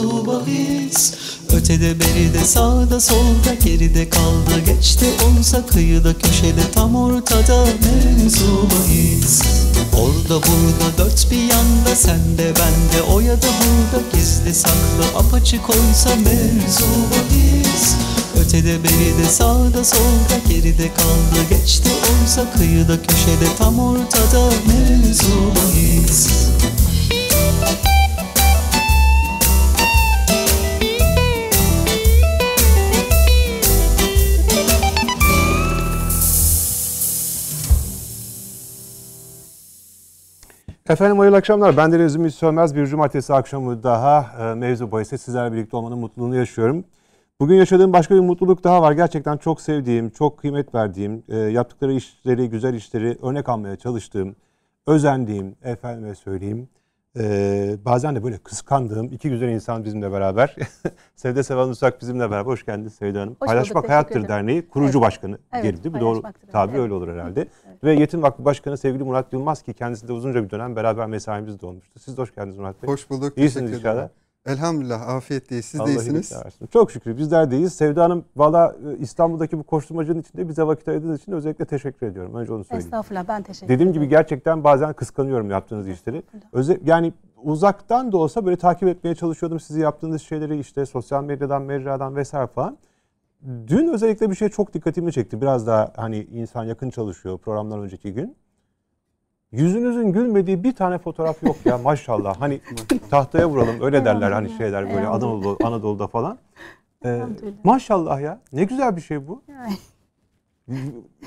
mevzu bahis Ötede beride sağda solda geride kaldı geçti, olsa kıyıda köşede tam ortada mevzu bahis Orada burada dört bir yanda sende bende o ya da burada Gizli saklı apaçık olsa mevzu bahis Ötede beride sağda solda geride kaldı Geçti oysa kıyıda köşede tam ortada mevzu bahis Efendim hayırlı akşamlar. Ben Deniz Ümit Sönmez. Bir cumartesi akşamı daha e, mevzu bahisi sizlerle birlikte olmanın mutluluğunu yaşıyorum. Bugün yaşadığım başka bir mutluluk daha var. Gerçekten çok sevdiğim, çok kıymet verdiğim, e, yaptıkları işleri, güzel işleri örnek almaya çalıştığım, özendiğim, efendime söyleyeyim, ee, bazen de böyle kıskandığım iki güzel insan bizimle beraber. Sevde Sevan Usak bizimle beraber. Hoş geldiniz Sevde Hanım. Hoş Paylaşmak bulduk, Hayattır ederim. Derneği kurucu evet. başkanı evet, diyelim değil Doğru tabi evet. öyle olur herhalde. Evet. Ve Yetim Vakfı Başkanı sevgili Murat Yılmaz ki kendisi de uzunca bir dönem beraber mesaimiz de olmuştu. Siz de hoş geldiniz Murat Bey. Hoş bulduk. İyisiniz inşallah. Elhamdülillah afiyetteyiz. Siz Allah iyisiniz. Çok şükür bizler deyiz. Sevda Hanım valla e, İstanbul'daki bu koşturmacının içinde bize vakit ayırdığınız için özellikle teşekkür ediyorum. Önce onu söyleyeyim. Estağfurullah ben teşekkür Dediğim ederim. gibi gerçekten bazen kıskanıyorum yaptığınız işleri. Özel, yani uzaktan da olsa böyle takip etmeye çalışıyordum sizi yaptığınız şeyleri işte sosyal medyadan, mecradan vesaire falan. Dün özellikle bir şey çok dikkatimi çekti. Biraz daha hani insan yakın çalışıyor programdan önceki gün. Yüzünüzün gülmediği bir tane fotoğraf yok ya maşallah. Hani tahtaya vuralım öyle derler hani şeyler böyle Anadolu Anadolu'da falan. Ee, maşallah ya ne güzel bir şey bu.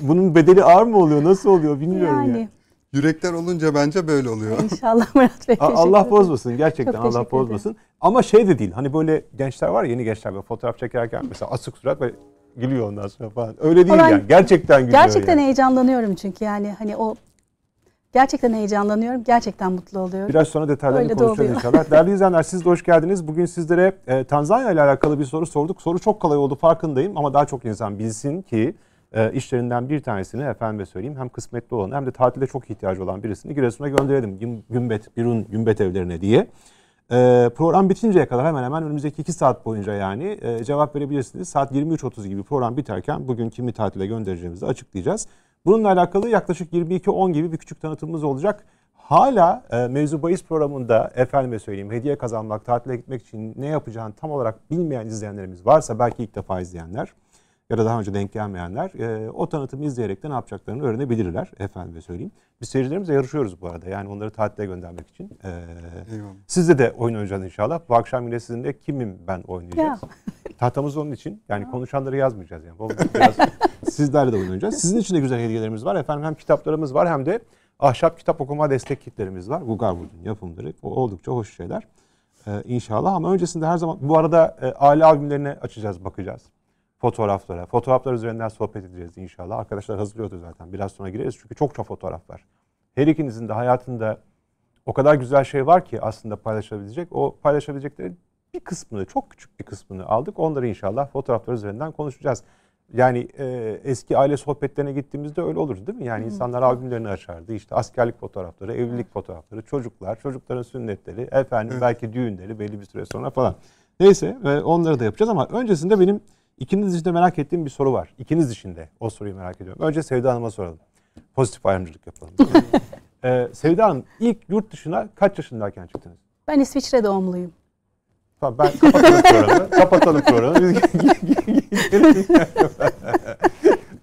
Bunun bedeli ağır mı oluyor nasıl oluyor bilmiyorum yani. ya. Yürekler olunca bence böyle oluyor. İnşallah Murat Bey. Allah bozmasın gerçekten Allah bozmasın. Ederim. Ama şey de değil hani böyle gençler var ya, yeni gençler böyle fotoğraf çekerken mesela asık surat ve gülüyor ondan sonra falan. Öyle değil Olan, yani gerçekten gülüyor. Gerçekten yani. heyecanlanıyorum çünkü yani hani o Gerçekten heyecanlanıyorum, gerçekten mutlu oluyorum. Biraz sonra detaylarını Öyle konuşacağız de inşallah. Değerli izleyenler siz de hoş geldiniz. Bugün sizlere e, Tanzanya ile alakalı bir soru sorduk. Soru çok kolay oldu farkındayım ama daha çok insan bilsin ki e, işlerinden bir tanesini efendime söyleyeyim hem kısmetli olan hem de tatilde çok ihtiyacı olan birisini Giresun'a gönderelim. Gümbet, Birun Gümbet evlerine diye. E, program bitinceye kadar hemen hemen önümüzdeki iki saat boyunca yani e, cevap verebilirsiniz. Saat 23.30 gibi program biterken bugün kimi tatile göndereceğimizi açıklayacağız. Bununla alakalı yaklaşık 22-10 gibi bir küçük tanıtımımız olacak. Hala e, mevzu bahis programında efendime söyleyeyim hediye kazanmak, tatile gitmek için ne yapacağını tam olarak bilmeyen izleyenlerimiz varsa belki ilk defa izleyenler ya da daha önce denk gelmeyenler e, o tanıtımı izleyerek de ne yapacaklarını öğrenebilirler. Efendime söyleyeyim. Biz seyircilerimize yarışıyoruz bu arada. Yani onları tatile göndermek için. E, sizde de oyun oynayacağız inşallah. Bu akşam yine sizinle kimim ben oynayacağız. Tahtamız onun için. Yani konuşanları yazmayacağız yani. Biraz sizlerle de oyun oynayacağız. Sizin için de güzel hediyelerimiz var. Efendim hem kitaplarımız var hem de ahşap kitap okuma destek kitlerimiz var. Google yapımları. O oldukça hoş şeyler. Ee, inşallah ama öncesinde her zaman bu arada e, aile albümlerine açacağız, bakacağız fotoğraflara. Fotoğraflar üzerinden sohbet edeceğiz inşallah. Arkadaşlar hazırlıyordu zaten. Biraz sonra gireriz çünkü çok çok fotoğraf var. Her ikinizin de hayatında o kadar güzel şey var ki aslında paylaşabilecek. O paylaşabileceklerin bir kısmını, çok küçük bir kısmını aldık. Onları inşallah fotoğraflar üzerinden konuşacağız. Yani e, eski aile sohbetlerine gittiğimizde öyle olur, değil mi? Yani hmm. insanlar albümlerini açardı. İşte askerlik fotoğrafları, evlilik fotoğrafları, çocuklar, çocukların sünnetleri, efendim belki düğünleri belli bir süre sonra falan. Neyse e, onları da yapacağız ama öncesinde benim İkiniz için de merak ettiğim bir soru var. İkiniz için de o soruyu merak ediyorum. Önce Sevda Hanım'a soralım. Pozitif ayrımcılık yapalım. ee, Sevda Hanım ilk yurt dışına kaç yaşındayken çıktınız? Ben İsviçre doğumluyum. Tamam ben kapatalım programı. kapatalım programı. Biz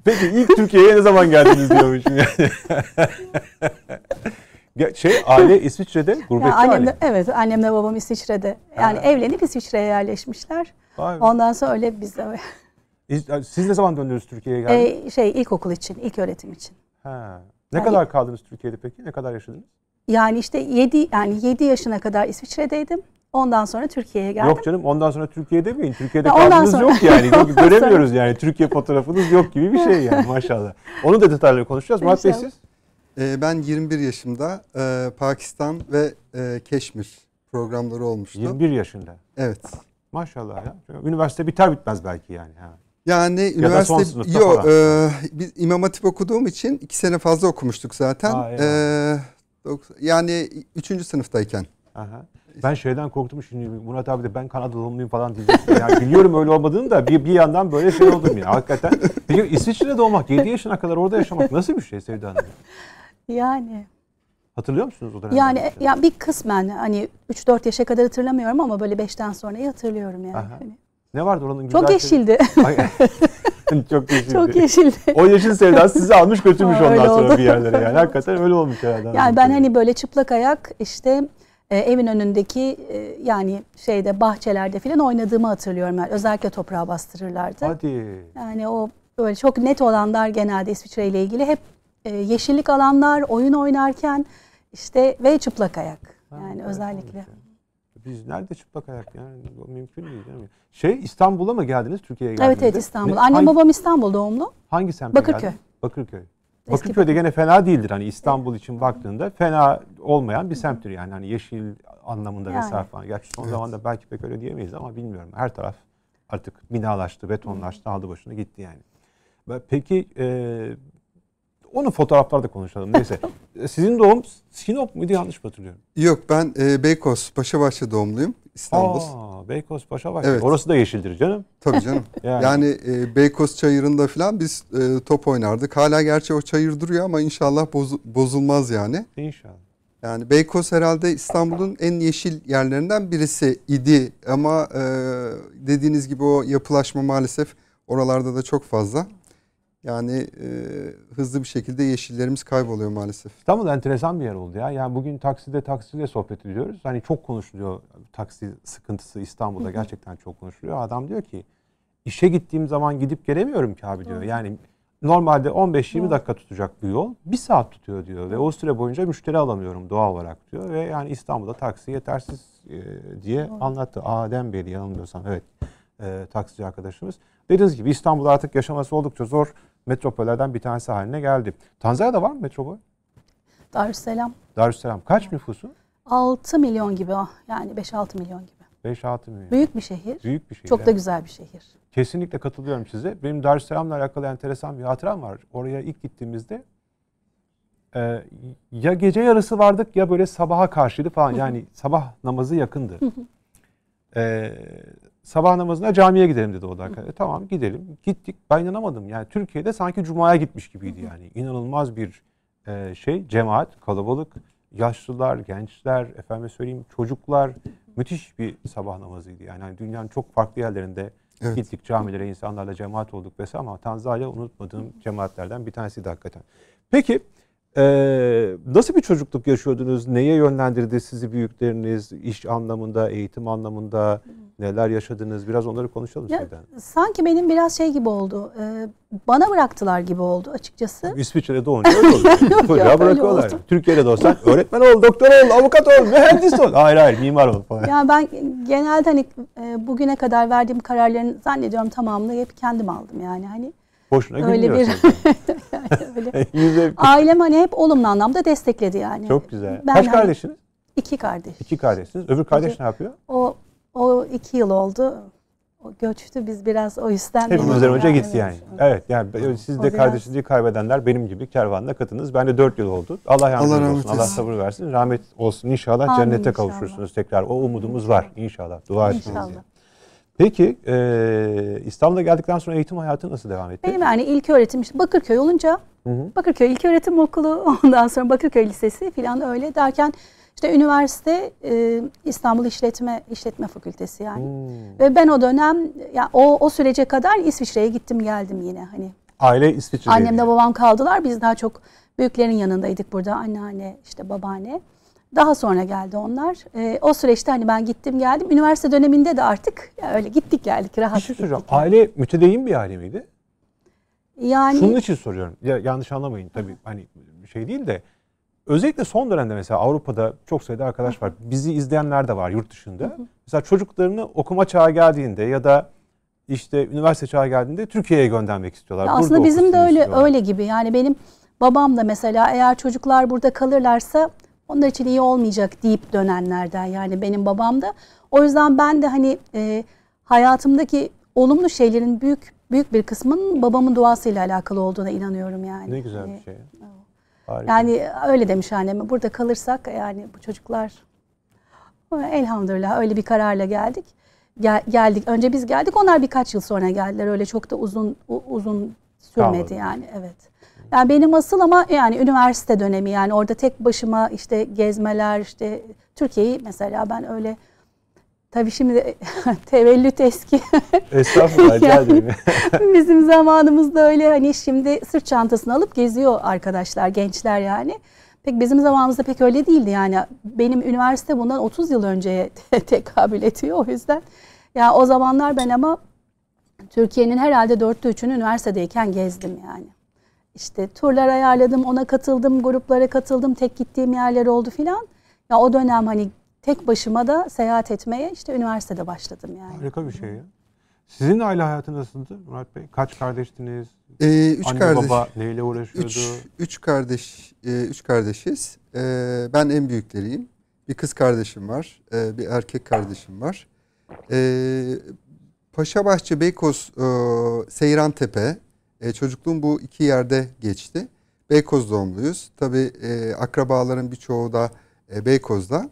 Peki ilk Türkiye'ye ne zaman geldiniz diyormuşum yani. şey aile İsviçre'de gurbetçi annem de, aile. Evet annemle babam İsviçre'de. Yani ha. evlenip İsviçre'ye yerleşmişler. Vay Ondan sonra öyle biz de... Siz ne zaman döndünüz Türkiye'ye e, geldiniz? Ee, şey ilkokul için, ilk öğretim için. Ha. Ne yani, kadar kaldınız Türkiye'de peki? Ne kadar yaşadınız? Yani işte 7 yani 7 yaşına kadar İsviçre'deydim. Ondan sonra Türkiye'ye geldim. Yok canım ondan sonra Türkiye'de miyim? Türkiye'de ya kaldınız sonra... yok yani. Göremiyoruz yani. Türkiye fotoğrafınız yok gibi bir şey yani maşallah. Onu da detaylı konuşacağız. Murat Bey siz? E, ben 21 yaşımda e, Pakistan ve e, Keşmir programları olmuştu. 21 yaşında? Evet. Maşallah ya. Üniversite biter bitmez belki yani. Yani ya üniversite yok e, biz İmam Hatip okuduğum için iki sene fazla okumuştuk zaten. Aa, yani. E, yani üçüncü sınıftayken. Aha. Ben şeyden korktum şimdi Murat abi de ben Kanada'da Kanadalıyım falan diyecektim. Yani biliyorum öyle olmadığını da bir, bir yandan böyle şey oldum ya hakikaten. Peki İsviçre'de doğmak 7 yaşına kadar orada yaşamak nasıl bir şey Sevda Hanım? Yani Hatırlıyor musunuz o dönemde? Yani ya bir kısmen hani 3-4 yaşa kadar hatırlamıyorum ama böyle 5'ten sonrayı hatırlıyorum yani. Hani. Ne vardı oranın güzel Çok yeşildi. çok yeşildi. Çok yeşildi. o yeşil sevdan sizi almış götürmüş Aa, ondan sonra oldu. bir yerlere yani. Hakikaten öyle olmuş herhalde. Yani ben hani böyle çıplak ayak işte e, evin önündeki e, yani şeyde bahçelerde falan oynadığımı hatırlıyorum. Yani özellikle toprağa bastırırlardı. Hadi. Yani o böyle çok net olanlar genelde İsviçre ile ilgili hep e, yeşillik alanlar, oyun oynarken işte ve çıplak ayak. yani evet, özellikle. Evet. Biz nerede çıplak ayak yani o mümkün değil değil mi? Şey İstanbul'a mı geldiniz Türkiye'ye geldiniz? Evet evet İstanbul. Ne, Annem hangi, babam İstanbul doğumlu. Hangi semtte Bakırköy. Geldin? Bakırköy. Bakırköy'de gene fena değildir hani İstanbul evet. için baktığında fena olmayan bir semttir yani hani yeşil anlamında yani. vesaire falan. Gerçi son evet. zamanda belki pek öyle diyemeyiz ama bilmiyorum. Her taraf artık binalaştı, betonlaştı, aldı başını gitti yani. Peki e, onu fotoğraflarda konuşalım. Neyse. E, sizin doğum Sinop muydu yanlış mı hatırlıyorum? Yok ben e, Beykoz Paşabahçe doğumluyum. İstanbul. Aa, Beykoz Paşabahçe. Evet. Orası da yeşildir canım. Tabii canım. yani yani e, Beykoz çayırında falan biz e, top oynardık. Hala gerçi o çayır duruyor ama inşallah boz, bozulmaz yani. İnşallah. Yani Beykoz herhalde İstanbul'un en yeşil yerlerinden birisi idi ama e, dediğiniz gibi o yapılaşma maalesef oralarda da çok fazla. Yani e, hızlı bir şekilde yeşillerimiz kayboluyor maalesef. İstanbul enteresan bir yer oldu ya. Yani bugün takside taksiyle sohbet ediyoruz. Hani çok konuşuluyor taksi sıkıntısı İstanbul'da gerçekten çok konuşuluyor. Adam diyor ki işe gittiğim zaman gidip gelemiyorum ki abi diyor. Yani normalde 15-20 dakika tutacak bu yol. Bir saat tutuyor diyor ve o süre boyunca müşteri alamıyorum doğal olarak diyor. Ve yani İstanbul'da taksi yetersiz e, diye anlattı. Adem Bey'di yanılmıyorsam evet e, taksici arkadaşımız. Dediğiniz gibi İstanbul'da artık yaşaması oldukça zor metropollerden bir tanesi haline geldi. Tanzanya'da var mı metropol? Darüsselam. Darüsselam. Kaç nüfusu? 6 milyon gibi o. Ah, yani 5-6 milyon gibi. 5-6 milyon. Büyük bir şehir. Büyük bir şehir. Çok da güzel bir şehir. Kesinlikle katılıyorum size. Benim Darüsselam'la alakalı enteresan bir hatıram var. Oraya ilk gittiğimizde e, ya gece yarısı vardık ya böyle sabaha karşıydı falan. Yani sabah namazı yakındı. e, sabah namazına camiye gidelim dedi o da arkadaş. E, tamam gidelim. Gittik. Ben inanamadım. Yani Türkiye'de sanki cumaya gitmiş gibiydi yani. İnanılmaz bir e, şey cemaat, kalabalık, yaşlılar, gençler, Efendim söyleyeyim çocuklar müthiş bir sabah namazıydı. Yani hani dünyanın çok farklı yerlerinde evet. gittik camilere insanlarla cemaat olduk vesaire ama Tanzanya unutmadığım cemaatlerden bir tanesiydi hakikaten. Peki ee, nasıl bir çocukluk yaşıyordunuz? Neye yönlendirdi sizi büyükleriniz? İş anlamında, eğitim anlamında neler yaşadınız? Biraz onları konuşalım ya, Sanki benim biraz şey gibi oldu. E, bana bıraktılar gibi oldu açıkçası. İsviçre'de doğunca öyle oldu. Çocuğa bırakıyorlar. Türkiye'de doğsan öğretmen ol, doktor ol, avukat ol, mühendis ol. Hayır hayır mimar ol falan. Yani ben genelde hani e, bugüne kadar verdiğim kararların zannediyorum tamamını hep kendim aldım yani. Hani Boşuna Öyle Bir... Öyle. Ailem hani hep olumlu anlamda destekledi yani. Çok güzel. Ben Kaç hani... kardeşiniz? İki kardeş. İki kardeşsiniz. Öbür kardeş ne yapıyor? O o iki yıl oldu. O göçtü biz biraz o yüzden. Hepimizden önce yani. gitti yani. Evet yani siz de kardeşinizi kaybedenler benim gibi kervanla katınız. Ben de dört yıl oldu. Allah yardımcınız olsun. Allah sabır versin. Rahmet olsun. İnşallah Amin cennete inşallah. kavuşursunuz tekrar. O umudumuz var. İnşallah. Dua etmeniz. İnşallah. Peki e, İstanbul'a geldikten sonra eğitim hayatı nasıl devam etti? Benim yani ilk öğretim işte Bakırköy olunca hı hı. Bakırköy İlk Öğretim Okulu ondan sonra Bakırköy Lisesi filan öyle derken işte üniversite e, İstanbul İşletme İşletme Fakültesi yani. Hmm. Ve ben o dönem ya yani o o sürece kadar İsviçre'ye gittim geldim yine hani. Aile İsviçre'de. Annemle babam kaldılar. Biz daha çok büyüklerin yanındaydık burada. Anneanne, işte babaanne. Daha sonra geldi onlar. E, o süreçte hani ben gittim geldim. Üniversite döneminde de artık öyle gittik geldik rahat. Bir şey soracağım. Aile yani. bir aile miydi? Yani Şunun için soruyorum. Ya, yanlış anlamayın tabii hani şey değil de özellikle son dönemde mesela Avrupa'da çok sayıda arkadaş var. Bizi izleyenler de var yurt dışında. Mesela çocuklarını okuma çağı geldiğinde ya da işte üniversite çağı geldiğinde Türkiye'ye göndermek istiyorlar. Ya aslında bizim de öyle istiyorlar. öyle gibi. Yani benim babam da mesela eğer çocuklar burada kalırlarsa onlar için iyi olmayacak deyip dönenlerden yani benim babam da. O yüzden ben de hani e, hayatımdaki olumlu şeylerin büyük büyük bir kısmının babamın duasıyla alakalı olduğuna inanıyorum yani. Ne güzel hani, bir şey. E, Harika. Yani öyle demiş anneme. Burada kalırsak yani bu çocuklar elhamdülillah öyle bir kararla geldik. Gel, geldik. Önce biz geldik. Onlar birkaç yıl sonra geldiler. Öyle çok da uzun uzun sürmedi Kalmadı. yani. Evet. Yani benim asıl ama yani üniversite dönemi yani orada tek başıma işte gezmeler işte Türkiye'yi mesela ben öyle Tabii şimdi tevellüt eski. Estağfurullah yani, Bizim zamanımızda öyle hani şimdi sırt çantasını alıp geziyor arkadaşlar, gençler yani. Pek bizim zamanımızda pek öyle değildi yani. Benim üniversite bundan 30 yıl önce te- tekabül ediyor o yüzden. Ya yani o zamanlar ben ama Türkiye'nin herhalde dörtte üçünü üniversitedeyken gezdim yani işte turlar ayarladım, ona katıldım, gruplara katıldım, tek gittiğim yerler oldu filan. Ya o dönem hani tek başıma da seyahat etmeye işte üniversitede başladım yani. Harika bir şey ya. Sizin aile hayatı nasıldı Murat Bey? Kaç kardeştiniz? Ee, üç Anne kardeş, baba neyle uğraşıyordu? Üç, üç kardeş, e, üç kardeşiz. Ee, ben en büyükleriyim. Bir kız kardeşim var, e, bir erkek kardeşim var. E, Paşabahçe, Beykoz, e, Seyran Tepe. E, çocukluğum bu iki yerde geçti. Beykoz doğumluyuz. Tabii e, akrabaların birçoğu da e, Beykoz'da.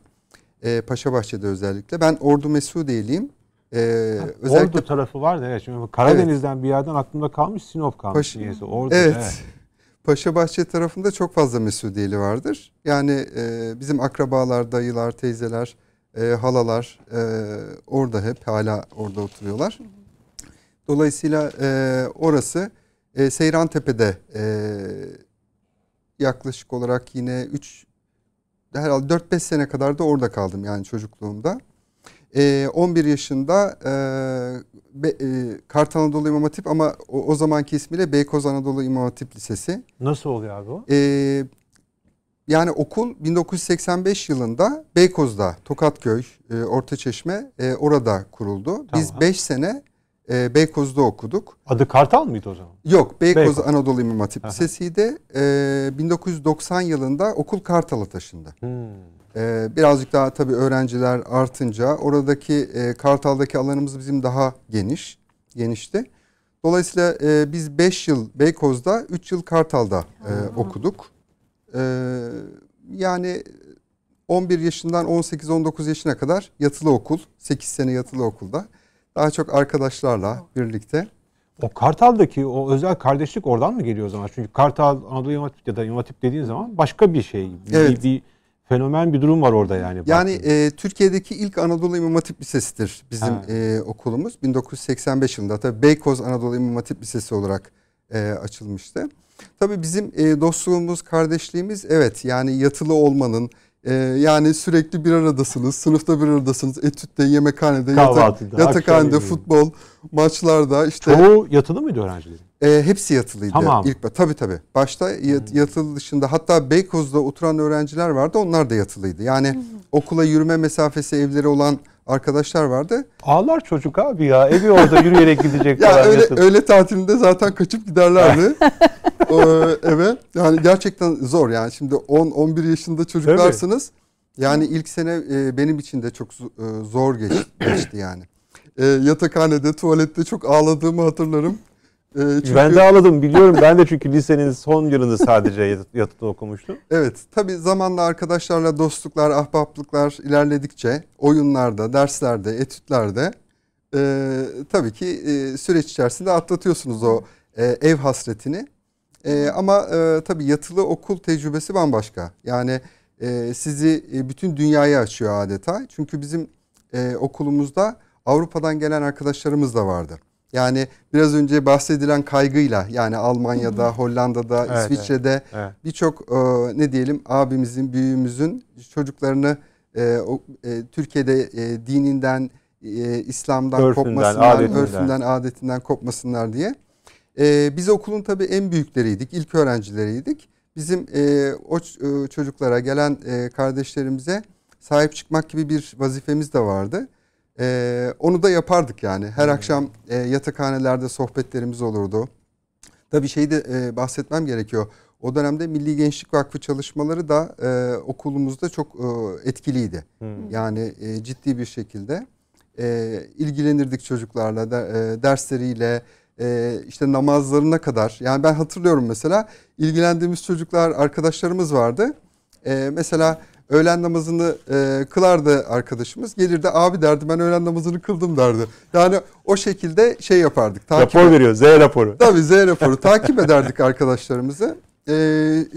E, Paşabahçe'de özellikle. Ben Ordu Mesudiye'liyim. Ee, yani özellikle... Ordu tarafı var da evet. Şimdi Karadeniz'den evet. bir yerden aklımda kalmış Sinop kalmış Paşa... niyeyse. Ordu, evet. evet. Paşabahçe tarafında çok fazla Mesudiyeli vardır. Yani e, bizim akrabalar, dayılar, teyzeler, e, halalar e, orada hep hala orada oturuyorlar. Dolayısıyla e, orası e, ee, Seyran Tepe'de e, yaklaşık olarak yine 3 herhalde 4-5 sene kadar da orada kaldım yani çocukluğumda. E, ee, 11 yaşında e, Be, e, Kart Anadolu İmam Hatip ama o, o zamanki ismiyle Beykoz Anadolu İmam Hatip Lisesi. Nasıl oluyor abi o? E, yani okul 1985 yılında Beykoz'da Tokatköy, e, Çeşme e, orada kuruldu. Tamam. Biz 5 sene e, Beykoz'da okuduk. Adı Kartal mıydı o zaman? Yok Beykoz, Beykoz. Anadolu İmam Hatip Lisesi'ydi. E, ee, 1990 yılında okul Kartal'a taşındı. Hmm. E, birazcık daha tabii öğrenciler artınca oradaki e, Kartal'daki alanımız bizim daha geniş, genişti. Dolayısıyla e, biz 5 yıl Beykoz'da, 3 yıl Kartal'da e, okuduk. E, yani 11 yaşından 18-19 yaşına kadar yatılı okul, 8 sene yatılı okulda. Daha çok arkadaşlarla birlikte. O Kartal'daki o özel kardeşlik oradan mı geliyor o zaman? Çünkü Kartal Anadolu İmam Hatip ya da İmam dediğin zaman başka bir şey. Bir, evet. bir fenomen bir durum var orada yani. Yani e, Türkiye'deki ilk Anadolu İmam Hatip Lisesi'dir bizim e, okulumuz. 1985 yılında tabii Beykoz Anadolu İmam Hatip Lisesi olarak e, açılmıştı. Tabii bizim e, dostluğumuz, kardeşliğimiz evet yani yatılı olmanın, e, yani sürekli bir aradasınız. Sınıfta bir aradasınız. Etütte, yemekhanede, yatak, yatakhanede, futbol, maçlarda işte. Çoğu yatılı mıydı öğrencilerin? E, hepsi yatılıydı. Tamam. İlk, tabii tabii. Başta hmm. yatılı dışında hatta Beykoz'da oturan öğrenciler vardı. Onlar da yatılıydı. Yani okula yürüme mesafesi evleri olan arkadaşlar vardı. Ağlar çocuk abi ya. Evi orada yürüyerek gidecek. ya öyle, yatıp. öyle tatilinde zaten kaçıp giderlerdi eve. Yani gerçekten zor yani. Şimdi 10-11 yaşında çocuklarsınız. Tabii. Yani ilk sene e, benim için de çok e, zor geçti yani. E, yatakhanede, tuvalette çok ağladığımı hatırlarım. Ee, çünkü... Ben de ağladım biliyorum. ben de çünkü lisenin son yılını sadece yatılı okumuştum. Evet. Tabi zamanla arkadaşlarla dostluklar, ahbaplıklar ilerledikçe oyunlarda, derslerde, etütlerde e, tabii ki e, süreç içerisinde atlatıyorsunuz o e, ev hasretini. E, ama e, tabii yatılı okul tecrübesi bambaşka. Yani e, sizi e, bütün dünyaya açıyor adeta. Çünkü bizim e, okulumuzda Avrupa'dan gelen arkadaşlarımız da vardı. Yani biraz önce bahsedilen kaygıyla yani Almanya'da, Hollanda'da, evet, İsviçre'de evet, evet. birçok e, ne diyelim abimizin, büyüğümüzün çocuklarını e, o, e, Türkiye'de e, dininden, e, İslam'dan örfünden, kopmasınlar, adetinden. örfünden, adetinden kopmasınlar diye. E, biz okulun tabii en büyükleriydik, ilk öğrencileriydik. Bizim e, o e, çocuklara gelen e, kardeşlerimize sahip çıkmak gibi bir vazifemiz de vardı. Ee, onu da yapardık yani. Her hmm. akşam e, yatakhanelerde sohbetlerimiz olurdu. Tabii şeyi de e, bahsetmem gerekiyor. O dönemde Milli Gençlik Vakfı çalışmaları da e, okulumuzda çok e, etkiliydi. Hmm. Yani e, ciddi bir şekilde e, ilgilenirdik çocuklarla, da, e, dersleriyle, e, işte namazlarına kadar. Yani ben hatırlıyorum mesela ilgilendiğimiz çocuklar, arkadaşlarımız vardı. E, mesela öğlen namazını e, kılardı arkadaşımız. Gelirdi abi derdi ben öğlen namazını kıldım derdi. Yani o şekilde şey yapardık. Takip Rapor veriyor Z raporu. Tabii Z raporu takip ederdik arkadaşlarımızı. E,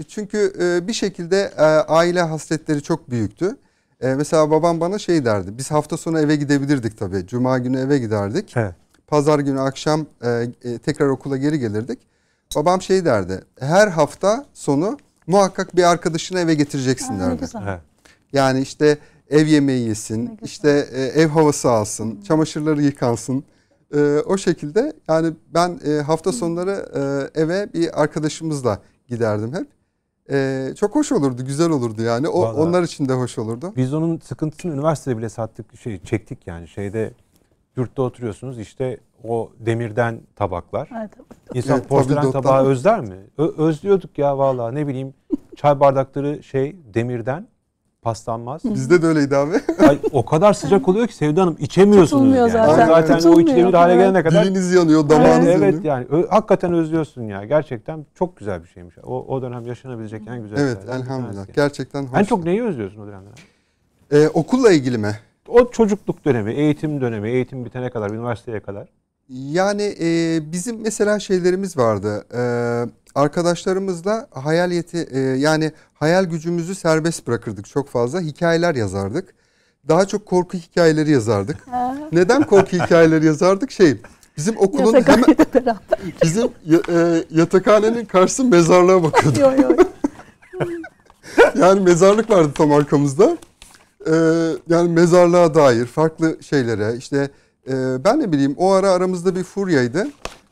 çünkü e, bir şekilde e, aile hasretleri çok büyüktü. E, mesela babam bana şey derdi. Biz hafta sonu eve gidebilirdik tabii. Cuma günü eve giderdik. He. Pazar günü akşam e, e, tekrar okula geri gelirdik. Babam şey derdi. Her hafta sonu muhakkak bir arkadaşını eve getireceksin derdi. Yani işte ev yemeği yesin, işte e, ev havası alsın, hmm. çamaşırları yıkansın. Ee, o şekilde yani ben e, hafta hmm. sonları e, eve bir arkadaşımızla giderdim hep. E, çok hoş olurdu, güzel olurdu yani. O, Vallahi, onlar için de hoş olurdu. Biz onun sıkıntısını üniversitede bile sattık, şey çektik yani şeyde yurtta oturuyorsunuz işte o demirden tabaklar. Evet. İnsan evet, porselen tabağı özler mi? Ö- özlüyorduk ya vallahi ne bileyim çay bardakları şey demirden paslanmaz. Bizde de öyleydi abi. Ay, o kadar sıcak oluyor ki Sevda Hanım içemiyorsunuz. Tutulmuyor yani. zaten. Zaten Tutulmuyor. o içilemir hale gelene kadar. Diliniz yanıyor, damağınız evet, yanıyor. Evet yani ö- hakikaten özlüyorsun ya. Gerçekten çok güzel bir şeymiş. O, o dönem yaşanabilecek en güzel Evet elhamdülillah. Gerçekten hoş. En çok neyi özlüyorsun o dönemde? Ee, okulla ilgili mi? O çocukluk dönemi, eğitim dönemi, eğitim bitene kadar, üniversiteye kadar. Yani e, bizim mesela şeylerimiz vardı. E, arkadaşlarımızla hayal yeti, e, yani hayal gücümüzü serbest bırakırdık çok fazla. Hikayeler yazardık. Daha çok korku hikayeleri yazardık. Neden korku hikayeleri yazardık? Şey, bizim okulun hemen, bizim e, yatakhanenin karşısı mezarlığa bakıyorduk. yani mezarlık vardı tam arkamızda. E, yani mezarlığa dair farklı şeylere işte e, ben ne bileyim o ara aramızda bir furyaydı.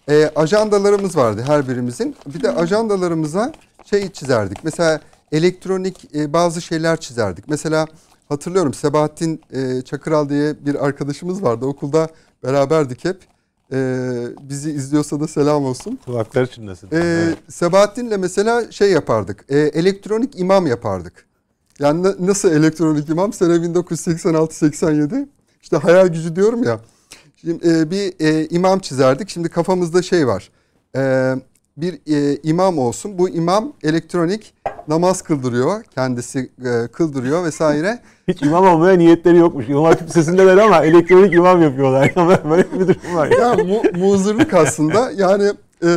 E, ajandalarımız vardı her birimizin. Bir de ajandalarımıza şey çizerdik. Mesela elektronik e, bazı şeyler çizerdik. Mesela hatırlıyorum Sebahattin e, Çakıral diye bir arkadaşımız vardı. Okulda beraberdik hep. E, bizi izliyorsa da selam olsun. Kulaklar çınlasın. E, Sebahattin'le mesela şey yapardık. E, elektronik imam yapardık. Yani nasıl elektronik imam? Sene 1986-87. İşte hayal gücü diyorum ya. Şimdi e, bir e, imam çizerdik. Şimdi kafamızda şey var. E, bir e, imam olsun. Bu imam elektronik namaz kıldırıyor. Kendisi e, kıldırıyor vesaire. Hiç imam olmaya niyetleri yokmuş. İmam Hatip Lisesi'ndeler ama elektronik imam yapıyorlar. Böyle bir durum var. Ya, mu, muzırlık aslında. Yani e,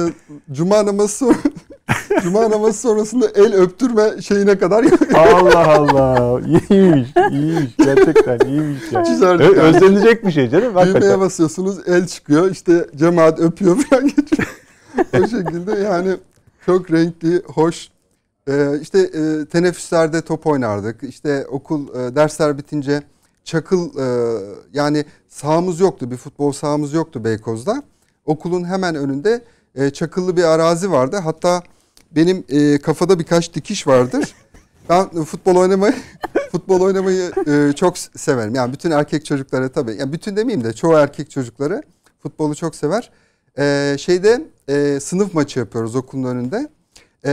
cuma namazı cuma namazı sonrasında el öptürme şeyine kadar Allah Allah. İyiymiş. iyiymiş. Gerçekten iyiymiş ya. Çizerdik Ö- yani. özlenecek bir şey canım. Düğmeye basıyorsunuz el çıkıyor işte cemaat öpüyor falan geçiyor. o şekilde yani çok renkli, hoş. Ee, işte e, teneffüslerde top oynardık. İşte okul e, dersler bitince çakıl e, yani sahamız yoktu. Bir futbol sahamız yoktu Beykoz'da. Okulun hemen önünde e, çakıllı bir arazi vardı. Hatta benim e, kafada birkaç dikiş vardır. Ben futbol oynamayı futbol oynamayı e, çok severim. Yani bütün erkek çocukları tabii. Yani bütün demeyeyim de çoğu erkek çocukları futbolu çok sever. E, şeyde e, sınıf maçı yapıyoruz okulun önünde. E,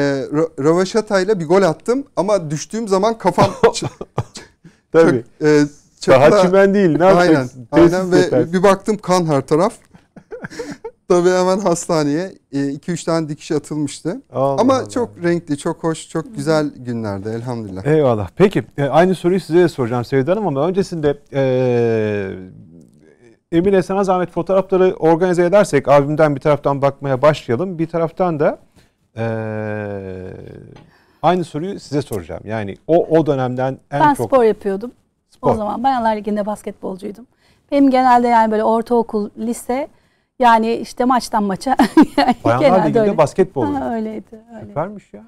Ravaşata'yla bir gol attım ama düştüğüm zaman kafam tabii. Çok, e, Çakla, Daha çimen değil. Ne Aynen. Aynen ve bir baktım kan her taraf. Tabii hemen hastaneye 2-3 e, tane dikiş atılmıştı. Allah Ama Allah. çok renkli, çok hoş, çok güzel günlerdi. elhamdülillah. Eyvallah. Peki e, aynı soruyu size de soracağım Sevda Hanım ama öncesinde e, Emine sana zahmet fotoğrafları organize edersek albümden bir taraftan bakmaya başlayalım. Bir taraftan da e, aynı soruyu size soracağım. Yani o o dönemden en ben çok... Ben spor yapıyordum. Spor. O zaman Bayanlar Ligi'nde basketbolcuydum. Benim genelde yani böyle ortaokul, lise yani işte maçtan maça. Bayanlar Liginde öyle. basketbol. Ha, öyleydi. Öyle. Süpermiş ya.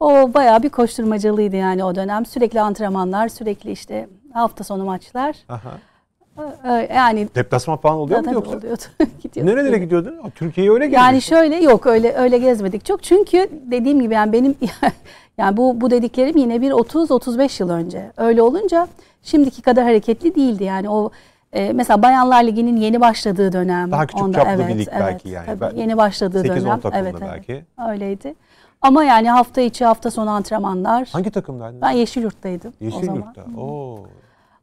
O bayağı bir koşturmacalıydı yani o dönem. Sürekli antrenmanlar, sürekli işte hafta sonu maçlar. Aha. Yani deplasman falan oluyor mu yoksa? Oluyordu. gidiyorduk. Nerelere gidiyordun? Türkiye'ye öyle gezdin. Yani şöyle yok öyle öyle gezmedik çok. Çünkü dediğim gibi yani benim yani bu bu dediklerim yine bir 30 35 yıl önce. Öyle olunca şimdiki kadar hareketli değildi. Yani o ee, mesela Bayanlar Ligi'nin yeni başladığı dönem. Daha küçük onda, çaplı evet, bir lig evet, belki yani. Tabii, yeni başladığı dönem. 8-10 evet, belki. Evet, öyleydi. Ama yani hafta içi hafta sonu antrenmanlar. Hangi takımdaydın? Ben Yeşilyurt'taydım Yeşilyurt'ta. o zaman. Oo.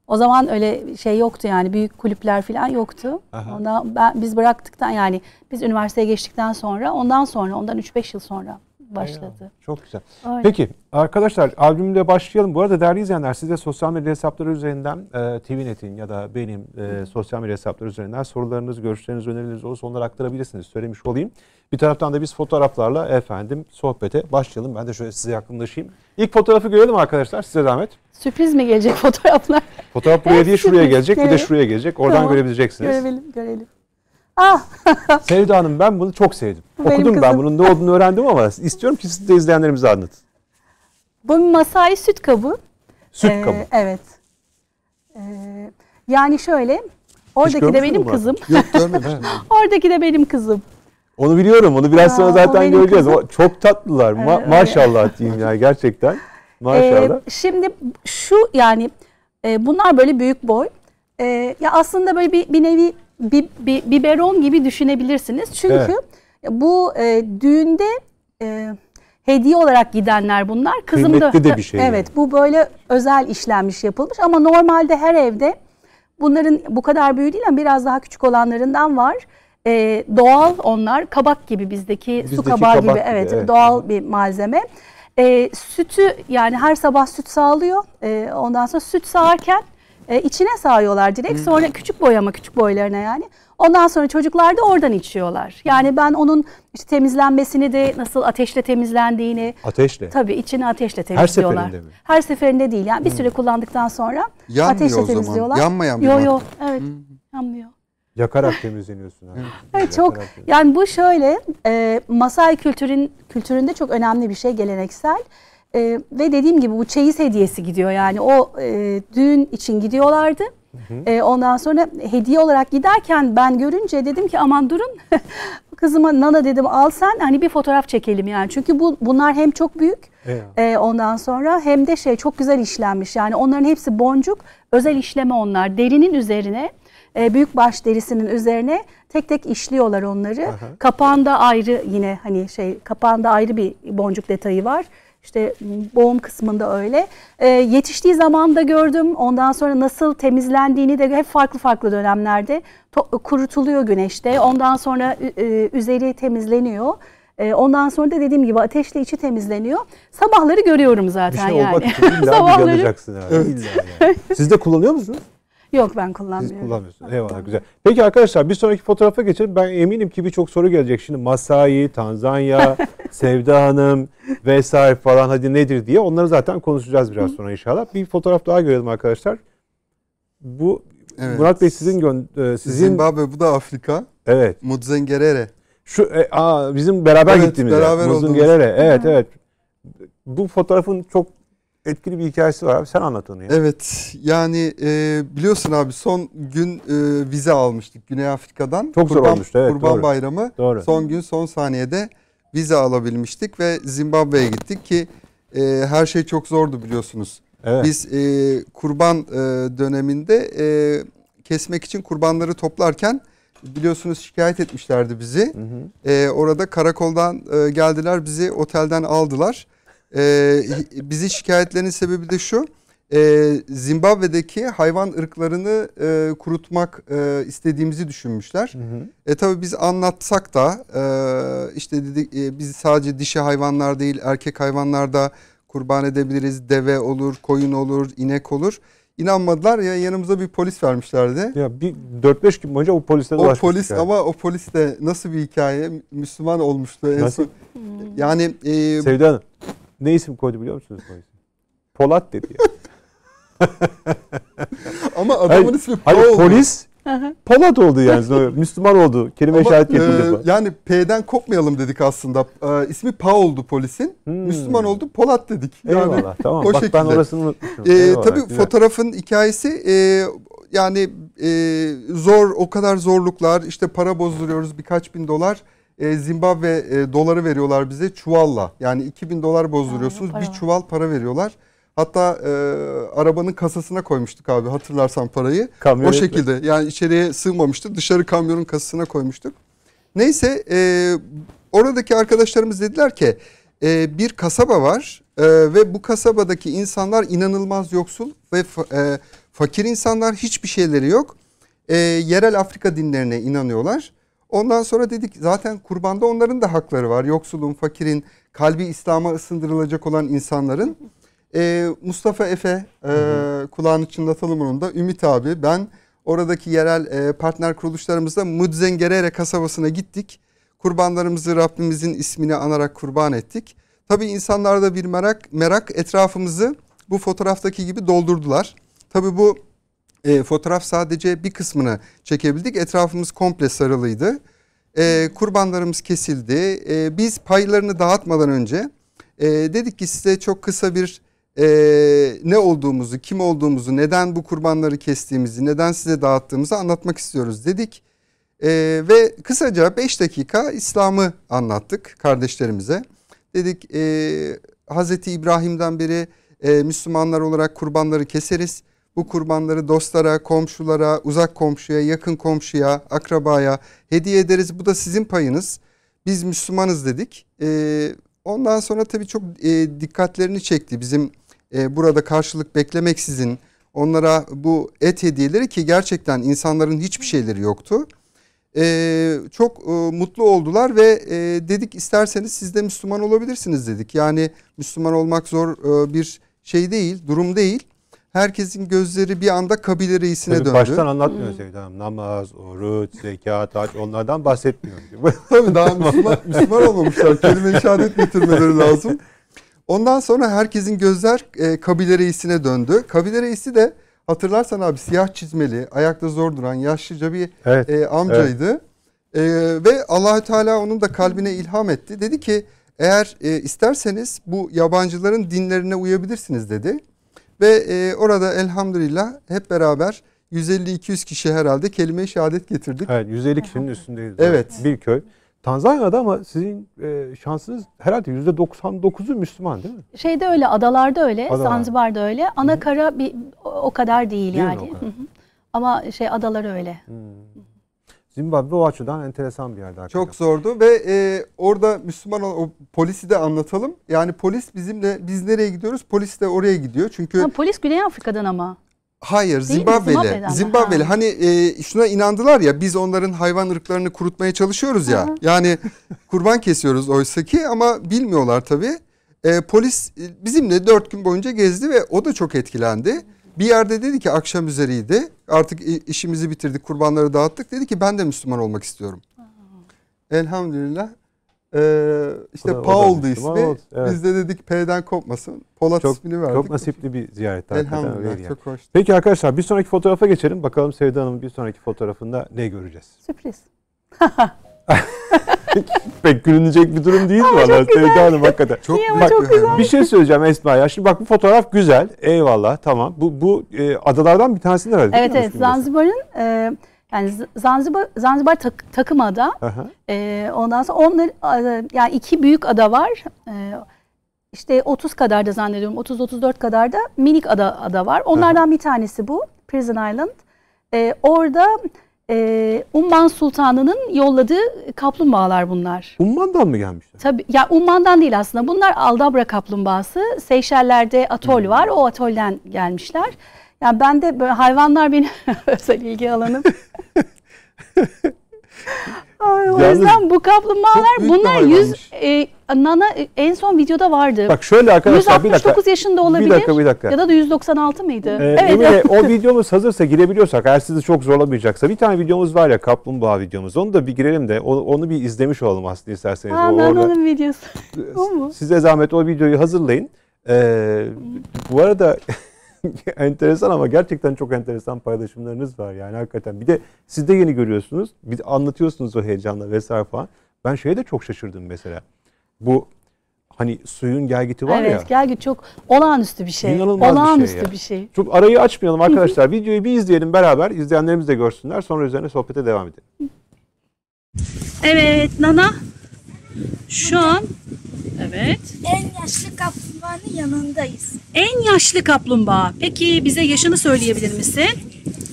O zaman öyle şey yoktu yani büyük kulüpler falan yoktu. Aha. Ondan ben, biz bıraktıktan yani biz üniversiteye geçtikten sonra ondan sonra ondan 3-5 yıl sonra başladı. Eyvallah. Çok güzel. Aynen. Peki arkadaşlar albümle başlayalım. Bu arada değerli izleyenler size sosyal medya hesapları üzerinden e, TVNet'in ya da benim e, sosyal medya hesapları üzerinden sorularınız, görüşleriniz, önerileriniz olursa onları aktarabilirsiniz. Söylemiş olayım. Bir taraftan da biz fotoğraflarla efendim sohbete başlayalım. Ben de şöyle size yakınlaşayım. İlk fotoğrafı görelim arkadaşlar. Size zahmet. Sürpriz mi gelecek fotoğraflar? Fotoğraf buraya değil şuraya gelecek. Bir de şuraya gelecek. Oradan tamam. görebileceksiniz. Görelim, görelim. Ah. Sevda Hanım ben bunu çok sevdim. Benim Okudum kızım. ben bunun ne olduğunu öğrendim ama istiyorum ki siz de izleyenlerimize anlatın. Bu masai süt kabı. Süt ee, kabı. Evet. Ee, yani şöyle oradaki de benim kızım. Yok görmemiştim. oradaki de benim kızım. Onu biliyorum. Onu biraz sonra zaten göreceğiz. Kızım. Çok tatlılar. Ma- öyle. maşallah diyeyim yani gerçekten. Maşallah. Ee, şimdi şu yani e, bunlar böyle büyük boy. E, ya aslında böyle bir, bir nevi bi, bi, biberon gibi düşünebilirsiniz. Çünkü evet. bu e, düğünde e, hediye olarak gidenler bunlar. Kızım Kıymetli da, de bir şey. Evet yani. bu böyle özel işlenmiş yapılmış ama normalde her evde bunların bu kadar büyüğü değil ama biraz daha küçük olanlarından var. Ee, doğal onlar kabak gibi bizdeki, bizdeki su kabağı kabak gibi, gibi evet, evet doğal bir malzeme. E, sütü yani her sabah süt sağlıyor. E, ondan sonra süt sağarken e, içine sağıyorlar direkt. Sonra küçük boyama küçük boylarına yani. Ondan sonra çocuklar da oradan içiyorlar. Yani ben onun işte temizlenmesini de nasıl ateşle temizlendiğini. Ateşle? Tabii içini ateşle temizliyorlar. Her seferinde mi? Her seferinde değil. Yani bir süre kullandıktan sonra Yanmıyor ateşle o zaman. temizliyorlar. Yanmayan bir Yok yok evet yanmıyor. Yakarak temizleniyorsun. Yani. Evet, çok yani bu şöyle e, Masai kültürün kültüründe çok önemli bir şey geleneksel. E, ve dediğim gibi bu çeyiz hediyesi gidiyor yani o e, düğün için gidiyorlardı. Hı hı. E, ondan sonra hediye olarak giderken ben görünce dedim ki aman durun kızıma nana dedim al sen hani bir fotoğraf çekelim yani. Çünkü bu bunlar hem çok büyük evet. e, ondan sonra hem de şey çok güzel işlenmiş. Yani onların hepsi boncuk özel işleme onlar derinin üzerine e, büyük baş derisinin üzerine tek tek işliyorlar onları. Aha. Kapağında ayrı yine hani şey kapağında ayrı bir boncuk detayı var. İşte boğum kısmında öyle. E, yetiştiği zaman da gördüm. Ondan sonra nasıl temizlendiğini de hep farklı farklı dönemlerde kurutuluyor güneşte. Ondan sonra e, üzeri temizleniyor. Ee, ondan sonra da dediğim gibi ateşle içi temizleniyor. Sabahları görüyorum zaten bir şey yani. olmak için illa Sabahları... bir yanacaksın. Yani. Evet. yani. Siz de kullanıyor musunuz? Yok ben kullanmıyorum. Siz kullanmıyorsunuz. Eyvallah güzel. Peki arkadaşlar bir sonraki fotoğrafa geçelim. Ben eminim ki birçok soru gelecek. Şimdi Masai, Tanzanya, Sevda Hanım vesaire falan hadi nedir diye onları zaten konuşacağız biraz sonra inşallah. Bir fotoğraf daha görelim arkadaşlar. Bu evet. Murat Bey sizin e, sizin Zimbabwe bu da Afrika. Evet. Mudzengerere. Şu e, aa, bizim beraber evet, gittiğimiz beraber yer. Mudzengerere. Evet evet. Bu fotoğrafın çok etkili bir hikayesi var abi. Sen anlat onu ya. Evet. Yani e, biliyorsun abi son gün e, vize almıştık Güney Afrika'dan. Çok Kurban, zor olmuştu. Evet, Kurban doğru. Bayramı. Doğru. Son gün son saniyede vize alabilmiştik ve Zimbabwe'ye gittik ki e, her şey çok zordu biliyorsunuz. Evet. Biz e, kurban e, döneminde e, kesmek için kurbanları toplarken biliyorsunuz şikayet etmişlerdi bizi. Hı hı. E, orada karakoldan e, geldiler bizi otelden aldılar. Ee, bizi şikayetlerin sebebi de şu. E, Zimbabwe'deki hayvan ırklarını e, kurutmak e, istediğimizi düşünmüşler. Hı hı. E tabi biz anlatsak da e, işte dedik e, biz sadece dişi hayvanlar değil erkek hayvanlar da kurban edebiliriz. Deve olur, koyun olur, inek olur. İnanmadılar ya yanımıza bir polis vermişlerdi. Ya bir 4-5 gün boyunca o poliste O polis yani. ama o polis de nasıl bir hikaye Müslüman olmuştu. Nasıl? Yani e, Sevda Hanım ne isim koydu biliyor musunuz? Polat dedi Ama adamın hayır, ismi Hayır, oldu. polis Polat oldu yani. Müslüman oldu. Kelime Ama, şahit getirdi. E, yani P'den kopmayalım dedik aslında. E, ismi Pa oldu polisin. Hmm. Müslüman oldu Polat dedik. Yani, Eyvallah tamam. O Bak şekilde. ben orasını unutmuşum. E, tabii güzel. fotoğrafın hikayesi e, yani e, zor o kadar zorluklar işte para bozduruyoruz birkaç bin dolar e, Zimbabwe e, doları veriyorlar bize çuvalla. Yani 2000 dolar bozduruyorsunuz bir çuval para veriyorlar. Hatta e, arabanın kasasına koymuştuk abi hatırlarsan parayı. Kamyon o şekilde yani içeriye sığmamıştı dışarı kamyonun kasasına koymuştuk. Neyse e, oradaki arkadaşlarımız dediler ki e, bir kasaba var e, ve bu kasabadaki insanlar inanılmaz yoksul ve fa, e, fakir insanlar hiçbir şeyleri yok. E, yerel Afrika dinlerine inanıyorlar Ondan sonra dedik zaten kurbanda onların da hakları var. Yoksulun, fakirin, kalbi İslam'a ısındırılacak olan insanların. Ee, Mustafa Efe e, kulağını çınlatalım onun da. Ümit abi ben oradaki yerel e, partner kuruluşlarımızla Mudzengerere kasabasına gittik. Kurbanlarımızı Rabbimizin ismini anarak kurban ettik. Tabi insanlarda bir merak, merak etrafımızı bu fotoğraftaki gibi doldurdular. Tabi bu e, fotoğraf sadece bir kısmını çekebildik. Etrafımız komple sarılıydı. E, kurbanlarımız kesildi. E, biz paylarını dağıtmadan önce e, dedik ki size çok kısa bir e, ne olduğumuzu, kim olduğumuzu, neden bu kurbanları kestiğimizi, neden size dağıttığımızı anlatmak istiyoruz dedik. E, ve kısaca 5 dakika İslam'ı anlattık kardeşlerimize. Dedik e, Hazreti İbrahim'den beri e, Müslümanlar olarak kurbanları keseriz bu kurbanları dostlara, komşulara, uzak komşuya, yakın komşuya, akrabaya hediye ederiz. Bu da sizin payınız. Biz Müslümanız dedik. Ee, ondan sonra tabii çok e, dikkatlerini çekti bizim e, burada karşılık beklemeksizin onlara bu et hediyeleri ki gerçekten insanların hiçbir şeyleri yoktu. Ee, çok e, mutlu oldular ve e, dedik isterseniz siz de Müslüman olabilirsiniz dedik. Yani Müslüman olmak zor e, bir şey değil, durum değil herkesin gözleri bir anda kabile reisine Tabii döndü. Baştan anlatmıyor Sevda Hanım. Namaz, oruç, zekat, aç, onlardan bahsetmiyor. Tabii daha Müslüman, Müslüman olmamışlar. Kelime-i şehadet getirmeleri lazım. Ondan sonra herkesin gözler e, kabile reisine döndü. Kabile reisi de hatırlarsan abi siyah çizmeli, ayakta zor duran yaşlıca bir evet, e, amcaydı. Evet. E, ve Allahü Teala onun da kalbine ilham etti. Dedi ki eğer e, isterseniz bu yabancıların dinlerine uyabilirsiniz dedi. Ve e, orada elhamdülillah hep beraber 150-200 kişi herhalde kelime-i şehadet getirdik. Evet 150 kişinin üstündeyiz. Evet. Bir köy. Tanzanya'da ama sizin e, şansınız herhalde %99'u Müslüman değil mi? Şeyde öyle, adalarda öyle, Adalar. Zanzibar'da öyle. Ana bir o kadar değil, değil yani. kadar? Ama şey adalar öyle. Hmm. Zimbabwe o açıdan enteresan bir yerde. Hakikaten. Çok zordu ve e, orada Müslüman o polisi de anlatalım. Yani polis bizimle biz nereye gidiyoruz? Polis de oraya gidiyor. Çünkü ha, polis Güney Afrika'dan ama. Hayır Zimbabwe'li. Zimbabwe'li. Hani e, şuna inandılar ya biz onların hayvan ırklarını kurutmaya çalışıyoruz ya. Aha. Yani kurban kesiyoruz oysa ki ama bilmiyorlar tabii. E, polis e, bizimle dört gün boyunca gezdi ve o da çok etkilendi. Bir yerde dedi ki akşam üzeriydi artık işimizi bitirdik kurbanları dağıttık dedi ki ben de Müslüman olmak istiyorum. Elhamdülillah ee, işte da, Paul da ismi. Oldu, evet. Biz de dedik P'den kopmasın. Polat çok, ismini verdik. Çok nasipli bir ziyaret. Elhamdülillah çok hoş. Peki arkadaşlar bir sonraki fotoğrafa geçelim. Bakalım Sevda Hanım bir sonraki fotoğrafında ne göreceğiz? Sürpriz. pek gülünecek bir durum değil ama mi? Sevda Hanım hakikaten. Çok, bak, çok güzel. Bir şey söyleyeceğim Esma ya. Şimdi bak bu fotoğraf güzel. Eyvallah tamam. Bu, bu e, adalardan bir tanesinden herhalde. Evet evet Zanzibar'ın... E, yani Zanzibar Zanzibar tak, takım ada. E, ondan sonra onları yani iki büyük ada var. E, işte 30 kadar da zannediyorum 30-34 kadar da minik ada ada var. Onlardan Aha. bir tanesi bu Prison Island. E, orada e, Umman Sultanı'nın yolladığı kaplumbağalar bunlar. Umman'dan mı gelmişler? Tabii ya Umman'dan değil aslında. Bunlar Aldabra kaplumbağası. Seyşeller'de atol hmm. var. O atolden gelmişler. Yani ben de böyle hayvanlar benim özel ilgi alanım. O Yalnız yüzden bu kaplumbağalar bunlar 100 e, nana e, en son videoda vardı. Bak şöyle arkadaşlar bir 169 dakika. yaşında olabilir. dakika, bir dakika. Ya da da 196 mıydı? Ee, evet. Emine, o videomuz hazırsa girebiliyorsak eğer sizi çok zorlamayacaksa bir tane videomuz var ya kaplumbağa videomuz. Onu da bir girelim de o- onu bir izlemiş olalım aslında isterseniz. O Aa, orada- nananın videosu. o mu? size zahmet o videoyu hazırlayın. Ee, bu arada enteresan ama gerçekten çok enteresan paylaşımlarınız var yani hakikaten. Bir de siz de yeni görüyorsunuz. Bir de anlatıyorsunuz o heyecanla vesaire falan. Ben şeye de çok şaşırdım mesela. Bu hani suyun gelgiti var evet, ya. Evet gelgit çok olağanüstü bir şey. İnanılmaz olağanüstü bir şey, ya. bir şey. Çok arayı açmayalım arkadaşlar. Videoyu bir izleyelim beraber. İzleyenlerimiz de görsünler. Sonra üzerine sohbete devam edelim. Evet Nana şu an Evet. En yaşlı kaplumbağanın yanındayız. En yaşlı kaplumbağa. Peki bize yaşını söyleyebilir misin?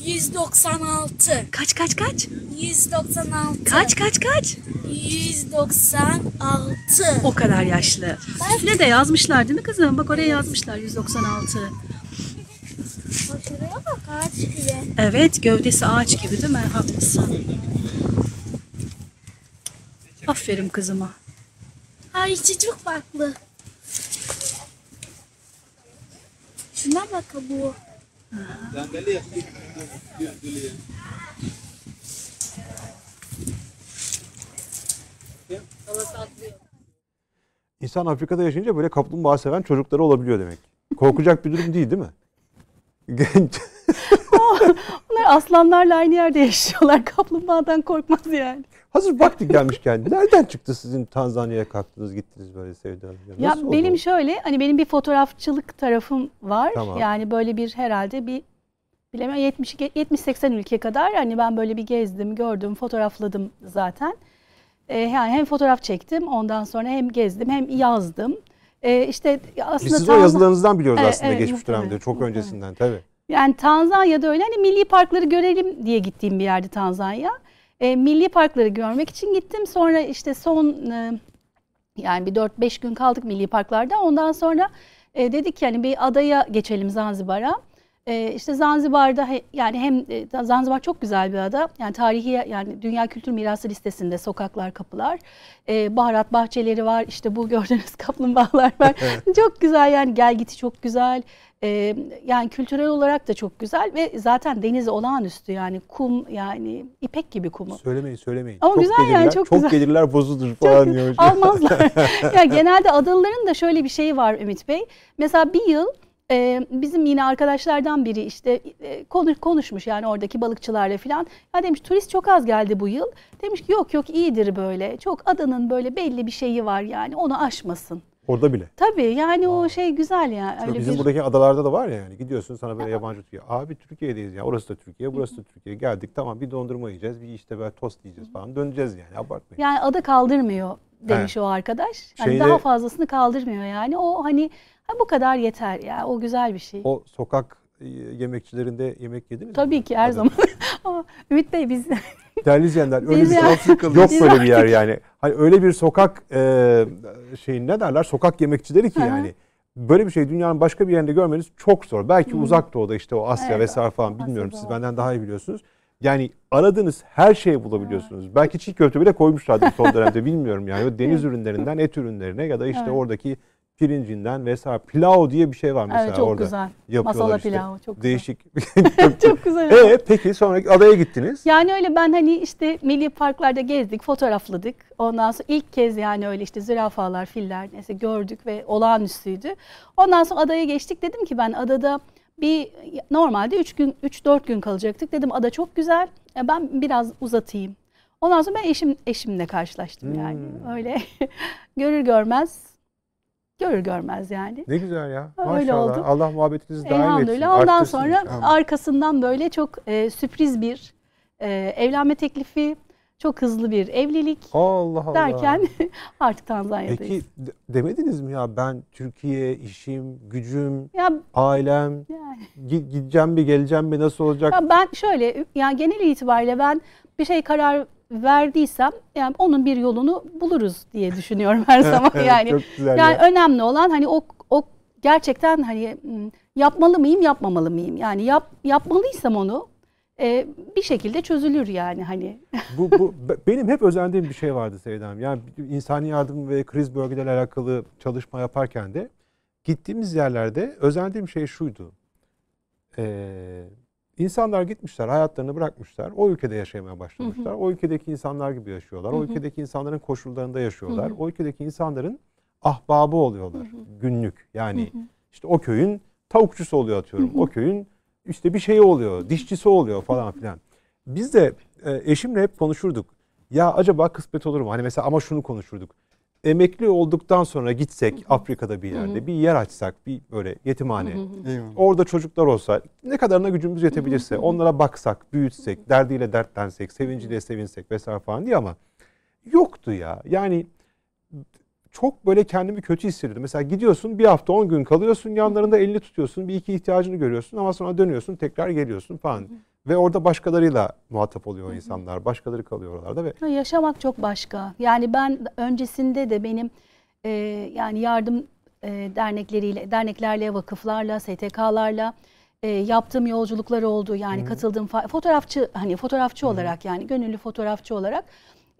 196. Kaç kaç kaç? 196. Kaç kaç kaç? 196. O kadar yaşlı. Bak. Üstüne de yazmışlar değil mi kızım? Bak oraya yazmışlar 196. Bak bak ağaç gibi. Evet gövdesi ağaç gibi değil mi? Haklısın. Aferin kızıma. Ay içi çok farklı. Şuna bak bu. İnsan Afrika'da yaşayınca böyle kaplumbağa seven çocukları olabiliyor demek. Korkacak bir durum değil değil mi? Genç. Onlar aslanlarla aynı yerde yaşıyorlar. Kaplumbağadan korkmaz yani. Hazır baktık gelmişken nereden çıktı sizin Tanzanya'ya kalktınız gittiniz böyle Sevda Hanım? Ya, benim oldu? şöyle hani benim bir fotoğrafçılık tarafım var. Tamam. Yani böyle bir herhalde bir bileme 70 70 80 ülke kadar hani ben böyle bir gezdim, gördüm, fotoğrafladım zaten. Ee, yani hem fotoğraf çektim, ondan sonra hem gezdim, hem yazdım. Ee, işte aslında Biz siz tam... o yazılarınızdan biliyoruz evet, aslında evet, geçmiş muhtemelen. dönemde çok muhtemelen. öncesinden tabii. Yani Tanzanya'da öyle hani milli parkları görelim diye gittiğim bir yerde Tanzanya. E, milli parkları görmek için gittim. Sonra işte son e, yani bir 4-5 gün kaldık milli parklarda. Ondan sonra e, dedik yani bir adaya geçelim Zanzibar'a. E, işte Zanzibar'da yani hem e, Zanzibar çok güzel bir ada. Yani tarihi yani dünya kültür mirası listesinde sokaklar, kapılar, ee, baharat bahçeleri var. İşte bu gördüğünüz kaplumbağalar var. çok güzel yani gel giti çok güzel. Ee, yani kültürel olarak da çok güzel ve zaten denizi olağanüstü yani kum yani ipek gibi kumu. Söylemeyin söylemeyin. Ama çok güzel gelirler, yani çok, çok güzel. gelirler bozulur falan çok, diyor. Almazlar. ya yani genelde adalıların da şöyle bir şeyi var Ümit Bey. Mesela bir yıl e, bizim yine arkadaşlardan biri işte e, konuşmuş yani oradaki balıkçılarla falan. Ya demiş turist çok az geldi bu yıl. Demiş ki yok yok iyidir böyle. Çok adanın böyle belli bir şeyi var yani onu aşmasın. Orada bile. Tabii yani Aa. o şey güzel ya. Öyle bizim bir... buradaki adalarda da var ya yani gidiyorsun sana böyle yabancı tutuyor. Abi Türkiye'deyiz ya orası da Türkiye burası da Türkiye geldik tamam bir dondurma yiyeceğiz bir işte böyle tost yiyeceğiz falan döneceğiz yani abartmayın. Yani ada kaldırmıyor demiş evet. o arkadaş. Yani Şeyde... daha fazlasını kaldırmıyor yani. O hani Ha, bu kadar yeter ya. O güzel bir şey. O sokak e, yemekçilerinde yemek yediniz Tabii mi? ki her Hadi. zaman. Ama Ümit Bey biz... Değerli izleyenler öyle bir yani, yok biz böyle bir yer yani. Hani öyle bir sokak e, şeyin ne derler sokak yemekçileri ki yani. Böyle bir şey dünyanın başka bir yerinde görmeniz çok zor. Belki hmm. uzak doğuda işte o Asya evet, vesaire falan bilmiyorum. Siz benden daha iyi biliyorsunuz. Yani aradığınız her şeyi bulabiliyorsunuz. Evet. Belki çiğ köfte bile koymuşlardı son dönemde bilmiyorum yani. O deniz ürünlerinden et ürünlerine ya da işte evet. oradaki pirincinden vesaire. Pilav diye bir şey var mesela evet, çok orada. Güzel. Yapıyorlar Masala işte. pilavı çok güzel. Değişik. çok güzel. E peki sonra adaya gittiniz. Yani öyle ben hani işte milli parklarda gezdik, fotoğrafladık. Ondan sonra ilk kez yani öyle işte zürafalar, filler neyse gördük ve olağanüstüydü. Ondan sonra adaya geçtik. Dedim ki ben adada bir normalde 3 gün 3 4 gün kalacaktık. Dedim ada çok güzel. E, ben biraz uzatayım. Ondan sonra ben eşim eşimle karşılaştım yani. hmm. yani. Öyle görür görmez görür görmez yani. Ne güzel ya. Maşallah. oldu. Allah muhabbetinizi daim Elhamdülillah. etsin. Elhamdülillah. Ondan Arttırsın. sonra Amin. arkasından böyle çok e, sürpriz bir e, evlenme teklifi, çok hızlı bir evlilik Allah Allah. derken artık Tanzanya'dayız. Peki demediniz mi ya ben Türkiye, işim, gücüm, ya, ailem, yani. gideceğim mi geleceğim mi nasıl olacak? Ya ben şöyle yani genel itibariyle ben bir şey karar verdiysem yani onun bir yolunu buluruz diye düşünüyorum her zaman yani. Çok güzel yani ya. önemli olan hani o o gerçekten hani hmm, yapmalı mıyım, yapmamalı mıyım? Yani yap yapmalıysam onu e, bir şekilde çözülür yani hani. bu, bu benim hep özendiğim bir şey vardı Seydam. Yani insani yardım ve kriz bölgeleriyle alakalı çalışma yaparken de gittiğimiz yerlerde özendiğim şey şuydu. Eee İnsanlar gitmişler, hayatlarını bırakmışlar. O ülkede yaşamaya başlamışlar. Hı hı. O ülkedeki insanlar gibi yaşıyorlar. Hı hı. O ülkedeki insanların koşullarında yaşıyorlar. Hı hı. O ülkedeki insanların ahbabı oluyorlar hı hı. günlük. Yani hı hı. işte o köyün tavukçusu oluyor atıyorum. Hı hı. O köyün işte bir şeyi oluyor, dişçisi oluyor falan filan. Biz de e, eşimle hep konuşurduk. Ya acaba kısmet olur mu? Hani mesela ama şunu konuşurduk emekli olduktan sonra gitsek Hı-hı. Afrika'da bir yerde Hı-hı. bir yer açsak bir böyle yetimhane. Hı-hı. Orada çocuklar olsa ne kadarına gücümüz yetebilirse Hı-hı. onlara baksak, büyütsek, Hı-hı. derdiyle dertlensek, sevinciyle sevinsek vesaire falan diye ama yoktu ya. Yani çok böyle kendimi kötü hissediyordum. Mesela gidiyorsun bir hafta on gün kalıyorsun yanlarında elini tutuyorsun bir iki ihtiyacını görüyorsun ama sonra dönüyorsun tekrar geliyorsun falan. Hı Ve orada başkalarıyla muhatap oluyor insanlar. Başkaları kalıyor oralarda ve yaşamak çok başka. Yani ben öncesinde de benim e, yani yardım e, dernekleriyle, derneklerle, vakıflarla, STK'larla e, yaptığım yolculuklar oldu. Yani Hı-hı. katıldığım fotoğrafçı hani fotoğrafçı Hı-hı. olarak yani gönüllü fotoğrafçı olarak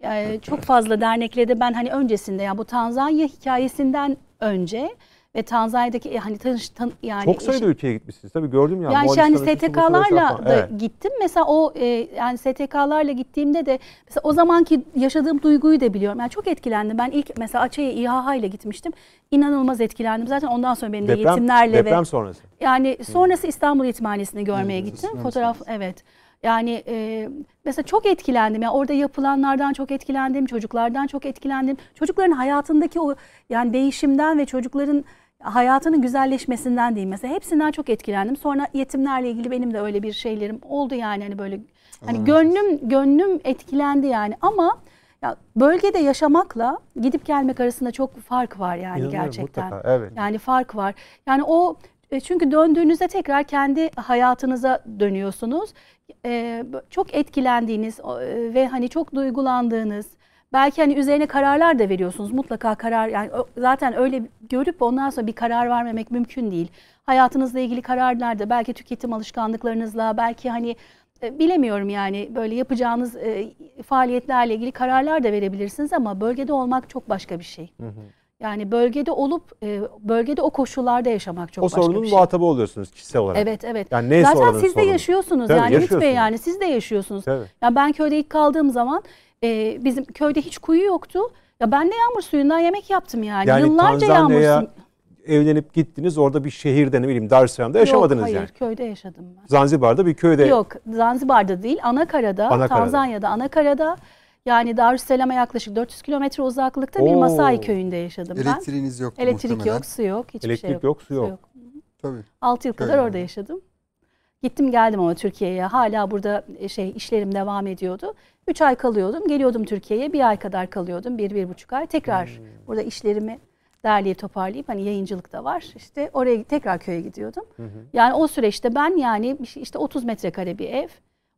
ee, çok fazla dernekle de ben hani öncesinde yani bu Tanzanya hikayesinden önce ve Tanzanya'daki e, hani tanış tan, yani çok sayıda işte, ülkeye gitmişsiniz tabii gördüm yani. Yani, yani STK'larla da evet. gittim. Mesela o e, yani STK'larla gittiğimde de mesela o zamanki yaşadığım duyguyu da biliyorum. Yani çok etkilendim. Ben ilk mesela Açay'a İHA ile gitmiştim. İnanılmaz etkilendim. Zaten ondan sonra benim de yetimlerle deprem ve deprem sonrası. Yani sonrası İstanbul Yetimhanesi'ni görmeye hmm, gittim. Fotoğraf evet. Yani e, mesela çok etkilendim. Yani orada yapılanlardan çok etkilendim, çocuklardan çok etkilendim. Çocukların hayatındaki o yani değişimden ve çocukların hayatının güzelleşmesinden değil mesela hepsinden çok etkilendim. Sonra yetimlerle ilgili benim de öyle bir şeylerim oldu yani hani böyle hani gönlüm gönlüm etkilendi yani ama ya bölgede yaşamakla gidip gelmek arasında çok fark var yani İnanırım, gerçekten. Mutlaka, evet. Yani fark var. Yani o e, çünkü döndüğünüzde tekrar kendi hayatınıza dönüyorsunuz. Ee, çok etkilendiğiniz e, ve hani çok duygulandığınız belki hani üzerine kararlar da veriyorsunuz. Mutlaka karar yani zaten öyle görüp ondan sonra bir karar vermemek mümkün değil. Hayatınızla ilgili kararlar da belki tüketim alışkanlıklarınızla belki hani e, bilemiyorum yani böyle yapacağınız e, faaliyetlerle ilgili kararlar da verebilirsiniz ama bölgede olmak çok başka bir şey. Hı hı. Yani bölgede olup e, bölgede o koşullarda yaşamak çok o başka bir şey. O sorunun muhatabı oluyorsunuz kişisel olarak. Evet evet. Yani neyse Zaten siz de yaşıyorsunuz Tabii, yani yaşıyorsunuz. Bey yani siz de yaşıyorsunuz. Tabii. Yani ben köyde ilk kaldığım zaman e, bizim köyde hiç kuyu yoktu. Ya ben de yağmur suyundan yemek yaptım yani. yani Yıllarca Tanzanya'ya yağmur suyu evlenip gittiniz orada bir şehirde ne bileyim Darüşşan'da yaşamadınız Yok, hayır, yani. Yok köyde yaşadım ben. Zanzibar'da bir köyde. Yok Zanzibar'da değil Anakara'da, Anakara'da. Tanzanya'da Anakara'da yani Darüsselam'a yaklaşık 400 kilometre uzaklıkta bir Masai köyünde yaşadım Elektriğiniz ben. Elektriğiniz yok Elektrik yok, su yok, hiçbir Elektrik şey yok. yok, su yok. yok. Tabii. 6 yıl kadar orada yaşadım. Gittim geldim ama Türkiye'ye. Hala burada e, şey işlerim devam ediyordu. 3 ay kalıyordum. Geliyordum Türkiye'ye. Bir ay kadar kalıyordum. Bir, bir buçuk ay. Tekrar hmm. burada işlerimi derleyip toparlayıp hani yayıncılık da var. İşte oraya tekrar köye gidiyordum. Hı hı. Yani o süreçte ben yani şey, işte 30 metrekare bir ev.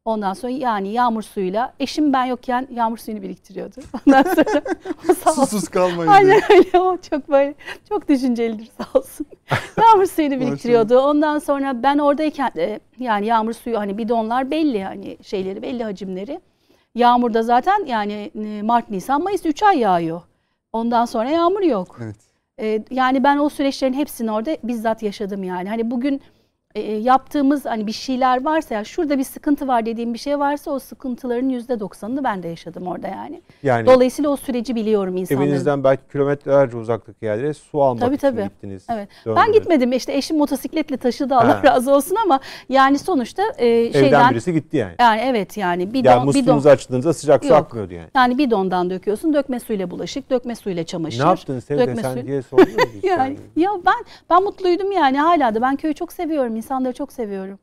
Ondan sonra yani yağmur suyuyla eşim ben yokken yağmur suyunu biriktiriyordu. Ondan sonra sağ olsun. Susuz kalmayın. Aynen öyle o çok böyle çok düşüncelidir sağ olsun. yağmur suyunu biriktiriyordu. Ondan sonra ben oradayken de, yani yağmur suyu hani bidonlar belli hani şeyleri belli hacimleri. Yağmurda zaten yani e, Mart, Nisan, Mayıs 3 ay yağıyor. Ondan sonra yağmur yok. Evet. Ee, yani ben o süreçlerin hepsini orada bizzat yaşadım yani. Hani bugün e, e, yaptığımız hani bir şeyler varsa ya yani şurada bir sıkıntı var dediğim bir şey varsa o sıkıntıların yüzde doksanını ben de yaşadım orada yani. yani. Dolayısıyla o süreci biliyorum insanların. Evinizden belki kilometrelerce uzaklık yerlere su almak tabii, için gittiniz. Evet. Döndünüz. Ben gitmedim işte eşim motosikletle taşıdı Allah ha. razı olsun ama yani sonuçta e, şeyden. Evden birisi gitti yani. Yani evet yani bidon. Yani musluğunuzu bidon. açtığınızda sıcak su akmıyordu yani. Yani dondan döküyorsun dökme suyla bulaşık dökme suyla çamaşır. Ne yaptın Sevde sen suyla... diye soruyor yani, yani. Ya ben ben mutluydum yani hala da ben köyü çok seviyorum insanları çok seviyorum.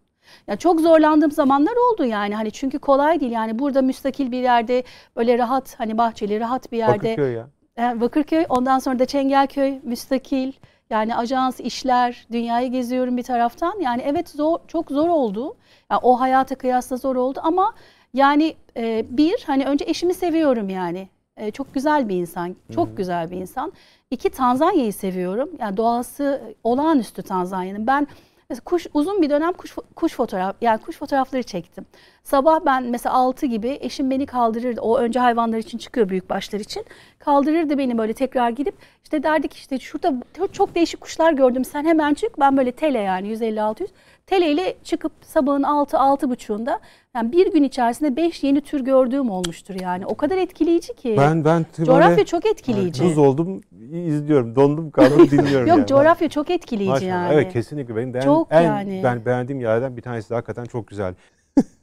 Ya çok zorlandığım zamanlar oldu yani hani çünkü kolay değil yani burada müstakil bir yerde böyle rahat hani bahçeli rahat bir yerde. Bakırköy ya. Yani Bakırköy ondan sonra da Çengelköy müstakil yani ajans işler dünyayı geziyorum bir taraftan yani evet zor çok zor oldu yani o hayata kıyasla zor oldu ama yani e, bir hani önce eşimi seviyorum yani e, çok güzel bir insan çok hı güzel bir insan İki Tanzanya'yı seviyorum yani doğası e, olağanüstü Tanzanya'nın ben Mesela kuş uzun bir dönem kuş kuş fotoğraf yani kuş fotoğrafları çektim. Sabah ben mesela 6 gibi eşim beni kaldırırdı. O önce hayvanlar için çıkıyor büyük başlar için. Kaldırırdı beni böyle tekrar gidip işte derdik işte şurada çok değişik kuşlar gördüm. Sen hemen çık. Ben böyle tele yani 150 600. Teleyle çıkıp sabahın 6-6.30'unda yani bir gün içerisinde 5 yeni tür gördüğüm olmuştur yani. O kadar etkileyici ki. Ben ben coğrafya çok etkileyici. Buz oldum, izliyorum, dondum, kaldım, dinliyorum. Yok yani. coğrafya çok etkileyici Maşallah. yani. Evet kesinlikle benim de çok en yani. ben beğendiğim yerden bir tanesi de hakikaten çok güzel.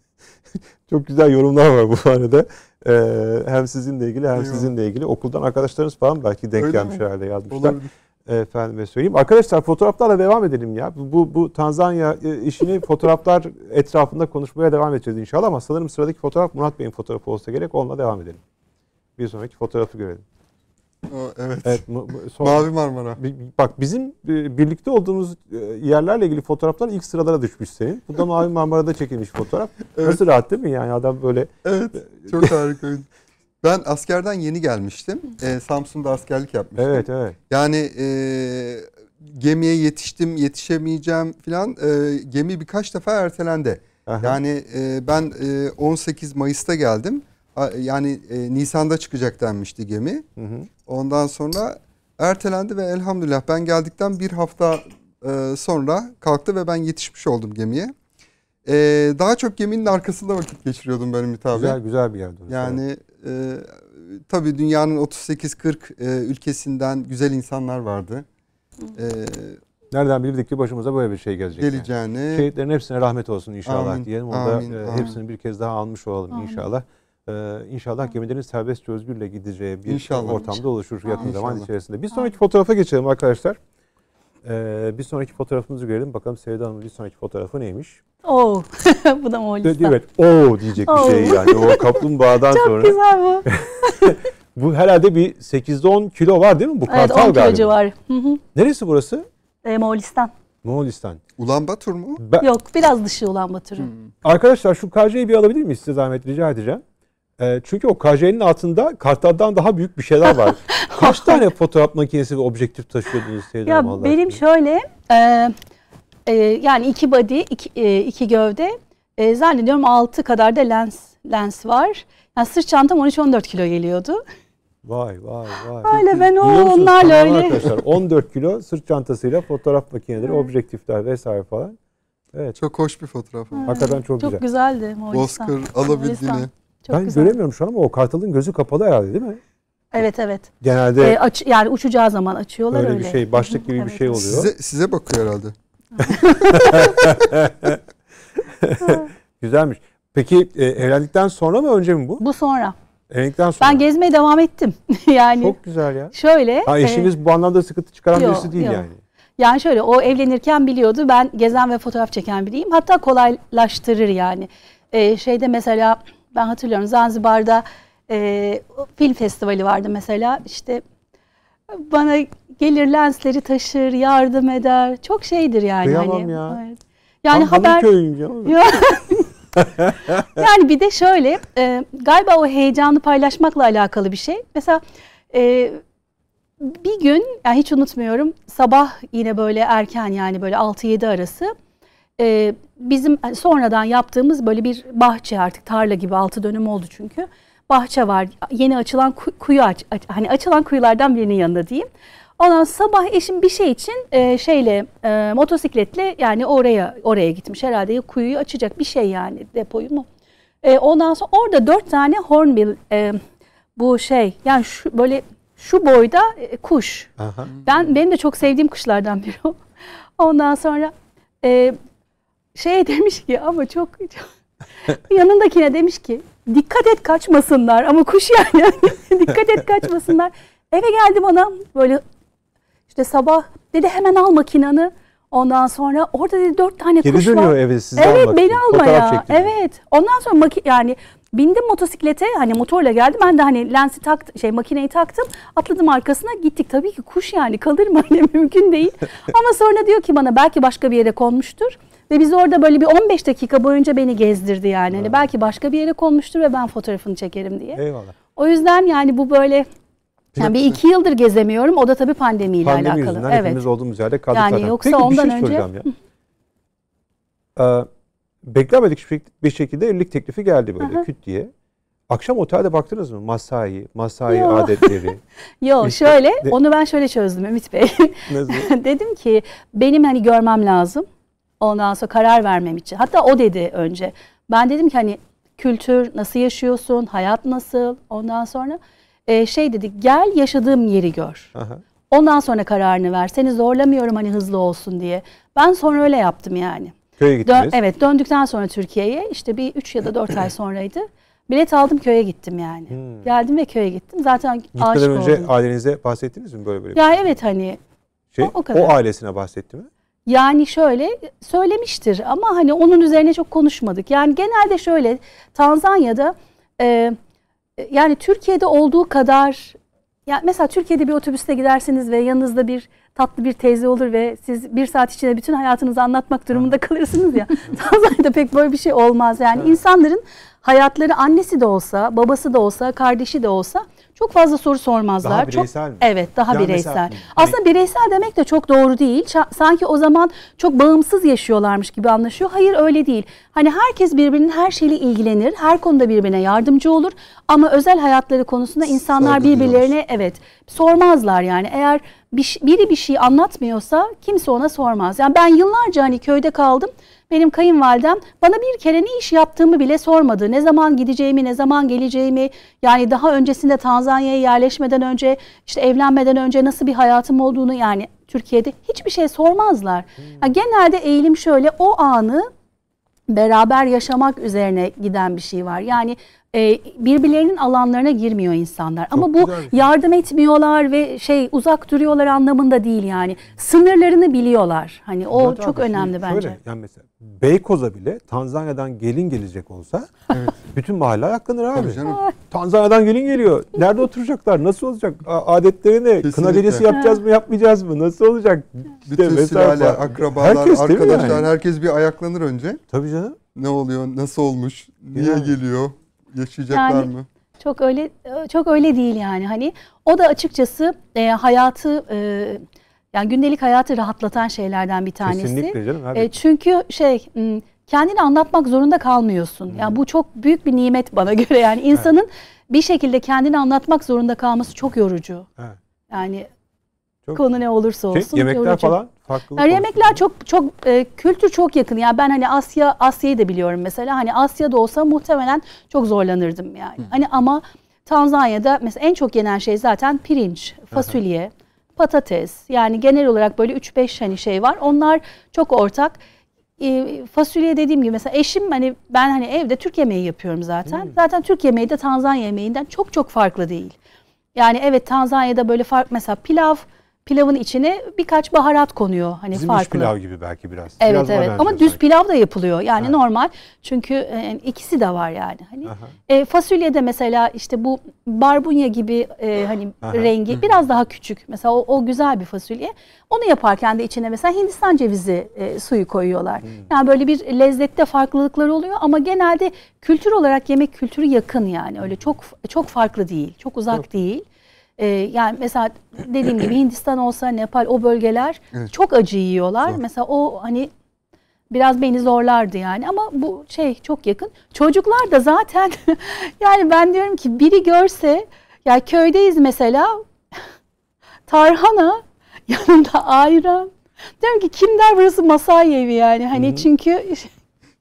çok güzel yorumlar var bu arada. Ee, hem sizinle ilgili hem Eyvallah. sizinle ilgili. Okuldan arkadaşlarınız falan belki denk Öyle gelmiş mi? herhalde yazmışlar. Olabilir efendime söyleyeyim. Arkadaşlar fotoğraflarla devam edelim ya. Bu bu Tanzanya e, işini fotoğraflar etrafında konuşmaya devam edeceğiz inşallah ama sanırım sıradaki fotoğraf Murat Bey'in fotoğrafı olsa gerek. Onunla devam edelim. Bir sonraki fotoğrafı görelim. Evet. evet sonra, Mavi Marmara. Bak bizim e, birlikte olduğumuz e, yerlerle ilgili fotoğraflar ilk sıralara düşmüş senin. Bu da Mavi Marmara'da çekilmiş fotoğraf. Evet. Nasıl rahat değil mi? Yani adam böyle... Evet. Çok harika. Ben askerden yeni gelmiştim. E, Samsun'da askerlik yapmıştım. Evet evet. Yani e, gemiye yetiştim, yetişemeyeceğim filan. E, gemi birkaç defa ertelendi. Aha. Yani e, ben e, 18 Mayıs'ta geldim. Yani e, Nisan'da çıkacak denmişti gemi. Hı hı. Ondan sonra ertelendi ve elhamdülillah ben geldikten bir hafta e, sonra kalktı ve ben yetişmiş oldum gemiye. E, daha çok geminin arkasında vakit geçiriyordum benim Ümit Güzel güzel bir yerde. Yani e, tabii dünyanın 38-40 e, ülkesinden güzel insanlar vardı. E, Nereden bildik ki başımıza böyle bir şey gelecek. Geleceğini. Yani. Şehitlerin hepsine rahmet olsun inşallah amin, diyelim. Orada amin, e, hepsini amin. bir kez daha almış olalım amin. inşallah. Ee, inşallah gemilerin serbest özgürle gideceği bir inşallah. ortamda oluşur yakın zaman içerisinde. Bir sonraki fotoğrafa geçelim arkadaşlar. Ee, bir sonraki fotoğrafımızı görelim. Bakalım Sevda Hanım'ın bir sonraki fotoğrafı neymiş? Oo. bu da Moğolistan. Evet. Oo diyecek bir şey yani. O kaplumbağadan Çok sonra. Çok güzel bu. bu herhalde bir 8-10 kilo var değil mi? Bu evet, kartal 10 kilo civarı. Neresi burası? Ee, Moğolistan. Moğolistan. Ulan Batur mu? Ben... Yok biraz dışı Ulan Batur'un. Hmm. Arkadaşlar şu KC'yi bir alabilir miyiz size zahmet rica edeceğim. E, çünkü o KJ'nin altında kartaldan daha büyük bir şeyler var. Kaç tane fotoğraf makinesi ve objektif taşıyordunuz? Ya Allah benim için? şöyle e, e, yani iki body iki, e, iki gövde e, zannediyorum altı kadar da lens lens var. Yani sırt çantam 13-14 kilo geliyordu. Vay vay vay. Öyle ben o Biliyor onlarla öyle. Arkadaşlar 14 kilo sırt çantasıyla fotoğraf makineleri, evet. objektifler vesaire falan. Evet. Çok hoş bir fotoğraf. Evet. Hakikaten çok, çok güzel. Çok güzeldi Moğolistan. Bozkır alabildiğini. Moğolistan. Çok ben güzel. göremiyorum şu an ama o kartalın gözü kapalı herhalde değil mi? Evet evet. Genelde e, aç, yani uçacağı zaman açıyorlar öyle. Öyle bir şey başlık gibi evet. bir şey oluyor. Size, size bakıyor herhalde. Güzelmiş. Peki e, evlendikten sonra mı önce mi bu? Bu sonra. Evlendikten sonra. Ben gezmeye devam ettim. yani Çok güzel ya. Şöyle. Ha, e, eşiniz e, bu anlamda sıkıntı çıkaran yo, birisi değil yo. yani. Yani şöyle o evlenirken biliyordu ben gezen ve fotoğraf çeken biriyim. Hatta kolaylaştırır yani. Ee, şeyde mesela ben hatırlıyorum Zanzibar'da e, film festivali vardı mesela. İşte bana gelir lensleri taşır, yardım eder. Çok şeydir yani. Hani. Kıyamam hani, ya. Evet. Yani Tam haber... Ya. yani bir de şöyle e, galiba o heyecanı paylaşmakla alakalı bir şey. Mesela e, bir gün yani hiç unutmuyorum sabah yine böyle erken yani böyle 6-7 arası ee, e, bizim sonradan yaptığımız böyle bir bahçe artık tarla gibi altı dönüm oldu çünkü. Bahçe var. Yeni açılan kuyu aç, aç, hani açılan kuyulardan birinin yanında diyeyim. Ondan sabah eşim bir şey için e, şeyle e, motosikletle yani oraya oraya gitmiş herhalde ya kuyuyu açacak bir şey yani depoyu mu? E, ondan sonra orada dört tane hornbill e, bu şey yani şu böyle şu boyda e, kuş. Aha. Ben benim de çok sevdiğim kuşlardan biri o. Ondan sonra e, şey demiş ki ama çok, çok yanındakine demiş ki dikkat et kaçmasınlar ama kuş yani dikkat et kaçmasınlar. Eve geldi bana böyle işte sabah dedi hemen al makinanı. Ondan sonra orada dedi dört tane Geri kuş var. Geri dönüyor eve Evet almak beni almaya. Çektim. Evet. Ondan sonra maki yani bindim motosiklete hani motorla geldim. Ben de hani lensi takt şey makineyi taktım. Atladım arkasına gittik. Tabii ki kuş yani kalır mı hani mümkün değil. Ama sonra diyor ki bana belki başka bir yere konmuştur. Ve biz orada böyle bir 15 dakika boyunca beni gezdirdi yani. Hani evet. Hani belki başka bir yere konmuştur ve ben fotoğrafını çekerim diye. Eyvallah. O yüzden yani bu böyle yani bir iki yıldır gezemiyorum. O da tabii pandemiyle Pandemi alakalı. Pandemi yüzünden evet. hepimiz olduğumuz yerde kaldık yani zaten. Yoksa Peki ondan bir şey önce... soracağım ya. ee, beklemedik bir şekilde evlilik teklifi geldi böyle Aha. küt diye. Akşam otelde baktınız mı? Masai, masai Yo. adetleri. Yok şöyle, onu ben şöyle çözdüm Ümit Bey. Dedim ki benim hani görmem lazım. Ondan sonra karar vermem için. Hatta o dedi önce. Ben dedim ki hani kültür nasıl yaşıyorsun, hayat nasıl? Ondan sonra e, şey dedi gel yaşadığım yeri gör. Aha. Ondan sonra kararını ver. Seni zorlamıyorum hani hızlı olsun diye. Ben sonra öyle yaptım yani. Köye gittiniz. Dön, evet döndükten sonra Türkiye'ye işte bir 3 ya da 4 ay sonraydı. Bilet aldım köye gittim yani. Hmm. Geldim ve köye gittim. Zaten Gitmeden aşık önce oldum. ailenize bahsettiniz mi böyle böyle? Ya şey? evet hani şey, o, o, kadar. o ailesine bahsetti mi? Yani şöyle söylemiştir ama hani onun üzerine çok konuşmadık. Yani genelde şöyle Tanzanya'da e, yani Türkiye'de olduğu kadar ya mesela Türkiye'de bir otobüste gidersiniz ve yanınızda bir tatlı bir teyze olur ve siz bir saat içinde bütün hayatınızı anlatmak durumunda kalırsınız ya. Tanzanya'da pek böyle bir şey olmaz yani evet. insanların hayatları annesi de olsa, babası da olsa, kardeşi de olsa çok fazla soru sormazlar. Daha bireysel çok, mi? Evet daha yani bireysel. Mesela, hani- Aslında bireysel demek de çok doğru değil. Sanki o zaman çok bağımsız yaşıyorlarmış gibi anlaşıyor. Hayır öyle değil. Hani herkes birbirinin her şeyle ilgilenir. Her konuda birbirine yardımcı olur. Ama özel hayatları konusunda insanlar birbirlerine evet sormazlar yani. Eğer bir, biri bir şey anlatmıyorsa kimse ona sormaz. Yani ben yıllarca hani köyde kaldım. Benim kayınvalidem bana bir kere ne iş yaptığımı bile sormadı. Ne zaman gideceğimi, ne zaman geleceğimi, yani daha öncesinde Tanzanya'ya yerleşmeden önce, işte evlenmeden önce nasıl bir hayatım olduğunu yani Türkiye'de hiçbir şey sormazlar. Yani hmm. genelde eğilim şöyle o anı beraber yaşamak üzerine giden bir şey var. Yani e, birbirlerinin alanlarına girmiyor insanlar. Çok Ama bu güzel. Şey. yardım etmiyorlar ve şey uzak duruyorlar anlamında değil yani. Sınırlarını biliyorlar. Hani o Murat çok abi, önemli şöyle, bence. Şöyle yani mesela Beykoz'a bile Tanzanya'dan gelin gelecek olsa bütün mahalle ayaklanır abi. Tanzanya'dan gelin geliyor. Nerede oturacaklar? Nasıl olacak? Adetleri ne? Kına gecesi yapacağız mı yapmayacağız mı? Nasıl olacak? Bütün işte akrabalar, herkes, arkadaşlar yani? herkes bir ayaklanır önce. Tabii canım. Ne oluyor? Nasıl olmuş? Niye yani. geliyor? yaşayacaklar yani, mı? Çok öyle çok öyle değil yani hani o da açıkçası e, hayatı e, yani gündelik hayatı rahatlatan şeylerden bir tanesi. Kesinlikle canım. E, çünkü şey kendini anlatmak zorunda kalmıyorsun. Hmm. Yani bu çok büyük bir nimet bana göre yani insanın evet. bir şekilde kendini anlatmak zorunda kalması çok yorucu. Evet. Yani çok konu ne olursa şey, olsun. Yemekler falan farklı. Yani yemekler çok çok e, kültür çok yakın. Yani ben hani Asya Asya'yı da biliyorum mesela. Hani Asya'da olsa muhtemelen çok zorlanırdım yani. Hı. Hani ama Tanzanya'da mesela en çok yenen şey zaten pirinç, fasulye, Aha. patates. Yani genel olarak böyle 3-5 hani şey var. Onlar çok ortak. E, fasulye dediğim gibi mesela eşim hani ben hani evde Türk yemeği yapıyorum zaten. Hmm. Zaten Türk yemeği de Tanzanya yemeğinden çok çok farklı değil. Yani evet Tanzanya'da böyle fark mesela pilav, pilavın içine birkaç baharat konuyor. Hani Bizim farklı. pilav gibi belki biraz. Evet biraz evet ama düz sanki. pilav da yapılıyor. Yani evet. normal çünkü e, ikisi de var yani. Hani Aha. e, fasulyede mesela işte bu barbunya gibi e, hani Aha. rengi Aha. biraz daha küçük. Mesela o, o güzel bir fasulye. Onu yaparken de içine mesela Hindistan cevizi e, suyu koyuyorlar. Hmm. Yani böyle bir lezzette farklılıklar oluyor ama genelde kültür olarak yemek kültürü yakın yani. Öyle çok çok farklı değil. Çok uzak çok. değil. E, yani mesela dediğim gibi Hindistan olsa Nepal o bölgeler evet. çok acı yiyorlar. Zor. Mesela o hani biraz beni zorlardı yani ama bu şey çok yakın. Çocuklar da zaten yani ben diyorum ki biri görse ya yani köydeyiz mesela tarhana yanında ayran. Diyorum ki kim der burası Masai evi yani hani Hı-hı. çünkü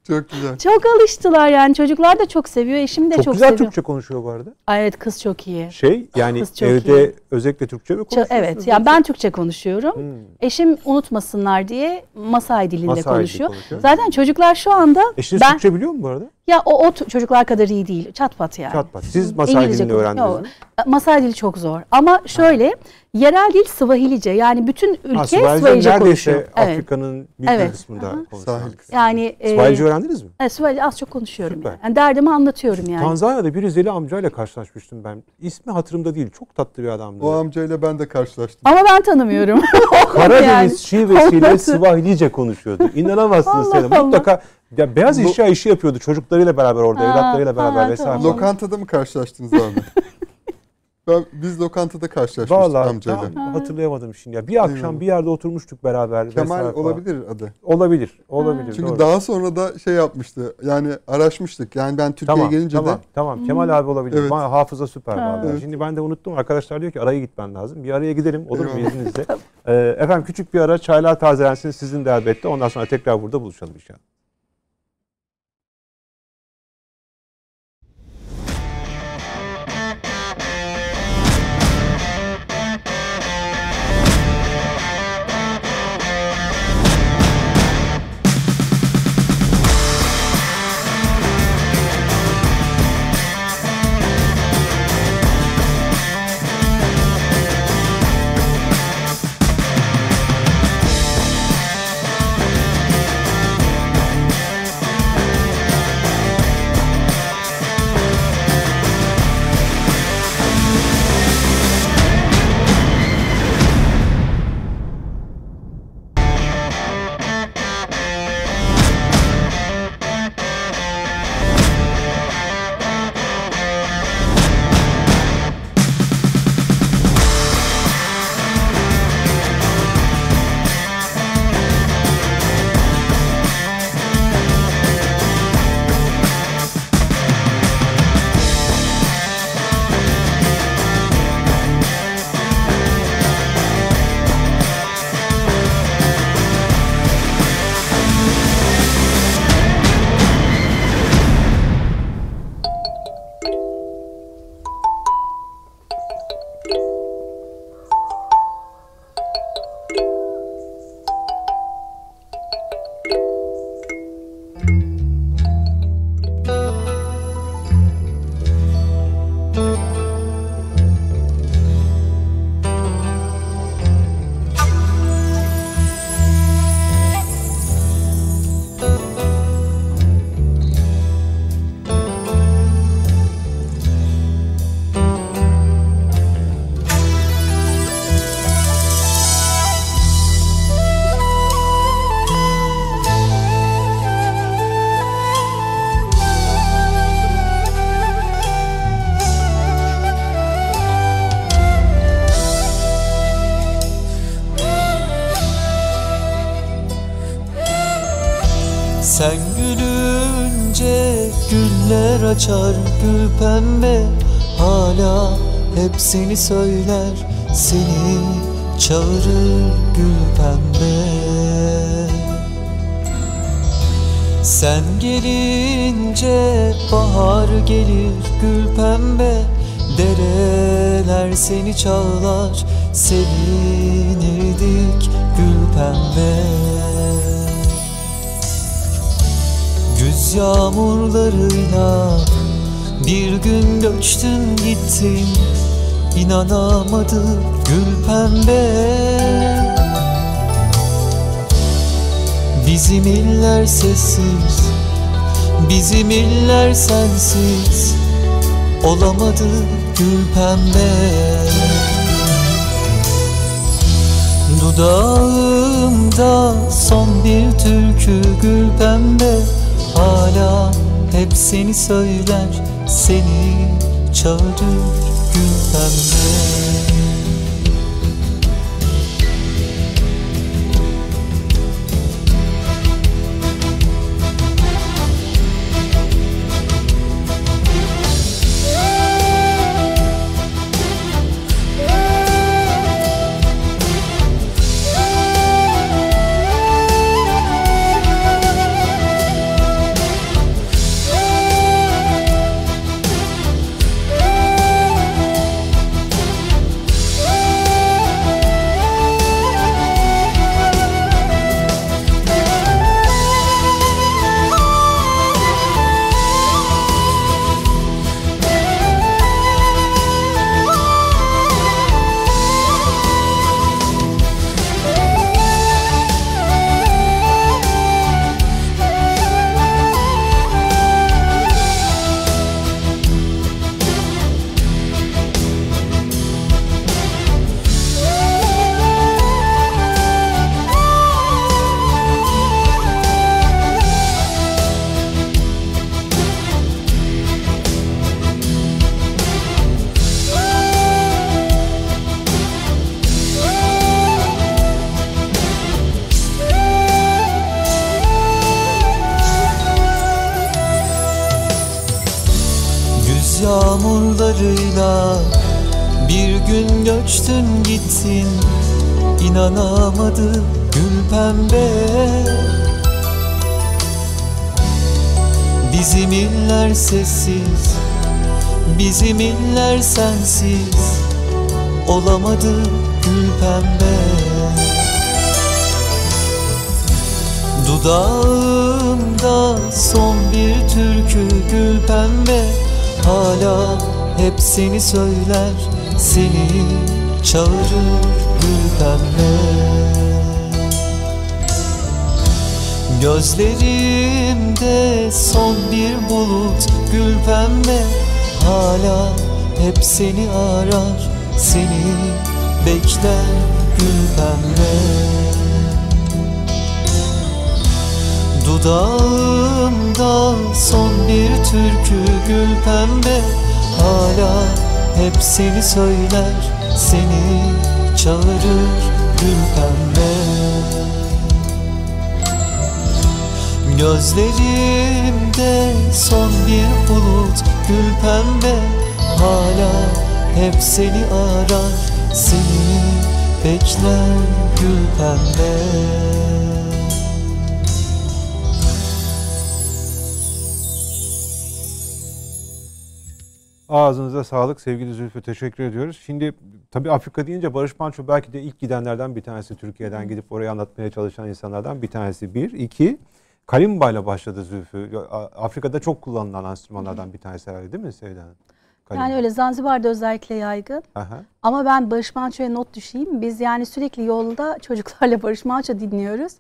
çok güzel. Çok alıştılar yani çocuklar da çok seviyor. Eşim de çok, çok güzel seviyor. Türkçe konuşuyor bu arada. Ay, evet kız çok iyi. Şey yani çok evde iyi. özellikle Türkçe mi konuşuyorsunuz? Evet Ya yani ben Türkçe konuşuyorum. Hmm. Eşim unutmasınlar diye Masai dilinde Masai konuşuyor. konuşuyor. Zaten çocuklar şu anda Eşiniz ben... Türkçe biliyor mu bu arada? Ya o, ot çocuklar kadar iyi değil. Çat pat yani. Çat pat. Siz masal dilini öğrendiniz Yok. mi? E, masal dili çok zor. Ama şöyle ha. yerel dil Sıvahilice. Yani bütün ülke ha, Sıvahilice konuşuyor. Neredeyse evet. Afrika'nın büyük evet. kısmında konuşuyor. Yani, e, öğrendiniz mi? Evet Sıvahilice az çok konuşuyorum. Süper. Yani. yani. derdimi anlatıyorum yani. Tanzanya'da bir Rizeli amcayla karşılaşmıştım ben. İsmi hatırımda değil. Çok tatlı bir adamdı. O amcayla ben de karşılaştım. Ama ben tanımıyorum. Karadeniz yani. şivesiyle Sıvahilice konuşuyordu. İnanamazsınız. Allah Allah. Mutlaka ya beyaz Lo- eşya işi yapıyordu çocuklarıyla beraber orada, Ha, evlatlarıyla beraber ha, vesaire. tamam. Lokantada mı karşılaştınız abi? ben, biz lokantada karşılaştık. Vallahi amcayla. tam hatırlayamadım şimdi. Ya bir akşam bir yerde oturmuştuk beraber. Kemal vesaire falan. olabilir adı. Olabilir. Olabilir. Çünkü doğru. daha sonra da şey yapmıştı. Yani araşmıştık. Yani ben Türkiye'ye tamam, gelince tamam, de tamam. Kemal abi olabilir. Evet. Bana hafıza süper vallahi. Evet. Şimdi ben de unuttum. Arkadaşlar diyor ki araya gitmen lazım. Bir araya gidelim. Olur mu Eyvallah. izninizle? Ee, efendim küçük bir ara çaylar tazelensin sizin de elbette. Ondan sonra tekrar burada buluşalım inşallah. Seni söyler Seni çağırır gül pembe Sen gelince bahar gelir gül pembe Dereler seni çağlar Sevinirdik gül pembe Güz yağmurlarıyla bir gün göçtün gittin inanamadı gül pembe Bizim iller sessiz, bizim iller sensiz Olamadı gül pembe Dudağımda son bir türkü gül pembe Hala hep seni söyler, seni çağırır tương tận Seni söyler, seni çağırır gül pembe Gözlerimde son bir bulut gül pembe Hala hep seni arar, seni bekler gül pembe Dudağımda son bir türkü gül pembe hala hep seni söyler Seni çağırır gül pembe Gözlerimde son bir bulut gül pembe Hala hep seni arar Seni bekler gül pembe Ağzınıza sağlık sevgili Zülfü teşekkür ediyoruz. Şimdi tabii Afrika deyince Barış Manço belki de ilk gidenlerden bir tanesi Türkiye'den gidip orayı anlatmaya çalışan insanlardan bir tanesi bir. iki kalimba ile başladı Zülfü. Afrika'da çok kullanılan enstrümanlardan bir tanesi herhalde değil mi Sevda Hanım? Kalimba. Yani öyle Zanzibar'da özellikle yaygın. Aha. Ama ben Barış Manço'ya not düşeyim. Biz yani sürekli yolda çocuklarla Barış Manço dinliyoruz.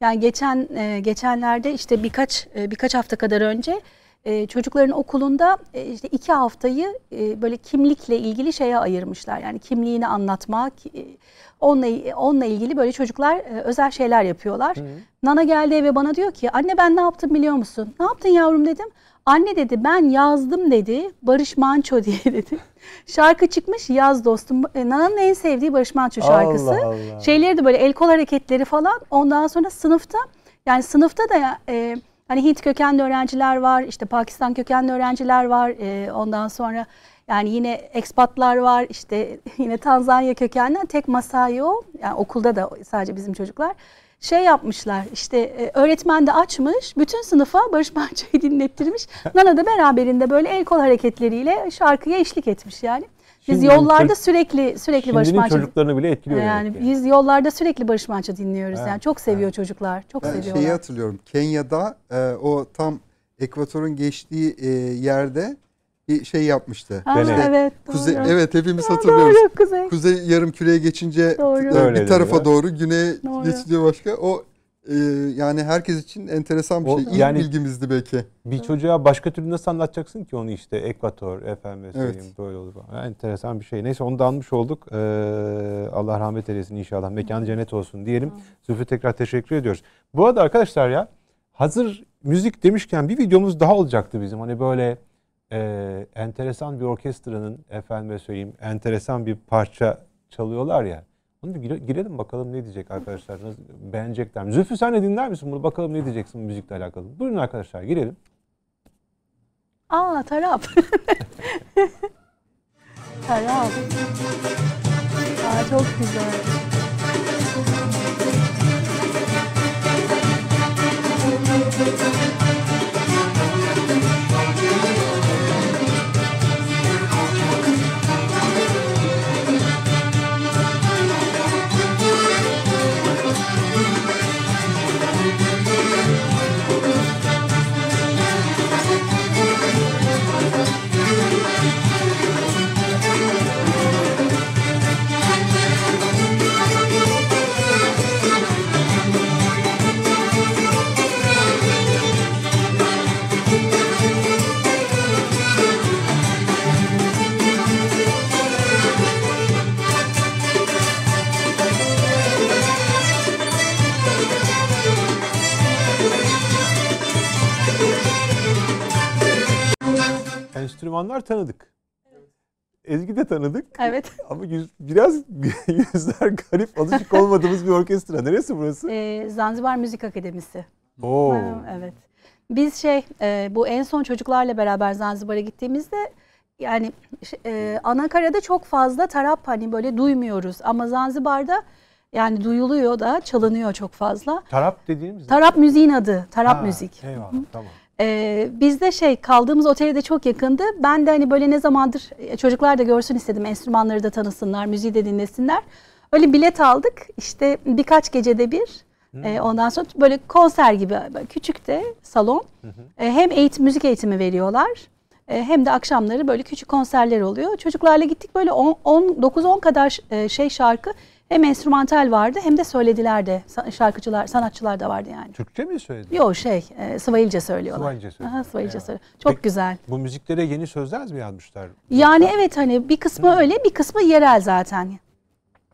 Yani geçen e, geçenlerde işte birkaç e, birkaç hafta kadar önce ee, çocukların okulunda e, işte iki haftayı e, böyle kimlikle ilgili şeye ayırmışlar. Yani kimliğini anlatmak, e, onunla, onunla ilgili böyle çocuklar e, özel şeyler yapıyorlar. Hı. Nana geldi eve bana diyor ki anne ben ne yaptım biliyor musun? Ne yaptın yavrum dedim. Anne dedi ben yazdım dedi Barış Manço diye dedi. Şarkı çıkmış yaz dostum. Nana'nın en sevdiği Barış Manço şarkısı. Allah Allah. Şeyleri de böyle el kol hareketleri falan. Ondan sonra sınıfta yani sınıfta da... E, Hani Hint kökenli öğrenciler var, işte Pakistan kökenli öğrenciler var. E, ondan sonra yani yine ekspatlar var, işte yine Tanzanya kökenli tek masayı o. Yani okulda da sadece bizim çocuklar şey yapmışlar işte e, öğretmen de açmış bütün sınıfa Barış Manço'yu dinlettirmiş. Nana da beraberinde böyle el kol hareketleriyle şarkıya eşlik etmiş yani. Biz Şimdi yollarda çocuk, sürekli sürekli Barış Manço çocuklarını bile etkiliyor yani. yani. Biz yollarda sürekli Barış Manço dinliyoruz evet. yani. Çok seviyor evet. çocuklar. Çok ben seviyorlar. Şeyi hatırlıyorum. Kenya'da e, o tam ekvatorun geçtiği e, yerde bir şey yapmıştı. Aa, işte evet. Kuze, doğru. Evet hepimiz hatırlıyoruz. Doğru, kuzey. kuzey yarım küreye geçince doğru. E, bir tarafa doğru güneye geçince başka. O ee, yani herkes için enteresan bir o, şey. İlk yani, bilgimizdi belki. Bir çocuğa başka türlü nasıl anlatacaksın ki onu işte ekvator, efendim evet. böyle olur. Yani enteresan bir şey. Neyse onu da almış olduk. Ee, Allah rahmet eylesin inşallah. Mekanı cennet olsun diyelim. Zülfü tekrar teşekkür ediyoruz. Bu arada arkadaşlar ya hazır müzik demişken bir videomuz daha olacaktı bizim. Hani böyle e, enteresan bir orkestranın efendime söyleyeyim enteresan bir parça çalıyorlar ya. Bunu bir girelim bakalım ne diyecek arkadaşlar. beğenecekler mi? Zülfü sen de dinler misin bunu? Bakalım ne diyeceksin müzikle alakalı. Buyurun arkadaşlar girelim. Aa tarap tarap Aa çok güzel. enstrümanlar tanıdık. Ezgi de tanıdık. Evet. Ama yüz, biraz yüzler garip, alışık olmadığımız bir orkestra. Neresi burası? Ee, Zanzibar Müzik Akademisi. Oo. evet. Biz şey, e, bu en son çocuklarla beraber Zanzibar'a gittiğimizde yani şey, e, Anakara'da çok fazla tarap hani böyle duymuyoruz. Ama Zanzibar'da yani duyuluyor da çalınıyor çok fazla. Tarap dediğimiz Tarap müziğin adı. Tarap ha, müzik. Eyvallah tamam. Ee, biz de şey kaldığımız oteli de çok yakındı. Ben de hani böyle ne zamandır e, çocuklar da görsün istedim. Enstrümanları da tanısınlar, müziği de dinlesinler. Öyle bilet aldık. İşte birkaç gecede bir. E, ondan sonra böyle konser gibi küçük de salon. Hı hı. E, hem eğitim, müzik eğitimi veriyorlar e, hem de akşamları böyle küçük konserler oluyor. Çocuklarla gittik böyle 9-10 kadar e, şey şarkı hem enstrümantal vardı hem de söylediler de şarkıcılar, sanatçılar da vardı yani. Türkçe mi söyledi? Yok şey, e, Sıvailce söylüyorlar. Sıvayilce söylüyor. Aha, Sıvailce söylüyor. Çok Peki, güzel. Bu müziklere yeni sözler mi yazmışlar? Yani evet hani bir kısmı Hı. öyle, bir kısmı yerel zaten.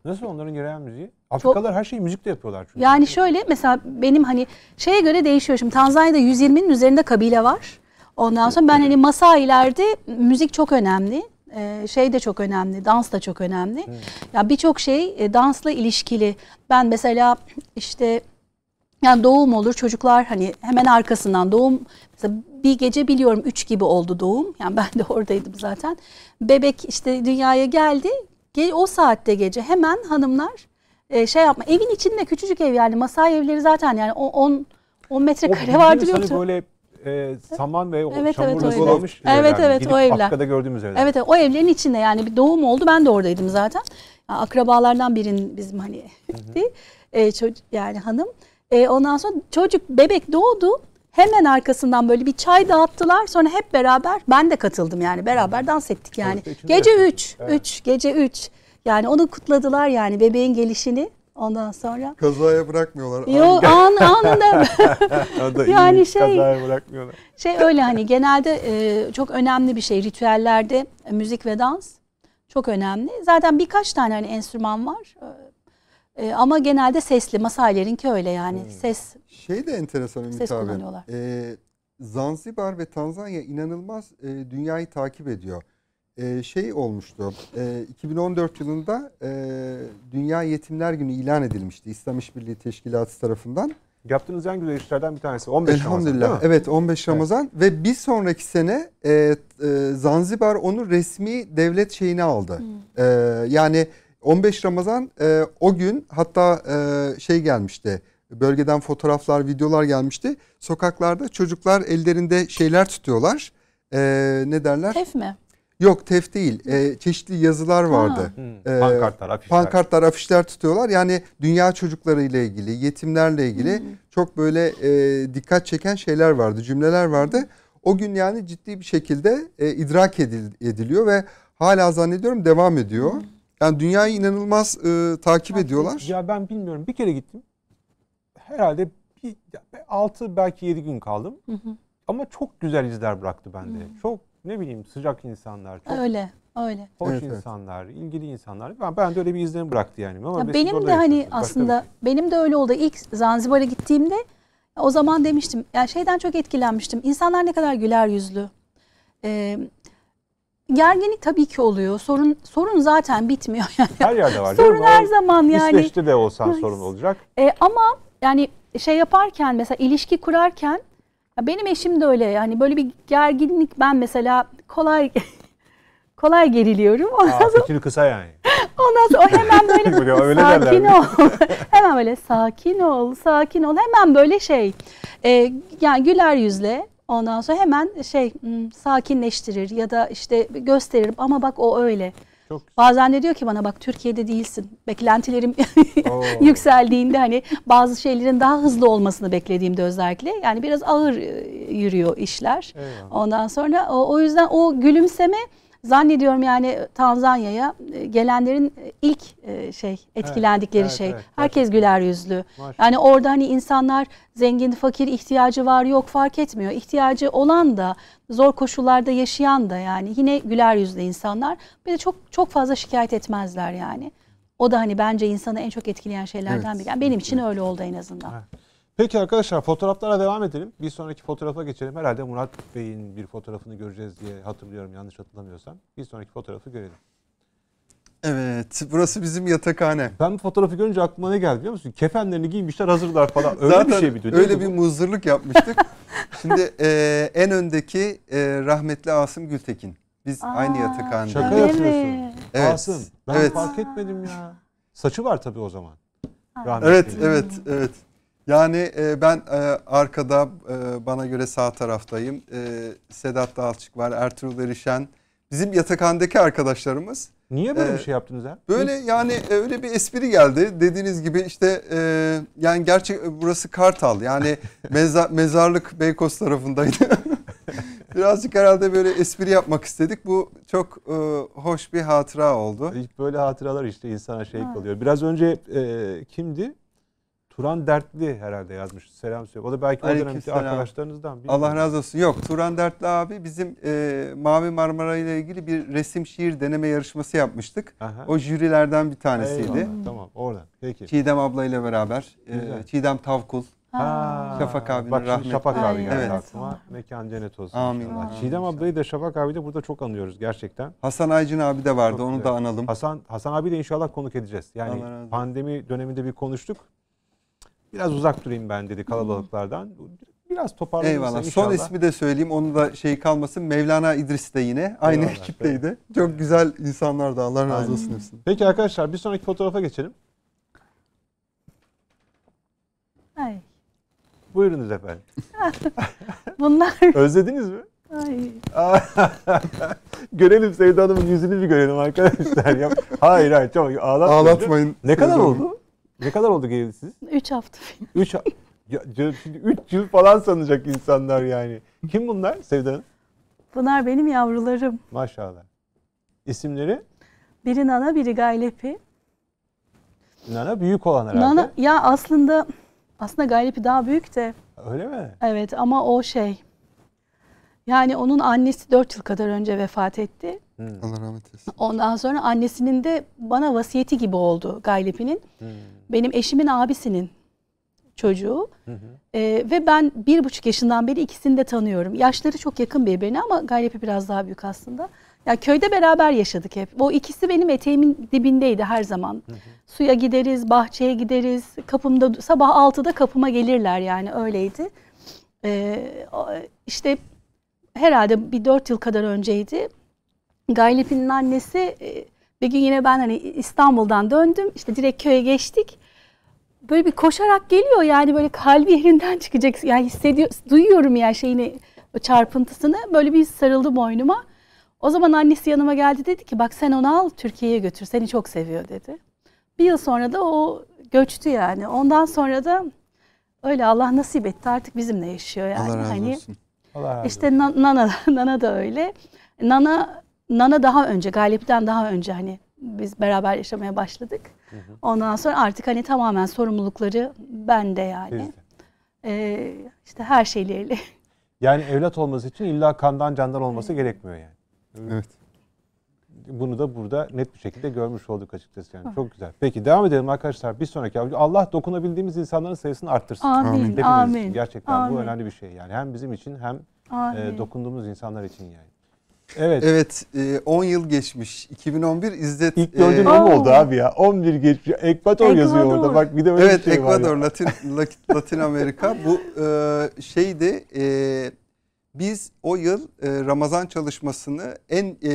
Nasıl onların yerel müziği? Afrikalılar Çok, her şeyi müzikle yapıyorlar çünkü. Yani şöyle mesela benim hani şeye göre değişiyor. Şimdi Tanzanya'da 120'nin üzerinde kabile var. Ondan sonra ben hani Masai'lerde müzik çok önemli. Ee, şey de çok önemli, dans da çok önemli. Evet. Ya birçok şey e, dansla ilişkili. Ben mesela işte yani doğum olur çocuklar hani hemen arkasından doğum mesela bir gece biliyorum 3 gibi oldu doğum. Yani ben de oradaydım zaten. Bebek işte dünyaya geldi. O saatte gece hemen hanımlar e, şey yapma. Evin içinde küçücük ev yani masai evleri zaten yani 10 10 metrekare vardır yoktur. Hani böyle e, saman ve evet, çamurla evet, dolanmış Evet evet o evler. Akka'da gördüğümüz evler. Evet, evet o evlerin içinde yani bir doğum oldu ben de oradaydım zaten. Yani akrabalardan birinin bizim hani e, çocuk, yani hanım. E, ondan sonra çocuk bebek doğdu. Hemen arkasından böyle bir çay dağıttılar. Sonra hep beraber ben de katıldım yani beraber dans ettik yani. Gece 3, 3 evet. gece 3. Yani onu kutladılar yani bebeğin gelişini. Ondan sonra kazaya bırakmıyorlar. Yok an, anında yani şey kazaya bırakmıyorlar. Şey öyle hani genelde e, çok önemli bir şey ritüellerde e, müzik ve dans çok önemli. Zaten birkaç tane hani enstrüman var. E, e ama genelde sesli masalerinki öyle yani hmm. ses. Şey de enteresan Ümit ses abi. kullanıyorlar. E, Zanzibar ve Tanzanya inanılmaz e, dünyayı takip ediyor e, şey olmuştu. E, 2014 yılında e, Dünya Yetimler Günü ilan edilmişti İslam İşbirliği Teşkilatı tarafından. Yaptığınız en güzel işlerden bir tanesi 15 Elhamdülillah. Ramazan. Evet 15 Ramazan evet. ve bir sonraki sene e, e, Zanzibar onu resmi devlet şeyine aldı. Hmm. E, yani 15 Ramazan e, o gün hatta e, şey gelmişti. Bölgeden fotoğraflar, videolar gelmişti. Sokaklarda çocuklar ellerinde şeyler tutuyorlar. E, ne derler? Tef mi? Yok tef değil. E, çeşitli yazılar vardı. E, pankartlar, afişler. Pankartlar, afişler tutuyorlar. Yani dünya çocukları ile ilgili, yetimlerle ilgili hmm. çok böyle e, dikkat çeken şeyler vardı, cümleler vardı. O gün yani ciddi bir şekilde e, idrak edil, ediliyor ve hala zannediyorum devam ediyor. Hmm. Yani dünyayı inanılmaz e, takip ben, ediyorlar. Ya ben bilmiyorum. Bir kere gittim. Herhalde bir, 6 belki 7 gün kaldım. Hı hı. Ama çok güzel izler bıraktı bende. Hı. Hmm. Çok ne bileyim sıcak insanlar. Çok öyle. Öyle. Hoş evet, insanlar, evet. ilgili insanlar. Ben, ben de öyle bir izlenim bıraktı yani. Ama ya benim de hani aslında şey. benim de öyle oldu. İlk Zanzibar'a gittiğimde o zaman demiştim. Yani şeyden çok etkilenmiştim. İnsanlar ne kadar güler yüzlü. Ee, gerginlik tabii ki oluyor. Sorun sorun zaten bitmiyor yani. Her yerde var. sorun canım. her zaman yani. İsveç'te de olsan sorun olacak. Ee, ama yani şey yaparken mesela ilişki kurarken benim eşim de öyle yani böyle bir gerginlik ben mesela kolay kolay geriliyorum. Ondan Aa, sonra, kısa yani. Ondan sonra o hemen böyle sakin ol. hemen böyle sakin ol, sakin ol. Hemen böyle şey e, yani güler yüzle ondan sonra hemen şey hmm, sakinleştirir ya da işte gösterir ama bak o öyle. Çok Bazen de diyor ki bana bak Türkiye'de değilsin. Beklentilerim yükseldiğinde hani bazı şeylerin daha hızlı olmasını beklediğimde özellikle yani biraz ağır e, yürüyor işler. Eyvallah. Ondan sonra o, o yüzden o gülümseme Zannediyorum yani e, Tanzanya'ya e, gelenlerin e, ilk şey etkilendikleri evet, evet, şey. Evet, Herkes evet. güler yüzlü. Maşallah. Yani orada hani insanlar zengin, fakir, ihtiyacı var, yok fark etmiyor. İhtiyacı olan da, zor koşullarda yaşayan da yani yine güler yüzlü insanlar. Bir de çok çok fazla şikayet etmezler yani. O da hani bence insanı en çok etkileyen şeylerden evet. biri. Yani benim için evet. öyle oldu en azından. Evet. Peki arkadaşlar fotoğraflara devam edelim. Bir sonraki fotoğrafa geçelim. Herhalde Murat Bey'in bir fotoğrafını göreceğiz diye hatırlıyorum yanlış hatırlamıyorsam. Bir sonraki fotoğrafı görelim. Evet burası bizim yatakhane. Ben bu fotoğrafı görünce aklıma ne geldi biliyor musun? Kefenlerini giymişler hazırlar falan. Öyle Zaten bir şey miydi? Öyle bir bu? yapmıştık. Şimdi e, en öndeki e, rahmetli Asım Gültekin. Biz Aa, aynı yatakhanede. Şaka yapıyorsun. Evet. Asım ben evet. fark etmedim ya. Saçı var tabii o zaman. Rahmetli. Evet evet evet. Yani e, ben e, arkada e, bana göre sağ taraftayım. E, Sedat Dalçık var, Ertuğrul Erişen. Bizim yatakhanedeki arkadaşlarımız. Niye böyle e, bir şey yaptınız ha? Böyle yani e, öyle bir espri geldi. Dediğiniz gibi işte e, yani gerçek e, burası Kartal. Yani meza, mezarlık Beykoz tarafındaydı. Birazcık herhalde böyle espri yapmak istedik. Bu çok e, hoş bir hatıra oldu. Böyle hatıralar işte insana şey kalıyor. Biraz önce e, kimdi? Turan Dertli herhalde yazmış. Selam söyle. O da belki Aleyküm o dönemki arkadaşlarınızdan. Bilmiyorum. Allah razı olsun. Yok Turan Dertli abi bizim e, Mavi Marmara ile ilgili bir resim şiir deneme yarışması yapmıştık. Aha. O jürilerden bir tanesiydi. Eyvallah. Tamam oradan. Peki. Çiğdem abla ile beraber. E, Çiğdem Tavkul. Ha. Şafak abinin Bak, rahmeti. Şafak abi geldi evet. aklıma. Mekan cennet olsun. Amin. Çiğdem ablayı da Şafak abi de burada çok anlıyoruz gerçekten. Hasan Aycın abi de vardı çok onu güzel. da analım. Hasan Hasan abi de inşallah konuk edeceğiz. Yani pandemi döneminde bir konuştuk. Biraz uzak durayım ben dedi kalabalıklardan. Biraz toparlayalım. Eyvallah. Son ismi de söyleyeyim. Onu da şey kalmasın. Mevlana İdris de yine aynı Eyvallah. ekipteydi. Evet. Çok güzel insanlar da Allah razı olsun hepsini. Peki arkadaşlar bir sonraki fotoğrafa geçelim. Ay. Buyurunuz efendim. Bunlar... Özlediniz mi? Hayır. görelim Sevda Hanım'ın yüzünü bir görelim arkadaşlar. hayır hayır çok ağlatmayın. Ağlatmayın. Ne kadar oldu? Ne kadar oldu gelirsiz? 3 hafta. 3 şimdi 3 yıl falan sanacak insanlar yani. Kim bunlar Sevda Bunlar benim yavrularım. Maşallah. İsimleri? Biri Nana, biri Gaylepi. Nana büyük olan herhalde. Nana ya aslında aslında Gaylepi daha büyük de. Öyle mi? Evet ama o şey. Yani onun annesi 4 yıl kadar önce vefat etti. Hmm. Allah rahmet eylesin. Ondan sonra annesinin de bana vasiyeti gibi oldu Gaylepi'nin. Hmm. Benim eşimin abisinin çocuğu. Ee, ve ben bir buçuk yaşından beri ikisini de tanıyorum. Yaşları çok yakın birbirine ama Gaylepi biraz daha büyük aslında. Ya köyde beraber yaşadık hep. O ikisi benim eteğimin dibindeydi her zaman. Suya gideriz, bahçeye gideriz. Kapımda sabah 6'da kapıma gelirler yani öyleydi. Ee, işte herhalde bir dört yıl kadar önceydi. Gaylip'in annesi e, bir gün yine ben hani İstanbul'dan döndüm. İşte direkt köye geçtik. Böyle bir koşarak geliyor yani böyle kalbi yerinden çıkacak. Yani hissediyor, duyuyorum yani şeyini çarpıntısını. Böyle bir sarıldı boynuma. O zaman annesi yanıma geldi dedi ki bak sen onu al Türkiye'ye götür seni çok seviyor dedi. Bir yıl sonra da o göçtü yani. Ondan sonra da öyle Allah nasip etti artık bizimle yaşıyor yani. Allah razı hani olsun. hani, Allah razı işte olsun. İşte Nana, Nana da öyle. Nana Nana daha önce, Galip'ten daha önce hani biz beraber yaşamaya başladık. Hı hı. Ondan sonra artık hani tamamen sorumlulukları bende yani. Ee, işte her şeyleriyle. Yani evlat olması için illa kandan candan olması gerekmiyor yani. Evet. Bunu da burada net bir şekilde görmüş olduk açıkçası yani. Hı. Çok güzel. Peki devam edelim arkadaşlar. Bir sonraki Allah dokunabildiğimiz insanların sayısını arttırsın. Amin. Hepimiz amin. Gerçekten amin. bu önemli bir şey yani. Hem bizim için hem e, dokunduğumuz insanlar için yani. Evet. Evet e, 10 yıl geçmiş. 2011 İzzet. İlk gördüğün e, oldu abi ya? 11 geçmiş. Ekvador yazıyor orada. Bak bir de öyle evet, bir şey Ekvador, var. Evet Ekvador Latin, Latin Amerika. Bu e, şey de e, biz o yıl e, Ramazan çalışmasını en e,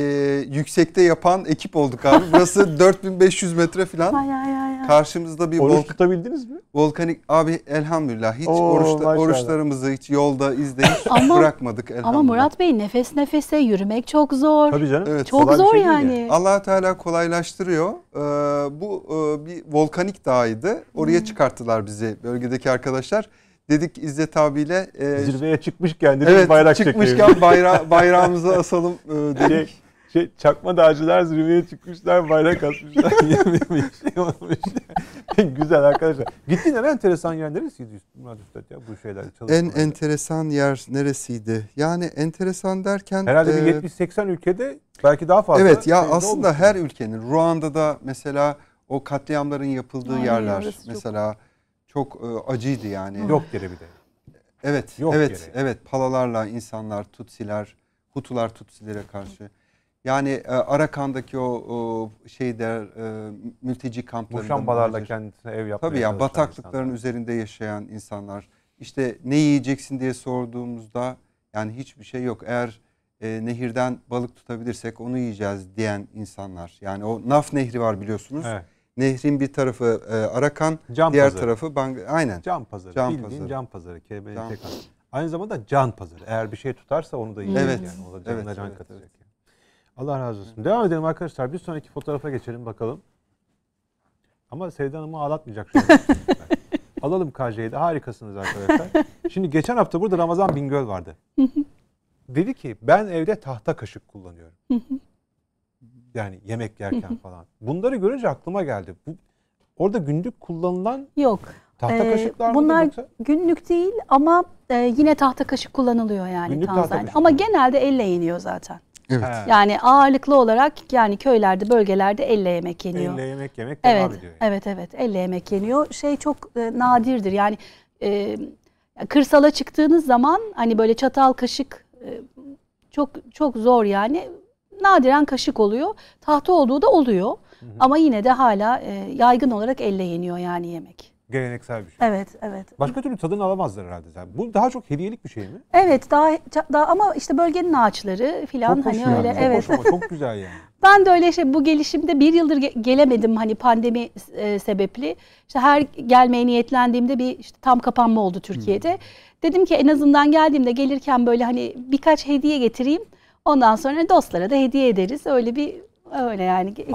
yüksekte yapan ekip olduk abi. Burası 4500 metre falan. Ay, ay, ay, ay. Karşımızda bir Oruç volk- tutabildiniz mi? volkanik abi elhamdülillah hiç Oo, oruçta, oruçlarımızı hiç yolda izde hiç Ama- bırakmadık elhamdülillah. Ama Murat Bey nefes nefese yürümek çok zor. Tabii canım. Evet. Çok zor şey değil yani. allah Teala kolaylaştırıyor. Ee, bu e, bir volkanik dağydı. Oraya çıkarttılar bizi bölgedeki arkadaşlar dedik İzzet abiyle. E, Zirveye çıkmışken dedik evet, bayrak çekelim. çıkmışken bayra bayrağımızı asalım e, şey, dedik. Şey, şey, çakma dağcılar zirveye çıkmışlar bayrak asmışlar. Yemin bir şey olmuş. Güzel arkadaşlar. Gittiğin en enteresan yer neresiydi Murat Üstad ya bu şeyler? En yani. enteresan yer neresiydi? Yani enteresan derken... Herhalde e, bir 70-80 ülkede belki daha fazla. Evet ya aslında olmuş. her ülkenin. Ruanda'da mesela o katliamların yapıldığı yani yerler mesela. Çok çok e, acıydı yani. Yok yere bir de. Evet, Yok evet, yere. evet. Palalarla insanlar, Tutsiler, Hutular Tutsilere karşı. Yani e, Arakan'daki o, o şeyler, e, mülteci kamplarında. Muşambalarla kendisine ev yapmaya Tabii ya bataklıkların insanlar. üzerinde yaşayan insanlar. İşte ne yiyeceksin diye sorduğumuzda yani hiçbir şey yok. Eğer e, nehirden balık tutabilirsek onu yiyeceğiz diyen insanlar. Yani o Naf Nehri var biliyorsunuz. Evet. Nehrin bir tarafı e, Arakan, can diğer pazarı. tarafı Bang aynen. Can pazarı. Can Bildiğin pazarı. can pazarı. KBTK. Can. Aynı zamanda can pazarı. Eğer bir şey tutarsa onu da yiyecek evet. yani. O da canına evet, can evet, katacak. Evet. Yani. Allah razı olsun. Evet. Devam edelim arkadaşlar. Bir sonraki fotoğrafa geçelim bakalım. Ama Sevda Hanım'ı ağlatmayacak şu Alalım KJ'yi de harikasınız arkadaşlar. Şimdi geçen hafta burada Ramazan Bingöl vardı. Dedi ki ben evde tahta kaşık kullanıyorum. Yani yemek yerken falan. Bunları görünce aklıma geldi. Bu orada günlük kullanılan Yok. Tahta ee, kaşıklar Bunlar mı günlük değil ama e, yine tahta kaşık kullanılıyor yani günlük Tanzanya'da. Ama genelde elle yeniyor zaten. Evet. He. Yani ağırlıklı olarak yani köylerde, bölgelerde elle yemek yeniyor. Elle yemek yemek evet, ediyor. Yani. Evet, evet. Elle yemek yeniyor. Şey çok e, nadirdir. Yani e, kırsala çıktığınız zaman hani böyle çatal, kaşık e, çok çok zor yani nadiren kaşık oluyor. Tahta olduğu da oluyor. Hı hı. Ama yine de hala e, yaygın olarak elle yeniyor yani yemek. Geleneksel bir şey. Evet, evet. Başka türlü tadını alamazlar herhalde. Yani bu daha çok hediyelik bir şey mi? Evet, daha, daha ama işte bölgenin ağaçları filan hani yani, öyle çok evet. Hoş ama, çok güzel yani. ben de öyle şey bu gelişimde bir yıldır gelemedim hani pandemi e, sebepli. İşte her gelmeye niyetlendiğimde bir işte tam kapanma oldu Türkiye'de. Hmm. Dedim ki en azından geldiğimde gelirken böyle hani birkaç hediye getireyim. Ondan sonra dostlara da hediye ederiz. Öyle bir öyle yani şey.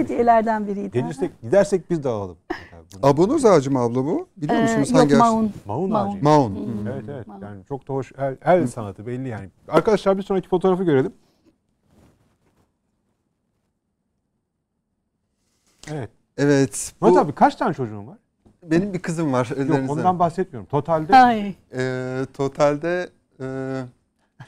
hediyelerden biriydi. Gelirsek gidersek biz de alalım. Abonoz ağacı mı abla bu? Biliyor ee, musunuz ee, hangi yok, maun. ağaç? Maun. Maun ağacı. Maun. Hmm. Evet evet. Maun. Yani çok da hoş. El, el sanatı belli yani. Arkadaşlar bir sonraki fotoğrafı görelim. Evet. Evet. Bu... Murat abi kaç tane çocuğun var? Benim bir kızım var. Yok ondan bahsetmiyorum. Totalde. Ay. E, totalde e,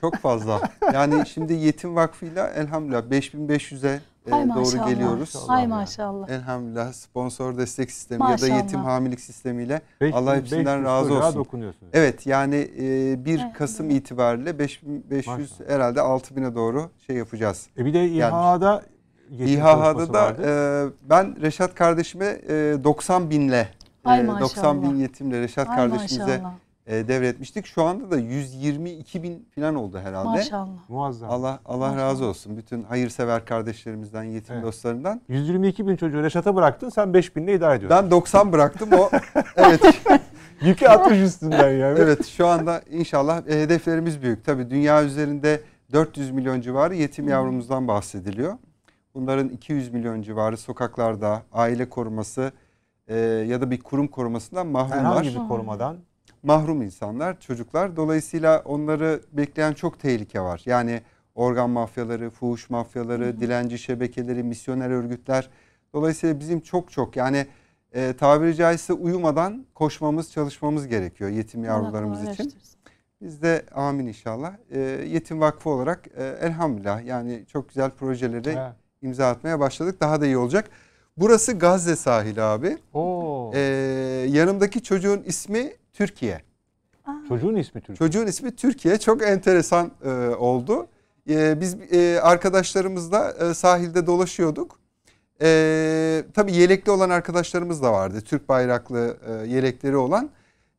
çok fazla. yani şimdi Yetim Vakfı'yla elhamdülillah 5500'e e, Hay doğru maşallah. geliyoruz. Hay maşallah. Elhamdülillah sponsor destek sistemi maşallah. ya da yetim hamilik sistemiyle Beş, Allah hepsinden razı olsun. Evet yani e, 1 evet. Kasım itibariyle 5500 maşallah. herhalde 6000'e doğru şey yapacağız. E bir de İHA'da İHA'da da e, ben Reşat kardeşime e, 90 binle e, 90 bin yetimle Reşat Hay kardeşimize maşallah e, devretmiştik. Şu anda da 122 bin falan oldu herhalde. Maşallah. Muazzam. Allah Allah Maşallah. razı olsun. Bütün hayırsever kardeşlerimizden, yetim evet. dostlarından. 122 bin çocuğu Reşat'a bıraktın sen 5 binle idare ediyorsun. Ben 90 bıraktım o. evet. Yükü atmış üstünden yani. evet şu anda inşallah e, hedeflerimiz büyük. Tabii dünya üzerinde 400 milyon civarı yetim hmm. yavrumuzdan bahsediliyor. Bunların 200 milyon civarı sokaklarda aile koruması e, ya da bir kurum korumasından mahrum Herhangi bir korumadan mahrum insanlar, çocuklar. Dolayısıyla onları bekleyen çok tehlike var. Yani organ mafyaları, fuhuş mafyaları, hı hı. dilenci şebekeleri, misyoner örgütler. Dolayısıyla bizim çok çok yani e, tabiri caizse uyumadan koşmamız, çalışmamız gerekiyor yetim yavrularımız Allah için. Biz de amin inşallah. E, yetim Vakfı olarak e, elhamdülillah yani çok güzel projeleri imza atmaya başladık. Daha da iyi olacak. Burası Gazze sahili abi. Oo. Ee, yanımdaki çocuğun ismi Türkiye. Çocuğun ismi Türkiye. Çocuğun ismi Türkiye. Çok enteresan e, oldu. E, biz e, arkadaşlarımızla e, sahilde dolaşıyorduk. E, tabii yelekli olan arkadaşlarımız da vardı. Türk bayraklı e, yelekleri olan.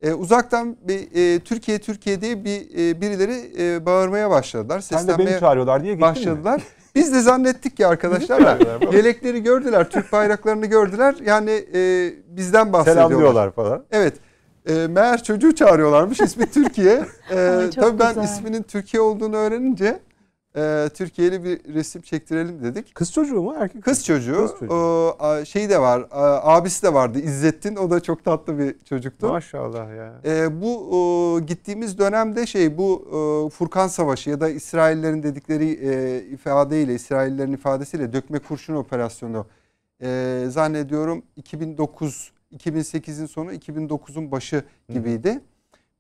E, uzaktan bir e, Türkiye Türkiye diye bir e, birileri e, bağırmaya başladılar. Sen de beni çağırıyorlar diye gittin başladılar. mi? Biz de zannettik ki arkadaşlar yelekleri gördüler, Türk bayraklarını gördüler. Yani e, bizden bahsediyorlar. Selamlıyorlar falan. Evet. E, meğer çocuğu çağırıyorlarmış ismi Türkiye. E, tabii ben güzel. isminin Türkiye olduğunu öğrenince e, Türkiye'li bir resim çektirelim dedik. Kız çocuğu mu erkek? Kız çocuğu. Kız çocuğu. E, şey de var. E, abisi de vardı İzzettin. O da çok tatlı bir çocuktu. Maşallah ya. E, bu e, gittiğimiz dönemde şey bu e, Furkan Savaşı ya da İsraillerin dedikleri e, ifadeyle İsraillerin ifadesiyle dökme kurşun operasyonu e, zannediyorum 2009 2008'in sonu 2009'un başı gibiydi. Hı.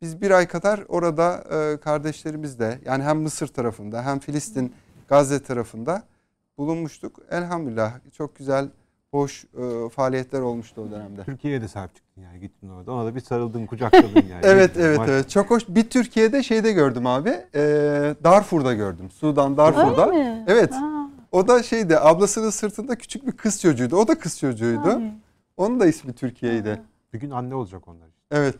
Biz bir ay kadar orada e, kardeşlerimizle yani hem Mısır tarafında hem Filistin Gazze tarafında bulunmuştuk. Elhamdülillah çok güzel hoş e, faaliyetler olmuştu o dönemde. Türkiye'ye de sahip çıktın yani gittin orada. Ona da bir sarıldın, kucakladın yani. evet, evet, maç. evet. Çok hoş. Bir Türkiye'de şeyde gördüm abi. E, Darfur'da gördüm. Sudan Darfur'da. Öyle mi? Evet. Aa. O da şeydi. Ablasının sırtında küçük bir kız çocuğuydu. O da kız çocuğuydu. Abi. Onun da ismi Türkiye'ydi. Bir gün anne olacak onlar. Evet.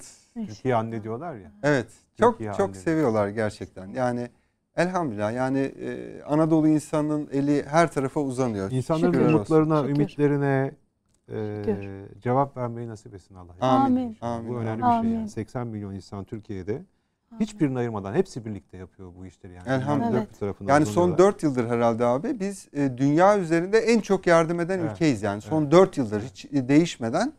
Türkiye anne diyorlar ya. Evet. Çok Türkiye çok anne. seviyorlar gerçekten. Yani elhamdülillah yani e, Anadolu insanının eli her tarafa uzanıyor. İnsanların Şükürler umutlarına, olsun. ümitlerine e, cevap vermeyi nasip etsin Allah. Amin. Amin. Bu önemli bir şey. Yani. 80 milyon insan Türkiye'de Hiçbirini ayırmadan hepsi birlikte yapıyor bu işleri yani. Elhamdülillah. Evet. yani son 4 yıldır herhalde abi biz e, dünya üzerinde en çok yardım eden evet. ülkeyiz yani. Son evet. 4 yıldır hiç e, değişmeden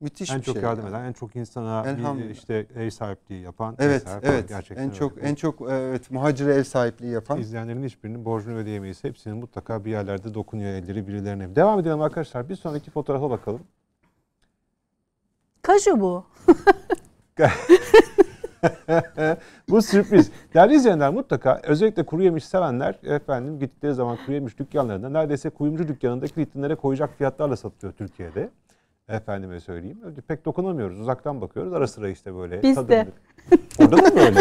müthiş en bir çok şey yardım eden, yani. en çok insana bir işte ev sahipliği yapan, evet, sahipliği evet. gerçekten en çok öyle. en çok e, evet muhacire ev sahipliği yapan. İzleyenlerin hiçbirinin borcunu ödeyemeyiz. Hepsinin mutlaka bir yerlerde dokunuyor elleri birilerine. Devam edelim arkadaşlar. Bir sonraki fotoğrafa bakalım. Kaju bu. bu sürpriz. Değerli izleyenler mutlaka özellikle kuru yemiş sevenler efendim gittikleri zaman kuru yemiş dükkanlarında neredeyse kuyumcu dükkanında vitrinlere koyacak fiyatlarla satılıyor Türkiye'de. Efendime söyleyeyim. Pek dokunamıyoruz. Uzaktan bakıyoruz. Ara sıra işte böyle. Biz de. Orada mı böyle.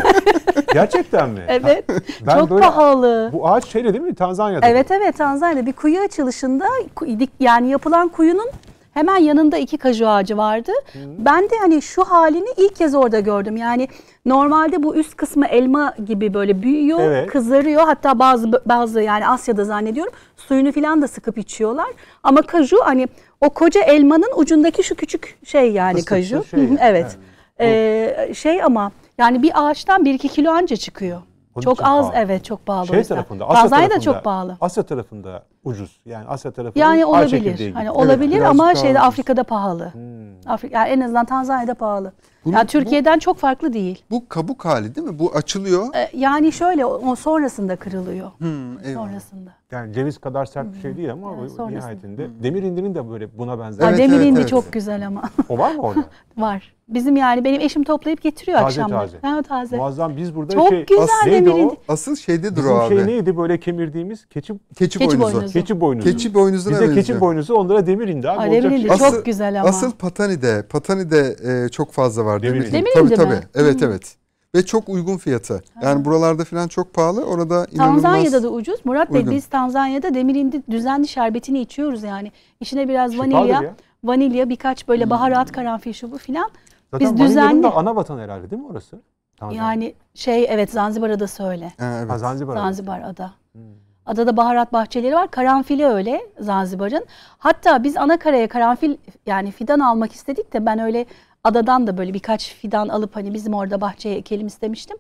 Gerçekten mi? Evet. Ben çok böyle, pahalı. Bu ağaç şeyle değil mi? Tanzanya'da. Evet evet Tanzanya'da. Bir kuyu açılışında yani yapılan kuyunun hemen yanında iki kaju ağacı vardı. Hı. Ben de hani şu halini ilk kez orada gördüm. Yani normalde bu üst kısmı elma gibi böyle büyüyor, evet. kızarıyor. Hatta bazı bazı yani Asya'da zannediyorum suyunu falan da sıkıp içiyorlar. Ama kaju hani o koca elmanın ucundaki şu küçük şey yani Fıstıklı kaju. Şey yani. evet. evet. Ee, şey ama yani bir ağaçtan bir iki kilo anca çıkıyor. Onun çok az pahalı. evet çok bağlı. Şey tarafında, Asya tarafında, da çok bağlı. Asya tarafında ucuz. Yani Asya tarafı yani olabilir. Hani olabilir evet, ama şeyde ucuz. Afrika'da pahalı. Hmm. Afrika yani en azından Tanzanya'da pahalı. Bunun, yani Türkiye'den bu, çok farklı değil. Bu kabuk hali değil mi? Bu açılıyor. Ee, yani şöyle o sonrasında kırılıyor. Hmm, Sonrasında. Yani ceviz kadar sert bir şey hmm. değil ama evet, sonrasında. nihayetinde hmm. demir indirin de böyle buna benzer. Evet, demir evet, indi evet. çok güzel ama. O var mı orada? var. Bizim yani benim eşim toplayıp getiriyor taze, akşamları. Taze taze. taze. Muazzam biz burada çok şey. Çok güzel demir indi. Asıl şeyde dur abi. Bizim şey neydi böyle kemirdiğimiz? Keçi, keçi, keçi boynuzu. boynuzu. Keçi boynuzu. Keçi boynuzuna Bize benziyor. keçi boynuzu onlara demir indi abi. Aa, demir şey çok güzel ama. Asıl Patani'de, Patani'de e, çok fazla var demir, demir indi. Demir tabii, indi tabii. mi? Evet hmm. evet. Ve çok uygun fiyatı. Ha. Yani buralarda falan çok pahalı. Orada inanılmaz Tanzanya'da da ucuz. Murat uygun. Bey biz Tanzanya'da demir indi düzenli şerbetini içiyoruz yani. İçine biraz Şifadır şey vanilya, vanilya birkaç böyle hmm. baharat, karanfil şu bu filan. Zaten biz düzenli. Da ana vatan herhalde değil mi orası? Tanzanya. Yani şey evet Zanzibar Adası öyle. Ha, evet. ha Zanzibar, Zanzibar Ada. Hmm. Adada baharat bahçeleri var. Karanfili öyle Zanzibar'ın. Hatta biz anakaraya karanfil yani fidan almak istedik de ben öyle adadan da böyle birkaç fidan alıp hani bizim orada bahçeye ekelim istemiştim.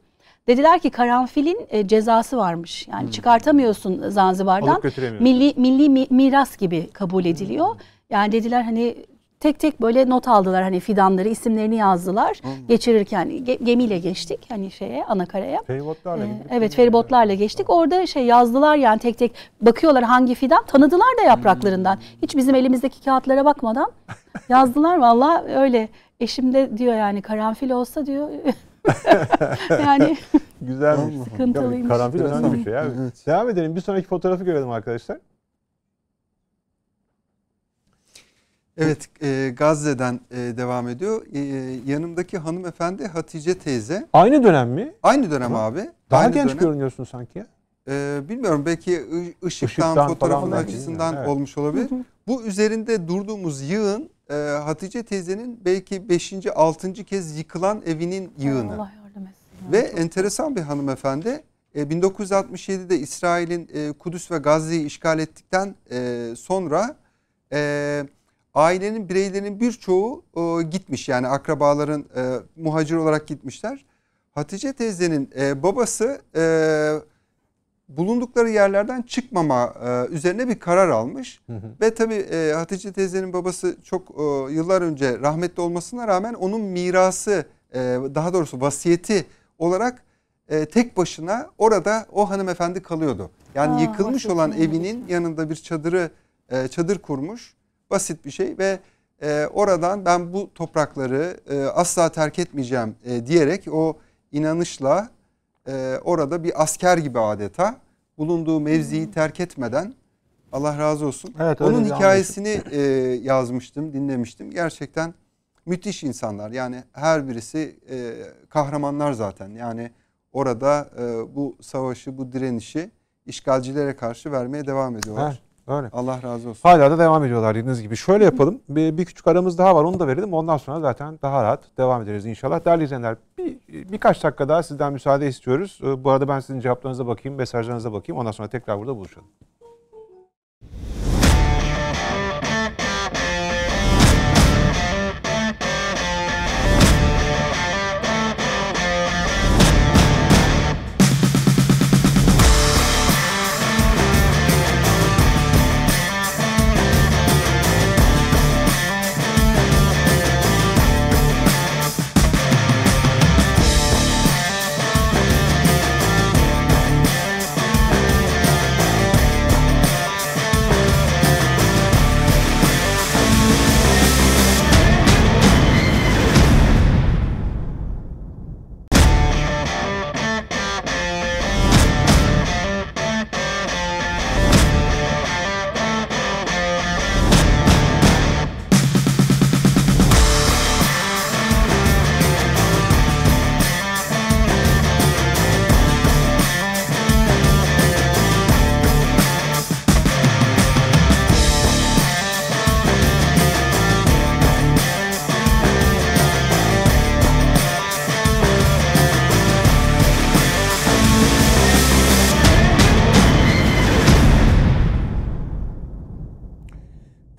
Dediler ki karanfilin e, cezası varmış. Yani hmm. çıkartamıyorsun Zanzibar'dan. Milli milli miras gibi kabul ediliyor. Hmm. Yani dediler hani tek tek böyle not aldılar hani fidanları isimlerini yazdılar. Hmm. Geçirirken hani ge, gemiyle geçtik hani şeye anakaraya. Feribotlarla ee, Evet feribotlarla geçtik. Orada şey yazdılar yani tek tek bakıyorlar hangi fidan tanıdılar da yapraklarından. Hmm. Hiç bizim elimizdeki kağıtlara bakmadan yazdılar valla öyle. Eşim de diyor yani karanfil olsa diyor yani güzel sıkıntılıymış. Karanfil önemli bir şey. Yani. Devam edelim. Bir sonraki fotoğrafı görelim arkadaşlar. Evet e, Gazze'den e, devam ediyor. E, e, yanımdaki hanımefendi Hatice teyze. Aynı dönem mi? Aynı dönem Hı. abi. Daha Aynı genç dönem. görünüyorsun sanki E, bilmiyorum belki ışıktan, ışıktan fotoğrafın açısından evet. olmuş olabilir. Bu üzerinde durduğumuz yığın e, Hatice teyzenin belki 5. 6. kez yıkılan evinin yığını. Allah yardım etsin. Ve Çok enteresan bir hanımefendi. 1967'de e, İsrail'in e, Kudüs ve Gazze'yi işgal ettikten sonra ailenin bireylerinin birçoğu e, gitmiş. Yani akrabaların e, muhacir olarak gitmişler. Hatice teyzenin e, babası e, bulundukları yerlerden çıkmama e, üzerine bir karar almış. Hı hı. Ve tabii e, Hatice teyzenin babası çok e, yıllar önce rahmetli olmasına rağmen onun mirası e, daha doğrusu vasiyeti olarak e, tek başına orada o hanımefendi kalıyordu. Yani Aa, yıkılmış olan evinin yanında bir çadırı e, çadır kurmuş basit bir şey ve e, oradan ben bu toprakları e, asla terk etmeyeceğim e, diyerek o inanışla e, orada bir asker gibi adeta bulunduğu mevziyi terk etmeden Allah razı olsun. Evet, Onun hikayesini e, yazmıştım, dinlemiştim. Gerçekten müthiş insanlar. Yani her birisi e, kahramanlar zaten. Yani orada e, bu savaşı, bu direnişi işgalcilere karşı vermeye devam ediyorlar. Evet. Öyle. Allah razı olsun. Hala da devam ediyorlar dediğiniz gibi. Şöyle yapalım. Bir, bir küçük aramız daha var. Onu da verelim. Ondan sonra zaten daha rahat devam ederiz inşallah. Değerli izleyenler bir, birkaç dakika daha sizden müsaade istiyoruz. Bu arada ben sizin cevaplarınıza bakayım, mesajlarınıza bakayım. Ondan sonra tekrar burada buluşalım.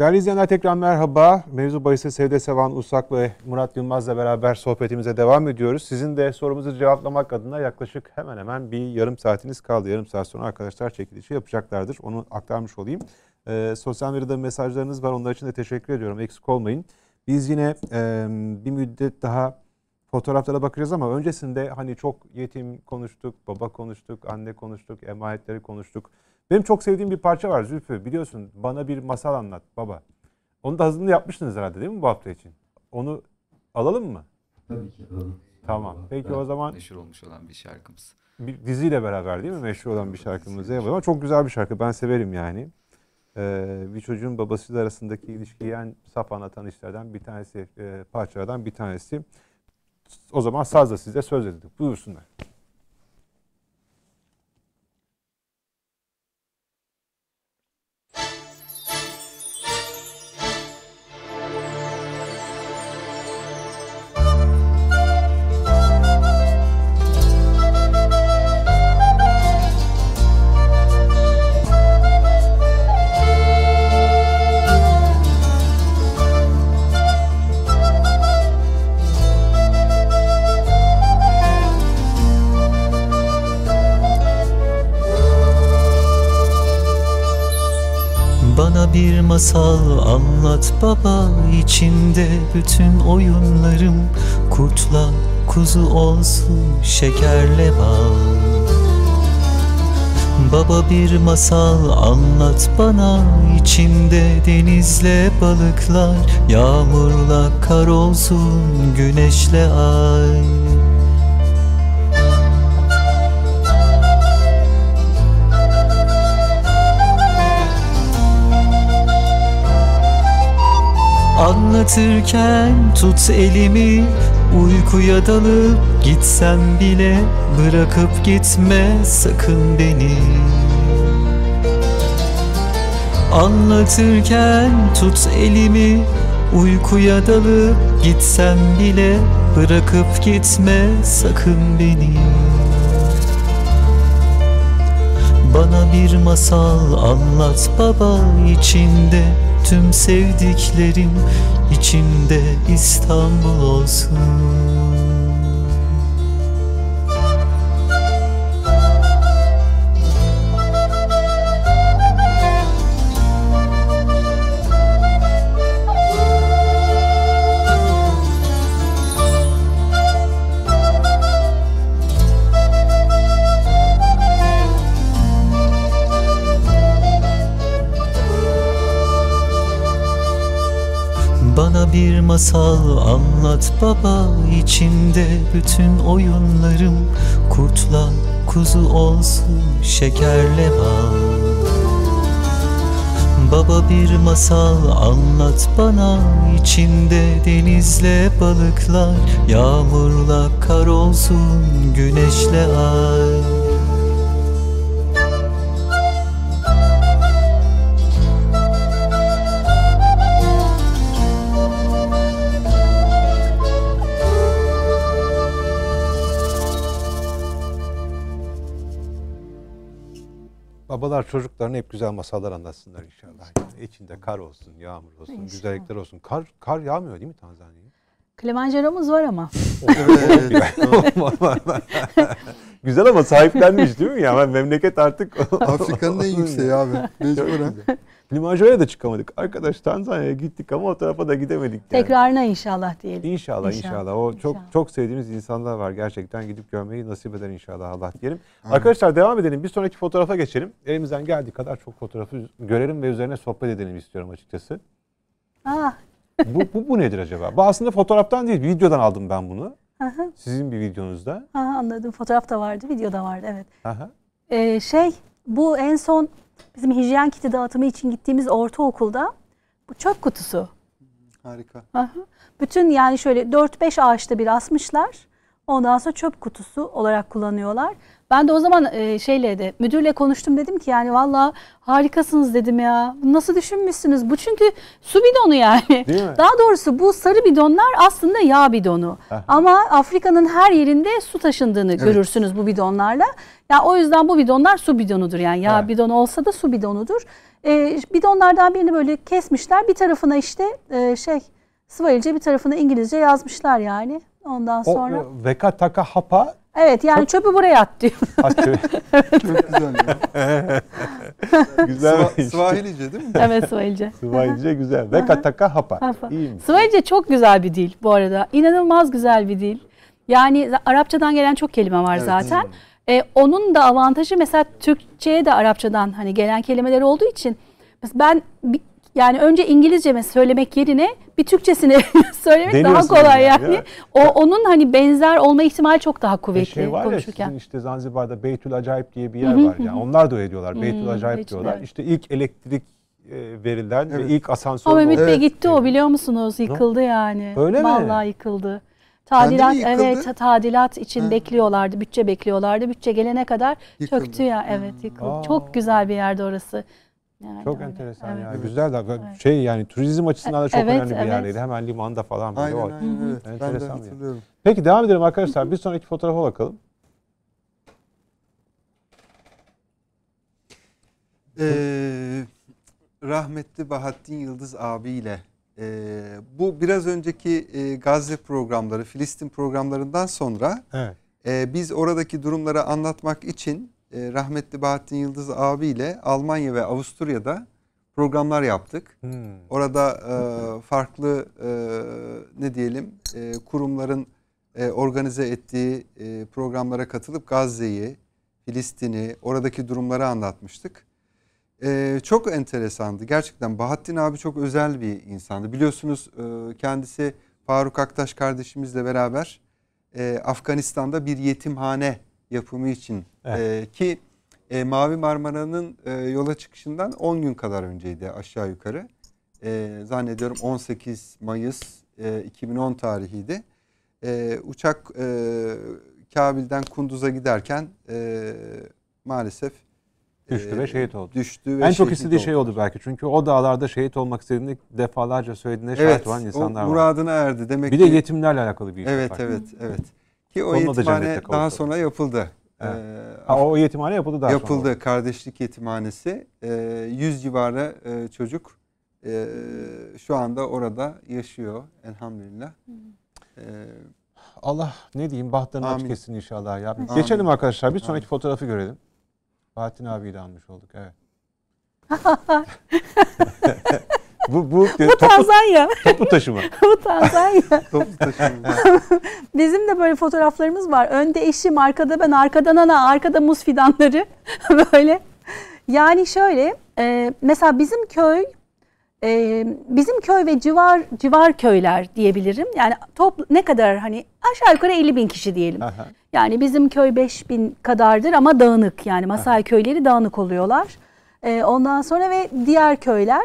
Değerli izleyenler tekrar merhaba. Mevzu bahisi Sevde Sevan Usak ve Murat Yılmaz'la beraber sohbetimize devam ediyoruz. Sizin de sorumuzu cevaplamak adına yaklaşık hemen hemen bir yarım saatiniz kaldı. Yarım saat sonra arkadaşlar çekilişi yapacaklardır. Onu aktarmış olayım. Ee, sosyal medyada mesajlarınız var. Onlar için de teşekkür ediyorum. Eksik olmayın. Biz yine e, bir müddet daha fotoğraflara bakacağız ama öncesinde hani çok yetim konuştuk, baba konuştuk, anne konuştuk, emanetleri konuştuk. Benim çok sevdiğim bir parça var Zülfü. Biliyorsun bana bir masal anlat baba. Onu da hazırlığını yapmıştınız herhalde değil mi bu hafta için? Onu alalım mı? Tabii ki alalım. Tamam. Peki evet, o zaman... Meşhur olmuş olan bir şarkımız. Bir diziyle beraber değil mi? Meşhur olan bir şarkımız. Ama çok güzel bir şarkı. Ben severim yani. Ee, bir çocuğun babasıyla arasındaki ilişkiyi en saf anlatan işlerden bir tanesi, e, parçalardan bir tanesi. O zaman sazla size söz edildik. Buyursunlar. masal anlat baba içinde bütün oyunlarım Kurtla kuzu olsun şekerle bal Baba bir masal anlat bana içimde denizle balıklar Yağmurla kar olsun güneşle ay Anlatırken tut elimi Uykuya dalıp gitsem bile Bırakıp gitme sakın beni Anlatırken tut elimi Uykuya dalıp gitsem bile Bırakıp gitme sakın beni Bana bir masal anlat baba içinde tüm sevdiklerim içinde İstanbul olsun masal anlat baba içimde bütün oyunlarım Kurtla kuzu olsun şekerle bal Baba bir masal anlat bana içimde denizle balıklar Yağmurla kar olsun güneşle ay Analar çocuklarına hep güzel masallar anlatsınlar inşallah. Yani içinde kar olsun, yağmur olsun, inşallah. güzellikler olsun. Kar kar yağmıyor değil mi Tanzanya'ya? Kilimanjaro'muz var ama. güzel ama sahiplenmiş değil mi? Yani memleket artık... Afrika'nın en yükseği abi. Mecburen. Limajoya da çıkamadık. Arkadaş Tanzanya'ya gittik ama o tarafa da gidemedik. Yani. Tekrarına inşallah diyelim. İnşallah inşallah. inşallah. O inşallah. çok çok sevdiğimiz insanlar var. Gerçekten gidip görmeyi nasip eder inşallah Allah diyelim. Aynen. Arkadaşlar devam edelim. Bir sonraki fotoğrafa geçelim. Elimizden geldiği kadar çok fotoğrafı görelim ve üzerine sohbet edelim istiyorum açıkçası. Ah. bu, bu, bu nedir acaba? Bu aslında fotoğraftan değil, videodan aldım ben bunu. Aha. Sizin bir videonuzda. Aha, anladım. Fotoğraf da vardı, video da vardı. Evet. Aha. Ee, şey, bu en son bizim hijyen kiti dağıtımı için gittiğimiz ortaokulda bu çöp kutusu. Harika. Aha. Bütün yani şöyle 4-5 ağaçta bir asmışlar. Ondan sonra çöp kutusu olarak kullanıyorlar. Ben de o zaman e, şeyle de müdürle konuştum dedim ki yani valla harikasınız dedim ya. Nasıl düşünmüşsünüz? Bu çünkü su bidonu yani. Daha doğrusu bu sarı bidonlar aslında yağ bidonu. Aha. Ama Afrika'nın her yerinde su taşındığını evet. görürsünüz bu bidonlarla. Ya yani o yüzden bu bidonlar su bidonudur yani yağ evet. bidonu olsa da su bidonudur. E, bidonlardan birini böyle kesmişler. Bir tarafına işte e, şey Swahilce bir tarafına İngilizce yazmışlar yani. Ondan sonra. O, e, veka taka hapa Evet yani Çok... çöpü buraya at diyor. Çok güzel ya. güzel. Sva, Svahilice değil mi? Evet Svahilice. Svahilice güzel. Ve kataka hapa. hapa. çok güzel bir dil bu arada. İnanılmaz güzel bir dil. Yani Arapçadan gelen çok kelime var evet. zaten. Hmm. onun da avantajı mesela Türkçe'ye de Arapçadan hani gelen kelimeler olduğu için ben yani önce İngilizcemi söylemek yerine bir Türkçesini söylemek Deniyorsun daha kolay yani. yani. O onun hani benzer olma ihtimali çok daha e, kuvvetli şey var konuşurken. Ya, işte Zanzibar'da Beytül Acayip diye bir yer var yani. Onlar da öyle diyorlar. Beytül Acayip diyorlar. İşte ilk elektrik e, verilen evet. ve ilk asansör. Ama Mehmet Bey evet. gitti o biliyor musunuz? Yıkıldı yani. Öyle Vallahi mi? Vallahi yıkıldı. Tadilat evet tadilat için ha. bekliyorlardı. Bütçe bekliyorlardı. Bütçe gelene kadar yıkıldı. çöktü ya. Evet yıkıldı. Aa. Çok güzel bir yerde orası. Yani çok öyle. enteresan evet. ya. Güzel de evet. şey yani turizm açısından da çok evet, önemli bir evet. yerdeydi. Hemen limanda falan böyle. Aynen, o. aynen, evet. Enteresan ben de hatırlıyorum. Bir Peki devam edelim arkadaşlar. bir sonraki fotoğrafa bakalım. Ee, rahmetli Bahattin Yıldız abiyle e, bu biraz önceki e, Gazze programları, Filistin programlarından sonra evet. e, biz oradaki durumları anlatmak için e, rahmetli Bahattin Yıldız abiyle Almanya ve Avusturya'da programlar yaptık. Hmm. Orada e, farklı e, ne diyelim e, kurumların e, organize ettiği e, programlara katılıp Gazze'yi, Filistin'i, oradaki durumları anlatmıştık. E, çok enteresandı. Gerçekten Bahattin abi çok özel bir insandı. Biliyorsunuz e, kendisi Faruk Aktaş kardeşimizle beraber e, Afganistan'da bir yetimhane yapımı için evet. e, ki e, Mavi Marmara'nın e, yola çıkışından 10 gün kadar önceydi aşağı yukarı. E, zannediyorum 18 Mayıs e, 2010 tarihiydi. E, uçak e, Kabil'den Kunduz'a giderken e, maalesef e, düştü ve şehit oldu. Düştü ve en çok istediği şey oldu. şey oldu belki. Çünkü o dağlarda şehit olmak istediğini defalarca söylediğine evet, şahit olan insanlar var. Evet. Muradına erdi demek. Bir ki... de yetimlerle alakalı bir iş. Evet, var. evet, evet. Ki o Onunla yetimhane daha sonra yapıldı. Evet. Ee, ha, o yetimhane yapıldı daha yapıldı. sonra. Yapıldı kardeşlik yetimhanesi. Ee, 100 civarı e, çocuk e, şu anda orada yaşıyor elhamdülillah. Hmm. Ee, Allah ne diyeyim bahtlarını açık etsin inşallah. Ya. Amin. Geçelim arkadaşlar bir sonraki Amin. fotoğrafı görelim. Bahattin abiyle almış olduk evet. bu bu, bu e, Tanzanya. Topu taşıma. bu Tanzanya. topu taşıma. Bizim de böyle fotoğraflarımız var. Önde eşim, arkada ben, arkadan ana, arkada muz fidanları. böyle. Yani şöyle, e, mesela bizim köy e, bizim köy ve civar civar köyler diyebilirim. Yani top ne kadar hani aşağı yukarı 50 bin kişi diyelim. Aha. Yani bizim köy 5 bin kadardır ama dağınık yani Masai Aha. köyleri dağınık oluyorlar. E, ondan sonra ve diğer köyler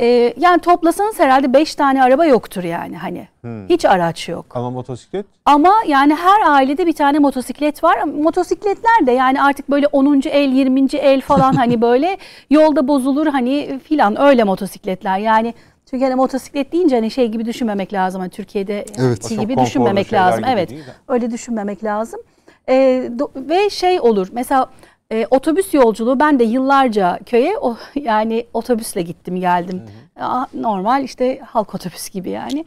e, yani toplasanız herhalde 5 tane araba yoktur yani hani. Hmm. Hiç araç yok. Ama motosiklet? Ama yani her ailede bir tane motosiklet var. Motosikletler de yani artık böyle 10. el, 20. el falan hani böyle yolda bozulur hani filan öyle motosikletler. Yani çünkü hani motosiklet deyince hani şey gibi düşünmemek lazım. Hani Türkiye'de evet, şey gibi düşünmemek lazım. Gibi evet. Öyle düşünmemek lazım. E, do, ve şey olur. Mesela e, otobüs yolculuğu ben de yıllarca köye o, yani otobüsle gittim geldim. Hı hı. Normal işte halk otobüs gibi yani.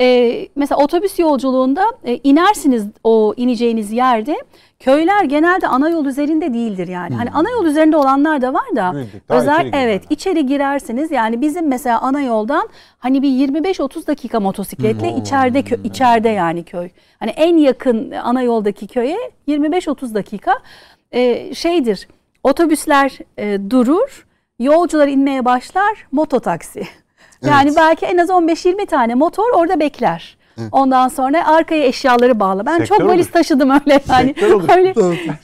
E, mesela otobüs yolculuğunda e, inersiniz o ineceğiniz yerde. Köyler genelde ana yol üzerinde değildir yani. Hani hı. Hani ana yol üzerinde olanlar da var da. Bildik, özel içeri evet içeri girersiniz. Yani bizim mesela ana yoldan hani bir 25-30 dakika motosikletle hı. Hmm. içeride kö, içeride yani köy. Hani en yakın ana yoldaki köye 25-30 dakika e, şeydir. Otobüsler e, durur, yolcular inmeye başlar, mototaksi. Yani evet. belki en az 15-20 tane motor orada bekler. Evet. Ondan sonra arkaya eşyaları bağla. Ben Sektör çok valiz olur. taşıdım öyle yani. öyle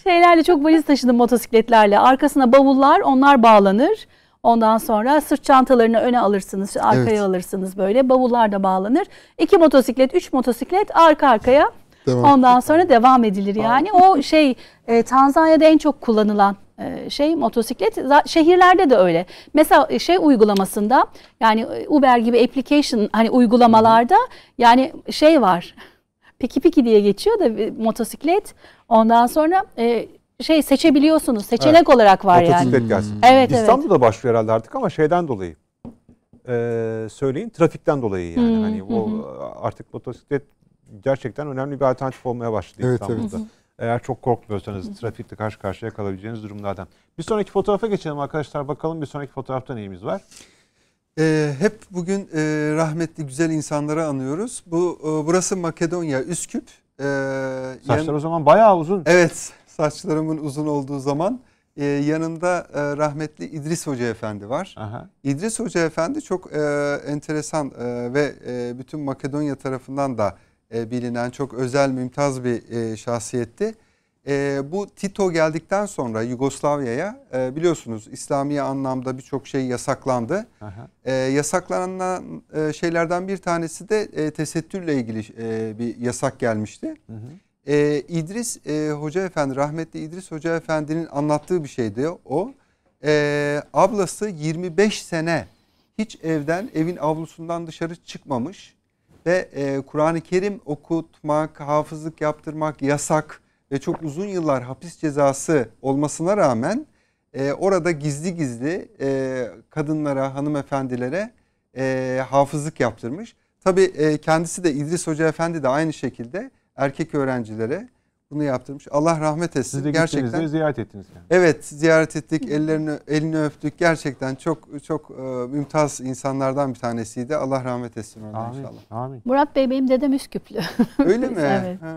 şeylerle çok valiz taşıdım motosikletlerle. Arkasına bavullar onlar bağlanır. Ondan sonra sırt çantalarını öne alırsınız, arkaya evet. alırsınız böyle. Bavullar da bağlanır. İki motosiklet, üç motosiklet arka arkaya Devam. Ondan sonra devam edilir yani. o şey e, Tanzanya'da en çok kullanılan e, şey motosiklet şehirlerde de öyle. Mesela e, şey uygulamasında yani e, Uber gibi application hani uygulamalarda yani şey var. Piki piki diye geçiyor da motosiklet. Ondan sonra e, şey seçebiliyorsunuz. Seçenek evet. olarak var motosiklet yani. Motosiklet hmm. gelsin. Evet, İstanbul'da evet. başlıyor herhalde artık ama şeyden dolayı. Ee, söyleyin trafikten dolayı yani. Hmm, hani hmm. o artık motosiklet gerçekten önemli bir alternatif olmaya başladı evet, İstanbul'da. Evet. Eğer çok korkmuyorsanız trafikte karşı karşıya kalabileceğiniz durumlardan. Bir sonraki fotoğrafa geçelim arkadaşlar. Bakalım bir sonraki fotoğrafta neyimiz var? E, hep bugün e, rahmetli güzel insanları anıyoruz. Bu e, Burası Makedonya, Üsküp. E, Saçlar yan... o zaman bayağı uzun. Evet, saçlarımın uzun olduğu zaman. E, yanında e, rahmetli İdris Hoca Efendi var. Aha. İdris Hoca Efendi çok e, enteresan e, ve e, bütün Makedonya tarafından da e, bilinen çok özel mümtaz bir e, şahsiyetti. E, bu Tito geldikten sonra Yugoslavya'ya biliyorsunuz İslami anlamda birçok şey yasaklandı. Aha. yasaklanan şeylerden bir tanesi de tesettürle ilgili bir yasak gelmişti. Hı hı. İdris Hoca Efendi, rahmetli İdris Hoca Efendi'nin anlattığı bir şeydi o. ablası 25 sene hiç evden, evin avlusundan dışarı çıkmamış ve e, Kur'an-ı Kerim okutmak, hafızlık yaptırmak yasak ve çok uzun yıllar hapis cezası olmasına rağmen e, orada gizli gizli e, kadınlara, hanımefendilere e, hafızlık yaptırmış. Tabii e, kendisi de İdris Hoca Efendi de aynı şekilde erkek öğrencilere bunu yaptırmış. Allah rahmet etsin. Siz de gerçekten de ziyaret ettiniz yani. Evet, ziyaret ettik. Ellerini elini öptük. Gerçekten çok çok e, mümtaz insanlardan bir tanesiydi. Allah rahmet etsin ona amin, inşallah. Amin. Murat Bey benim dedem Üsküplü. Öyle mi? evet. Ha.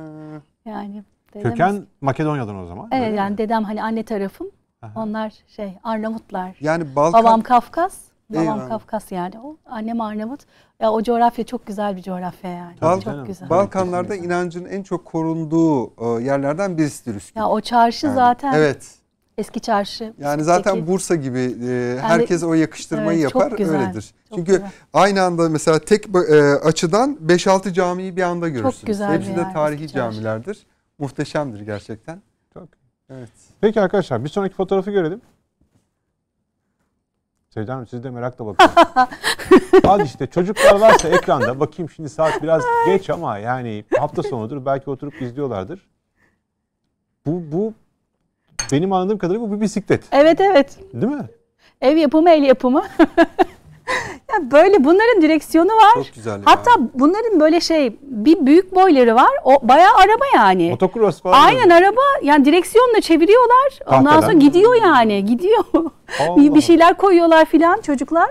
Yani dedem Köken Üsküplü. Makedonya'dan o zaman. Evet, yani mi? dedem hani anne tarafım. Aha. Onlar şey Arnavutlar. Yani Balkan, babam Kafkas. Babam Kafkas yani. O, annem Arnavut. Ya o coğrafya çok güzel bir coğrafya yani. Bal- çok güzel. Balkanlarda inancın en çok korunduğu e, yerlerden birisidir Üsküp. Ya o çarşı Yani, zaten Evet. eski çarşı. Yani Üsküp'teki. zaten Bursa gibi e, herkes o yakıştırmayı evet, çok yapar güzel, öyledir. çok Çünkü güzel. aynı anda mesela tek e, açıdan 5-6 camiyi bir anda görürsünüz. güzel Hepsi de yer, tarihi camilerdir. Muhteşemdir gerçekten. Çok. Evet. Peki arkadaşlar bir sonraki fotoğrafı görelim. Sevda siz de merakla bakın. Al işte çocuklar varsa ekranda bakayım şimdi saat biraz geç ama yani hafta sonudur belki oturup izliyorlardır. Bu, bu benim anladığım kadarıyla bu bir bisiklet. Evet evet. Değil mi? Ev yapımı el yapımı. Böyle bunların direksiyonu var. Çok güzel. Hatta ya. bunların böyle şey bir büyük boyları var. O bayağı araba yani. Motokros falan. Aynen araba. Yani direksiyonla çeviriyorlar. Tahtalar. Ondan sonra gidiyor yani. Gidiyor. Allah. bir şeyler koyuyorlar filan çocuklar.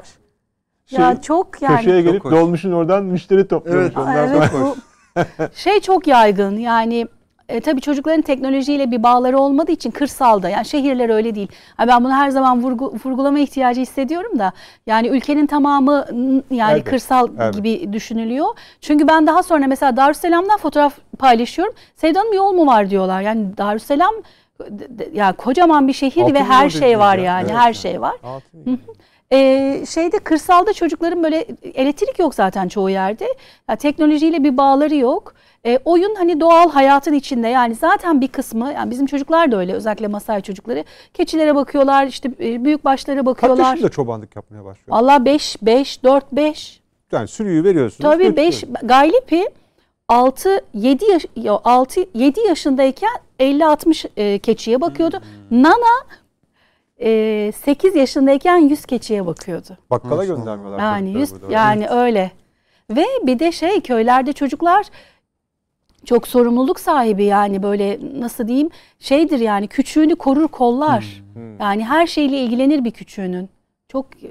Şey, ya çok yani. Köşeye gelip dolmuşun oradan müşteri topluyor. Evet, evet, Bu, şey çok yaygın yani e, tabii çocukların teknolojiyle bir bağları olmadığı için kırsalda yani şehirler öyle değil. Yani ben bunu her zaman vurgu, vurgulama ihtiyacı hissediyorum da yani ülkenin tamamı yani evet. kırsal evet. gibi düşünülüyor. Çünkü ben daha sonra mesela Darüsselam'dan fotoğraf paylaşıyorum. Sevda'nın yol mu var diyorlar. Yani Darüsselam ya kocaman bir şehir Altın ve her şey var ya. yani evet. her şey var. Ee, şeyde kırsalda çocukların böyle elektrik yok zaten çoğu yerde. Ya, teknolojiyle bir bağları yok. E, oyun hani doğal hayatın içinde yani zaten bir kısmı yani bizim çocuklar da öyle özellikle Masai çocukları keçilere bakıyorlar işte e, büyük başlara bakıyorlar. Kaç yaşında çobanlık yapmaya başlıyor? Allah 5 5 4 5. Yani sürüyü veriyorsunuz. Tabii 5 Gaylipi 6 7 yaş 6 7 yaşındayken 50 60 e, keçiye bakıyordu. Hmm. Nana e, 8 yaşındayken 100 keçiye bakıyordu. Bakkala göndermiyorlar. Yani 100 yani öyle. Ve bir de şey köylerde çocuklar çok sorumluluk sahibi yani böyle nasıl diyeyim şeydir yani küçüğünü korur kollar. Hmm, hmm. Yani her şeyle ilgilenir bir küçüğünün. Çok e,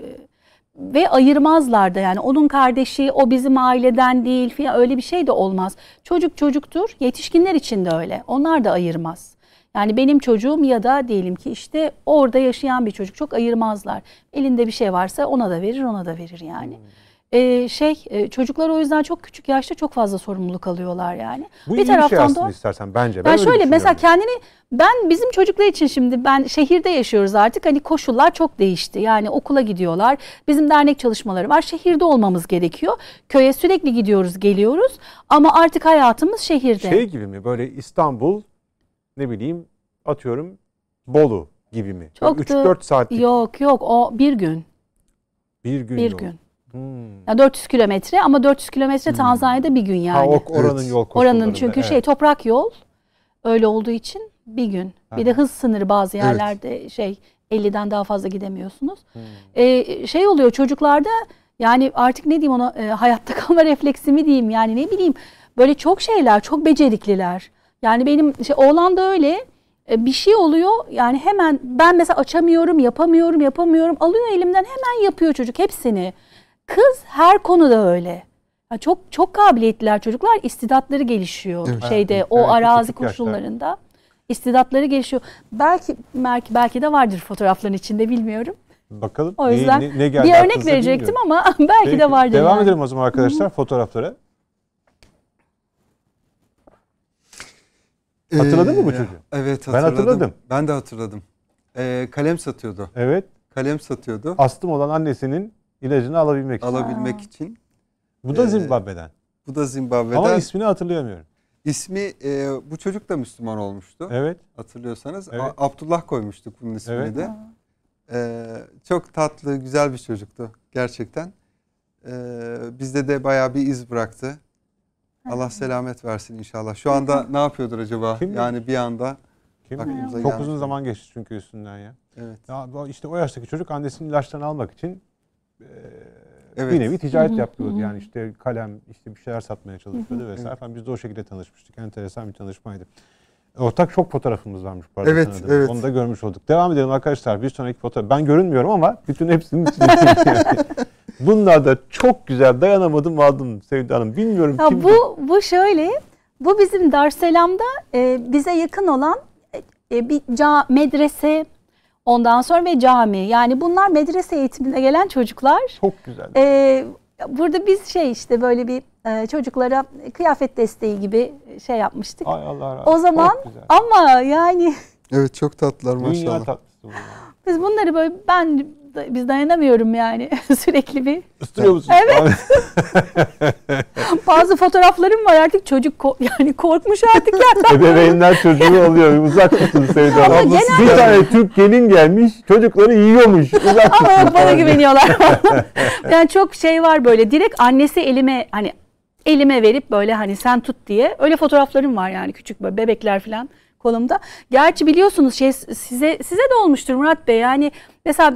ve ayırmazlar da yani onun kardeşi o bizim aileden değil falan öyle bir şey de olmaz. Çocuk çocuktur yetişkinler için de öyle onlar da ayırmaz. Yani benim çocuğum ya da diyelim ki işte orada yaşayan bir çocuk çok ayırmazlar. Elinde bir şey varsa ona da verir ona da verir yani. Hmm. Ee, şey, e, şey çocuklar o yüzden çok küçük yaşta çok fazla sorumluluk alıyorlar yani. Bu bir iyi taraftan bir şey aslında da, istersen bence. Ben yani şöyle mesela kendini ben bizim çocuklar için şimdi ben şehirde yaşıyoruz artık hani koşullar çok değişti. Yani okula gidiyorlar. Bizim dernek çalışmaları var. Şehirde olmamız gerekiyor. Köye sürekli gidiyoruz geliyoruz ama artık hayatımız şehirde. Şey gibi mi böyle İstanbul ne bileyim atıyorum Bolu gibi mi? Çok 3-4 saatlik. Yok yok o bir gün. Bir gün. Bir yok. gün. Hmm. Yani 400 kilometre ama 400 kilometre hmm. Tanzanya'da bir gün yani. Ha, ok, oranın evet. yol Oranın çünkü evet. şey toprak yol öyle olduğu için bir gün. Ha. Bir de hız sınırı bazı yerlerde evet. şey 50'den daha fazla gidemiyorsunuz. Hmm. Ee, şey oluyor çocuklarda yani artık ne diyeyim ona e, hayatta kalma refleksi mi diyeyim yani ne bileyim böyle çok şeyler çok becerikliler. Yani benim şey, oğlan da öyle e, bir şey oluyor yani hemen ben mesela açamıyorum yapamıyorum yapamıyorum alıyor elimden hemen yapıyor çocuk hepsini. Kız her konuda öyle. Yani çok çok kabiliyetliler çocuklar. istidatları gelişiyor evet. şeyde evet. o evet, arazi koşullarında. Yaşlar. İstidatları gelişiyor. Belki belki belki de vardır fotoğrafların içinde bilmiyorum. Bakalım. O yüzden ne, ne geldi bir örnek verecektim bilmiyorum. ama belki Peki, de vardır. Devam yani. edelim o zaman arkadaşlar hı fotoğraflara. Ee, Hatırladın ee, mı bu çocuğu? Evet hatırladım. Ben hatırladım. Ben de hatırladım. Ee, kalem satıyordu. Evet. Kalem satıyordu. Astım olan annesinin ilacını alabilmek için. Alabilmek için. Bu da ee, Zimbabwe'den. Bu da Zimbabwe'den. Ama ismini hatırlayamıyorum. İsmi e, bu çocuk da Müslüman olmuştu. Evet. Hatırlıyorsanız evet. Abdullah koymuştuk bunun ismini evet. de. E, çok tatlı, güzel bir çocuktu gerçekten. E, bizde de bayağı bir iz bıraktı. Allah selamet versin inşallah. Şu anda ne yapıyordur acaba? Kim yani bir anda Kim Çok uzun zaman geçti çünkü üstünden ya. Evet. Ya işte o yaştaki çocuk annesinin ilaçlarını almak için evet. bir nevi ticaret yapıyordu. Yani işte kalem, işte bir şeyler satmaya çalışıyordu Hı-hı. vesaire. Falan. Biz de o şekilde tanışmıştık. Enteresan bir tanışmaydı. Ortak çok fotoğrafımız varmış pardon. Evet, sanırım. evet. Onu da görmüş olduk. Devam edelim arkadaşlar. Bir sonraki fotoğraf. Ben görünmüyorum ama bütün hepsinin içindeyim. Bunlar da çok güzel. Dayanamadım aldım Sevda Hanım. Bilmiyorum ya kim bu. Bu, bu şöyle. Bu bizim Darselam'da e, bize yakın olan e, e bir ca medrese Ondan sonra ve cami. Yani bunlar medrese eğitimine gelen çocuklar. Çok güzel. E, burada biz şey işte böyle bir e, çocuklara kıyafet desteği gibi şey yapmıştık. Ay Allah razı O zaman ama yani Evet çok tatlılar maşallah. Dünya tatlısı bunlar. Biz bunları böyle ben biz dayanamıyorum yani sürekli bir. Isıtıyor musun? Evet. Bazı fotoğraflarım var artık çocuk ko- yani korkmuş artık ya. Ebeveynler çocuğu oluyor. Uzak tutun Sevda Bir tane Türk gelin gelmiş çocukları yiyormuş. Uzak tutun. Ama bana güveniyorlar. yani çok şey var böyle direkt annesi elime hani elime verip böyle hani sen tut diye öyle fotoğraflarım var yani küçük böyle bebekler falan kolumda. Gerçi biliyorsunuz şey size size de olmuştur Murat Bey yani mesela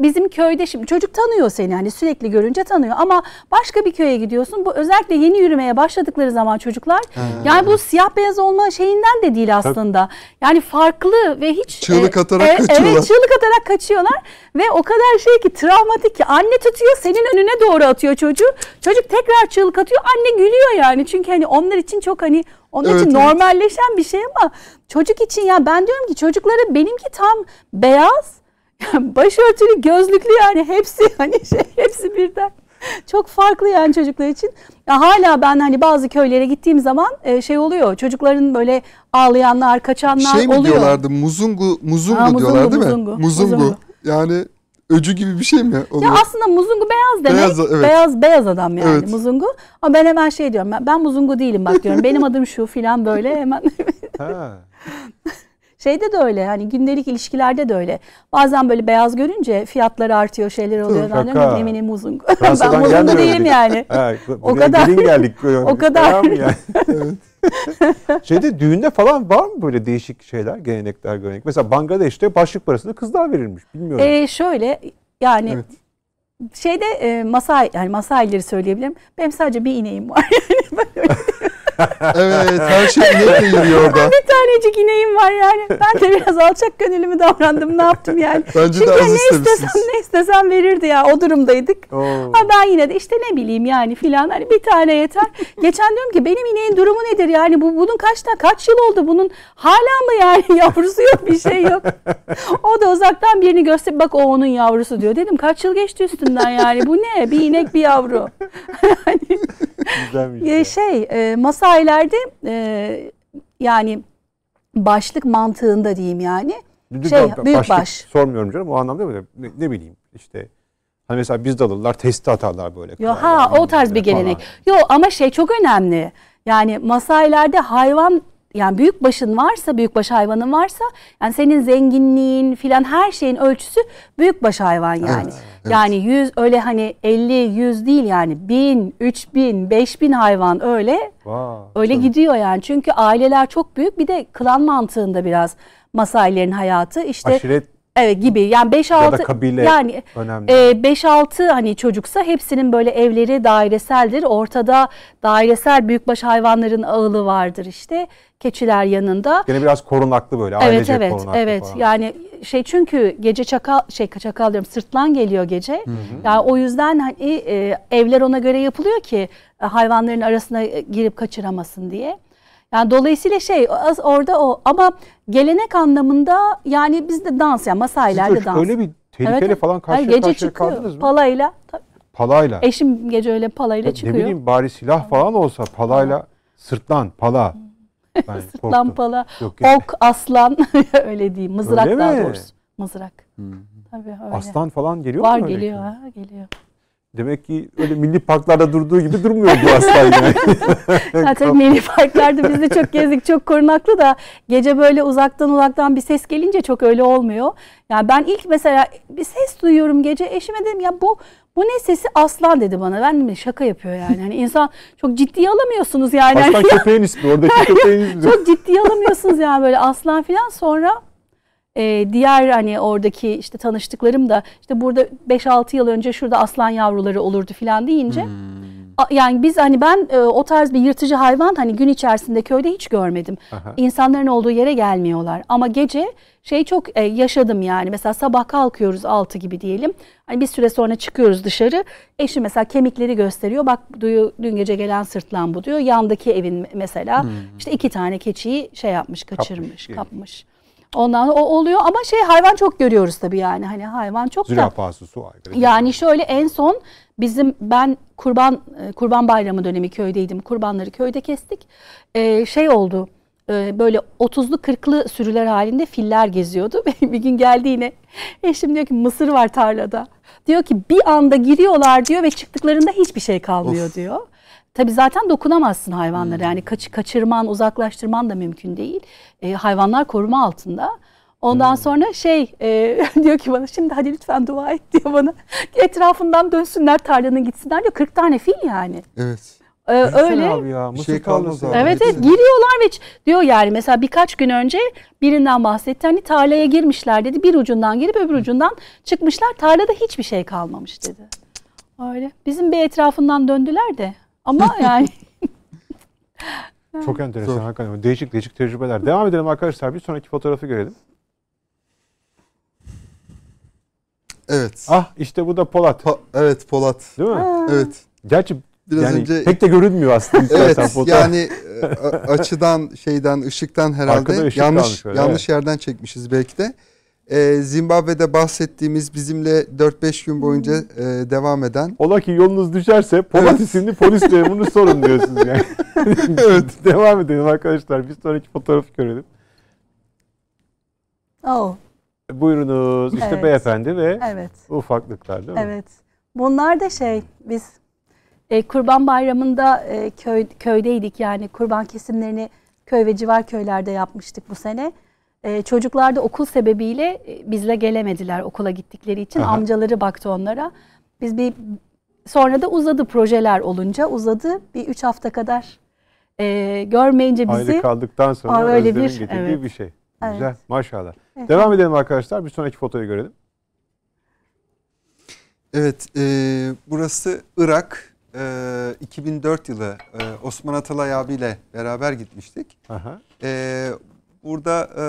bizim köyde şimdi çocuk tanıyor seni hani sürekli görünce tanıyor ama başka bir köye gidiyorsun. Bu özellikle yeni yürümeye başladıkları zaman çocuklar He. yani bu siyah beyaz olma şeyinden de değil aslında. Yani farklı ve hiç çığlık e, atarak e, kaçıyorlar. Evet çığlık atarak kaçıyorlar ve o kadar şey ki travmatik ki anne tutuyor senin önüne doğru atıyor çocuğu. Çocuk tekrar çığlık atıyor anne gülüyor yani çünkü hani onlar için çok hani onun evet, için evet. normalleşen bir şey ama çocuk için ya ben diyorum ki çocuklara benimki tam beyaz başörtülü, gözlüklü yani hepsi hani şey, hepsi birden. Çok farklı yani çocuklar için. Ya hala ben hani bazı köylere gittiğim zaman e, şey oluyor. Çocukların böyle ağlayanlar, kaçanlar şey mi oluyor. diyorlardı? Muzungu, muzungu, ha, muzungu diyorlar değil muzungu, mi? Muzungu. muzungu. Yani öcü gibi bir şey mi? oluyor? Ya aslında muzungu beyaz demek. Beyaz, evet. beyaz, beyaz adam yani evet. muzungu. Ama ben hemen şey diyorum. Ben, ben muzungu değilim bak diyorum. Benim adım şu filan böyle hemen. ha. Şeyde de öyle hani gündelik ilişkilerde de öyle. Bazen böyle beyaz görünce fiyatları artıyor şeyler oluyor. Dur, ben diyorum eminim muzun. ben muzun da değilim yani. ha, o kadar. geldik. o kadar. Yani. Şeyde düğünde falan var mı böyle değişik şeyler, gelenekler, görenek? Mesela Bangladeş'te başlık parasını kızlar verilmiş. Bilmiyorum. Ee, şöyle yani evet şeyde e, masa yani masa söyleyebilirim. Benim sadece bir ineğim var evet her şey inekle yürüyor orada. bir tanecik ineğim var yani. Ben de biraz alçak gönüllü davrandım ne yaptım yani. Bence Çünkü de az hani ne istesem ne istesem verirdi ya o durumdaydık. Oo. Ama ben yine de işte ne bileyim yani filan hani bir tane yeter. Geçen diyorum ki benim ineğin durumu nedir yani bu bunun kaçta kaç yıl oldu bunun hala mı yani yavrusu yok bir şey yok. o da uzaktan birini göster bak o onun yavrusu diyor. Dedim kaç yıl geçti üstünden yani bu ne bir inek bir yavru. yani, Güzelmiş. Şey e, masa sahilerde e, yani başlık mantığında diyeyim yani. Şey, büyük şey, baş, büyük baş. Sormuyorum canım o anlamda böyle ne, ne bileyim işte Hani mesela biz dalırlar testi atarlar böyle. Yo, ha o tarz bir gelenek. Falan. Yo ama şey çok önemli. Yani Masai'lerde hayvan yani büyük başın varsa, büyük baş hayvanın varsa yani senin zenginliğin filan her şeyin ölçüsü büyük baş hayvan yani. Evet, evet. Yani 100 öyle hani 50 100 değil yani 1000, 3000, 5000 hayvan öyle. Wow, öyle evet. gidiyor yani. Çünkü aileler çok büyük. Bir de klan mantığında biraz masailerin hayatı işte Aşiret Evet gibi yani 5-6 ya yani önemli. E, 5-6 hani çocuksa hepsinin böyle evleri daireseldir. Ortada dairesel büyükbaş hayvanların ağılı vardır işte. Keçiler yanında. Yine biraz korunaklı böyle evet, evet, korunaklı. Evet evet yani şey çünkü gece çakal şey çakal diyorum sırtlan geliyor gece. Hı hı. Yani o yüzden hani e, evler ona göre yapılıyor ki e, hayvanların arasına e, girip kaçıramasın diye. Yani dolayısıyla şey orada o ama gelenek anlamında yani biz de dans ya yani masaylarda dans. Öyle bir tehlikeyle evet, falan karşı gece karşıya çıkıyor, kaldınız mı? Palayla. Palayla. Eşim gece öyle palayla ya çıkıyor. Ne bileyim bari silah falan olsa palayla sırtlan pala. Hmm. Ben sırtlan pala. Yok yani. Ok aslan öyle diyeyim mızrak öyle daha mi? doğrusu. Mızrak. Hmm. Tabii öyle. Aslan falan geliyor Var, mu? Var geliyor ha, geliyor. Demek ki öyle milli parklarda durduğu gibi durmuyor bu aslan yani. Zaten milli parklarda biz de çok gezdik, çok korunaklı da gece böyle uzaktan uzaktan bir ses gelince çok öyle olmuyor. Yani ben ilk mesela bir ses duyuyorum gece eşime dedim ya bu bu ne sesi aslan dedi bana. Ben mi şaka yapıyor yani. Hani insan çok ciddiye alamıyorsunuz yani. Aslan hani köpeğin ismi oradaki köpeğin ismi. çok ciddiye alamıyorsunuz yani böyle aslan filan sonra e, diğer hani oradaki işte tanıştıklarım da işte burada 5-6 yıl önce şurada aslan yavruları olurdu filan deyince hmm. yani biz hani ben e, o tarz bir yırtıcı hayvan hani gün içerisinde köyde hiç görmedim. Aha. İnsanların olduğu yere gelmiyorlar ama gece şey çok e, yaşadım yani mesela sabah kalkıyoruz 6 gibi diyelim. Hani bir süre sonra çıkıyoruz dışarı. Eşi mesela kemikleri gösteriyor. Bak duyu, dün gece gelen sırtlan bu diyor. Yandaki evin mesela hmm. işte iki tane keçiyi şey yapmış, kaçırmış, kapmış. kapmış. Ondan o oluyor ama şey hayvan çok görüyoruz tabii yani hani hayvan çok Zürafası, da. su aygırı. Yani şöyle en son bizim ben kurban e, kurban bayramı dönemi köydeydim. Kurbanları köyde kestik. Ee, şey oldu e, böyle 30'lu 40'lı sürüler halinde filler geziyordu. bir gün geldi yine eşim diyor ki mısır var tarlada. Diyor ki bir anda giriyorlar diyor ve çıktıklarında hiçbir şey kalmıyor of. diyor. Tabii zaten dokunamazsın hayvanlara. Hmm. Yani kaç, kaçırman, uzaklaştırman da mümkün değil. E, hayvanlar koruma altında. Ondan hmm. sonra şey e, diyor ki bana şimdi hadi lütfen dua et diyor bana. Etrafından dönsünler tarlanın gitsinler diyor. 40 tane fil yani. Evet. Ee, öyle. Abi ya, Mısır şey kalmaz abi. Evet evet giriyorlar ve diyor yani mesela birkaç gün önce birinden bahsetti. Hani tarlaya girmişler dedi. Bir ucundan girip öbür ucundan çıkmışlar. Tarlada hiçbir şey kalmamış dedi. Öyle. Bizim bir etrafından döndüler de ama yani Çok enteresan Zor. hakikaten. Değişik değişik tecrübeler. Devam edelim arkadaşlar. Bir sonraki fotoğrafı görelim. Evet. Ah işte bu da Polat. Po- evet Polat. Değil mi? Ha. Evet. Gerçi biraz yani önce pek de görünmüyor aslında evet, fotoğraf. Yani e, açıdan şeyden ışıktan herhalde ışık yanlış kalmış, yanlış evet. yerden çekmişiz belki de e, Zimbabwe'de bahsettiğimiz bizimle 4-5 gün boyunca hmm. e, devam eden. Ola ki yolunuz düşerse Polat evet. isimli polis memurunu sorun diyorsunuz yani. evet. devam edelim arkadaşlar. Bir sonraki fotoğrafı görelim. Oh. Buyurunuz işte evet. beyefendi ve evet. ufaklıklar değil mi? Evet. Bunlar da şey biz e, Kurban Bayramı'nda e, köy, köydeydik yani kurban kesimlerini köy ve civar köylerde yapmıştık bu sene. Ee, çocuklar da okul sebebiyle e, bizle gelemediler okula gittikleri için. Aha. Amcaları baktı onlara. Biz bir sonra da uzadı projeler olunca uzadı bir üç hafta kadar e, görmeyince bizi ayrı kaldıktan sonra Aa, öyle bir evet. bir şey. Evet. Güzel maşallah. Evet. Devam edelim arkadaşlar bir sonraki fotoğrafı görelim. Evet e, burası Irak e, 2004 yılı e, Osman Atalay abiyle beraber gitmiştik. Aha. E, Burada e,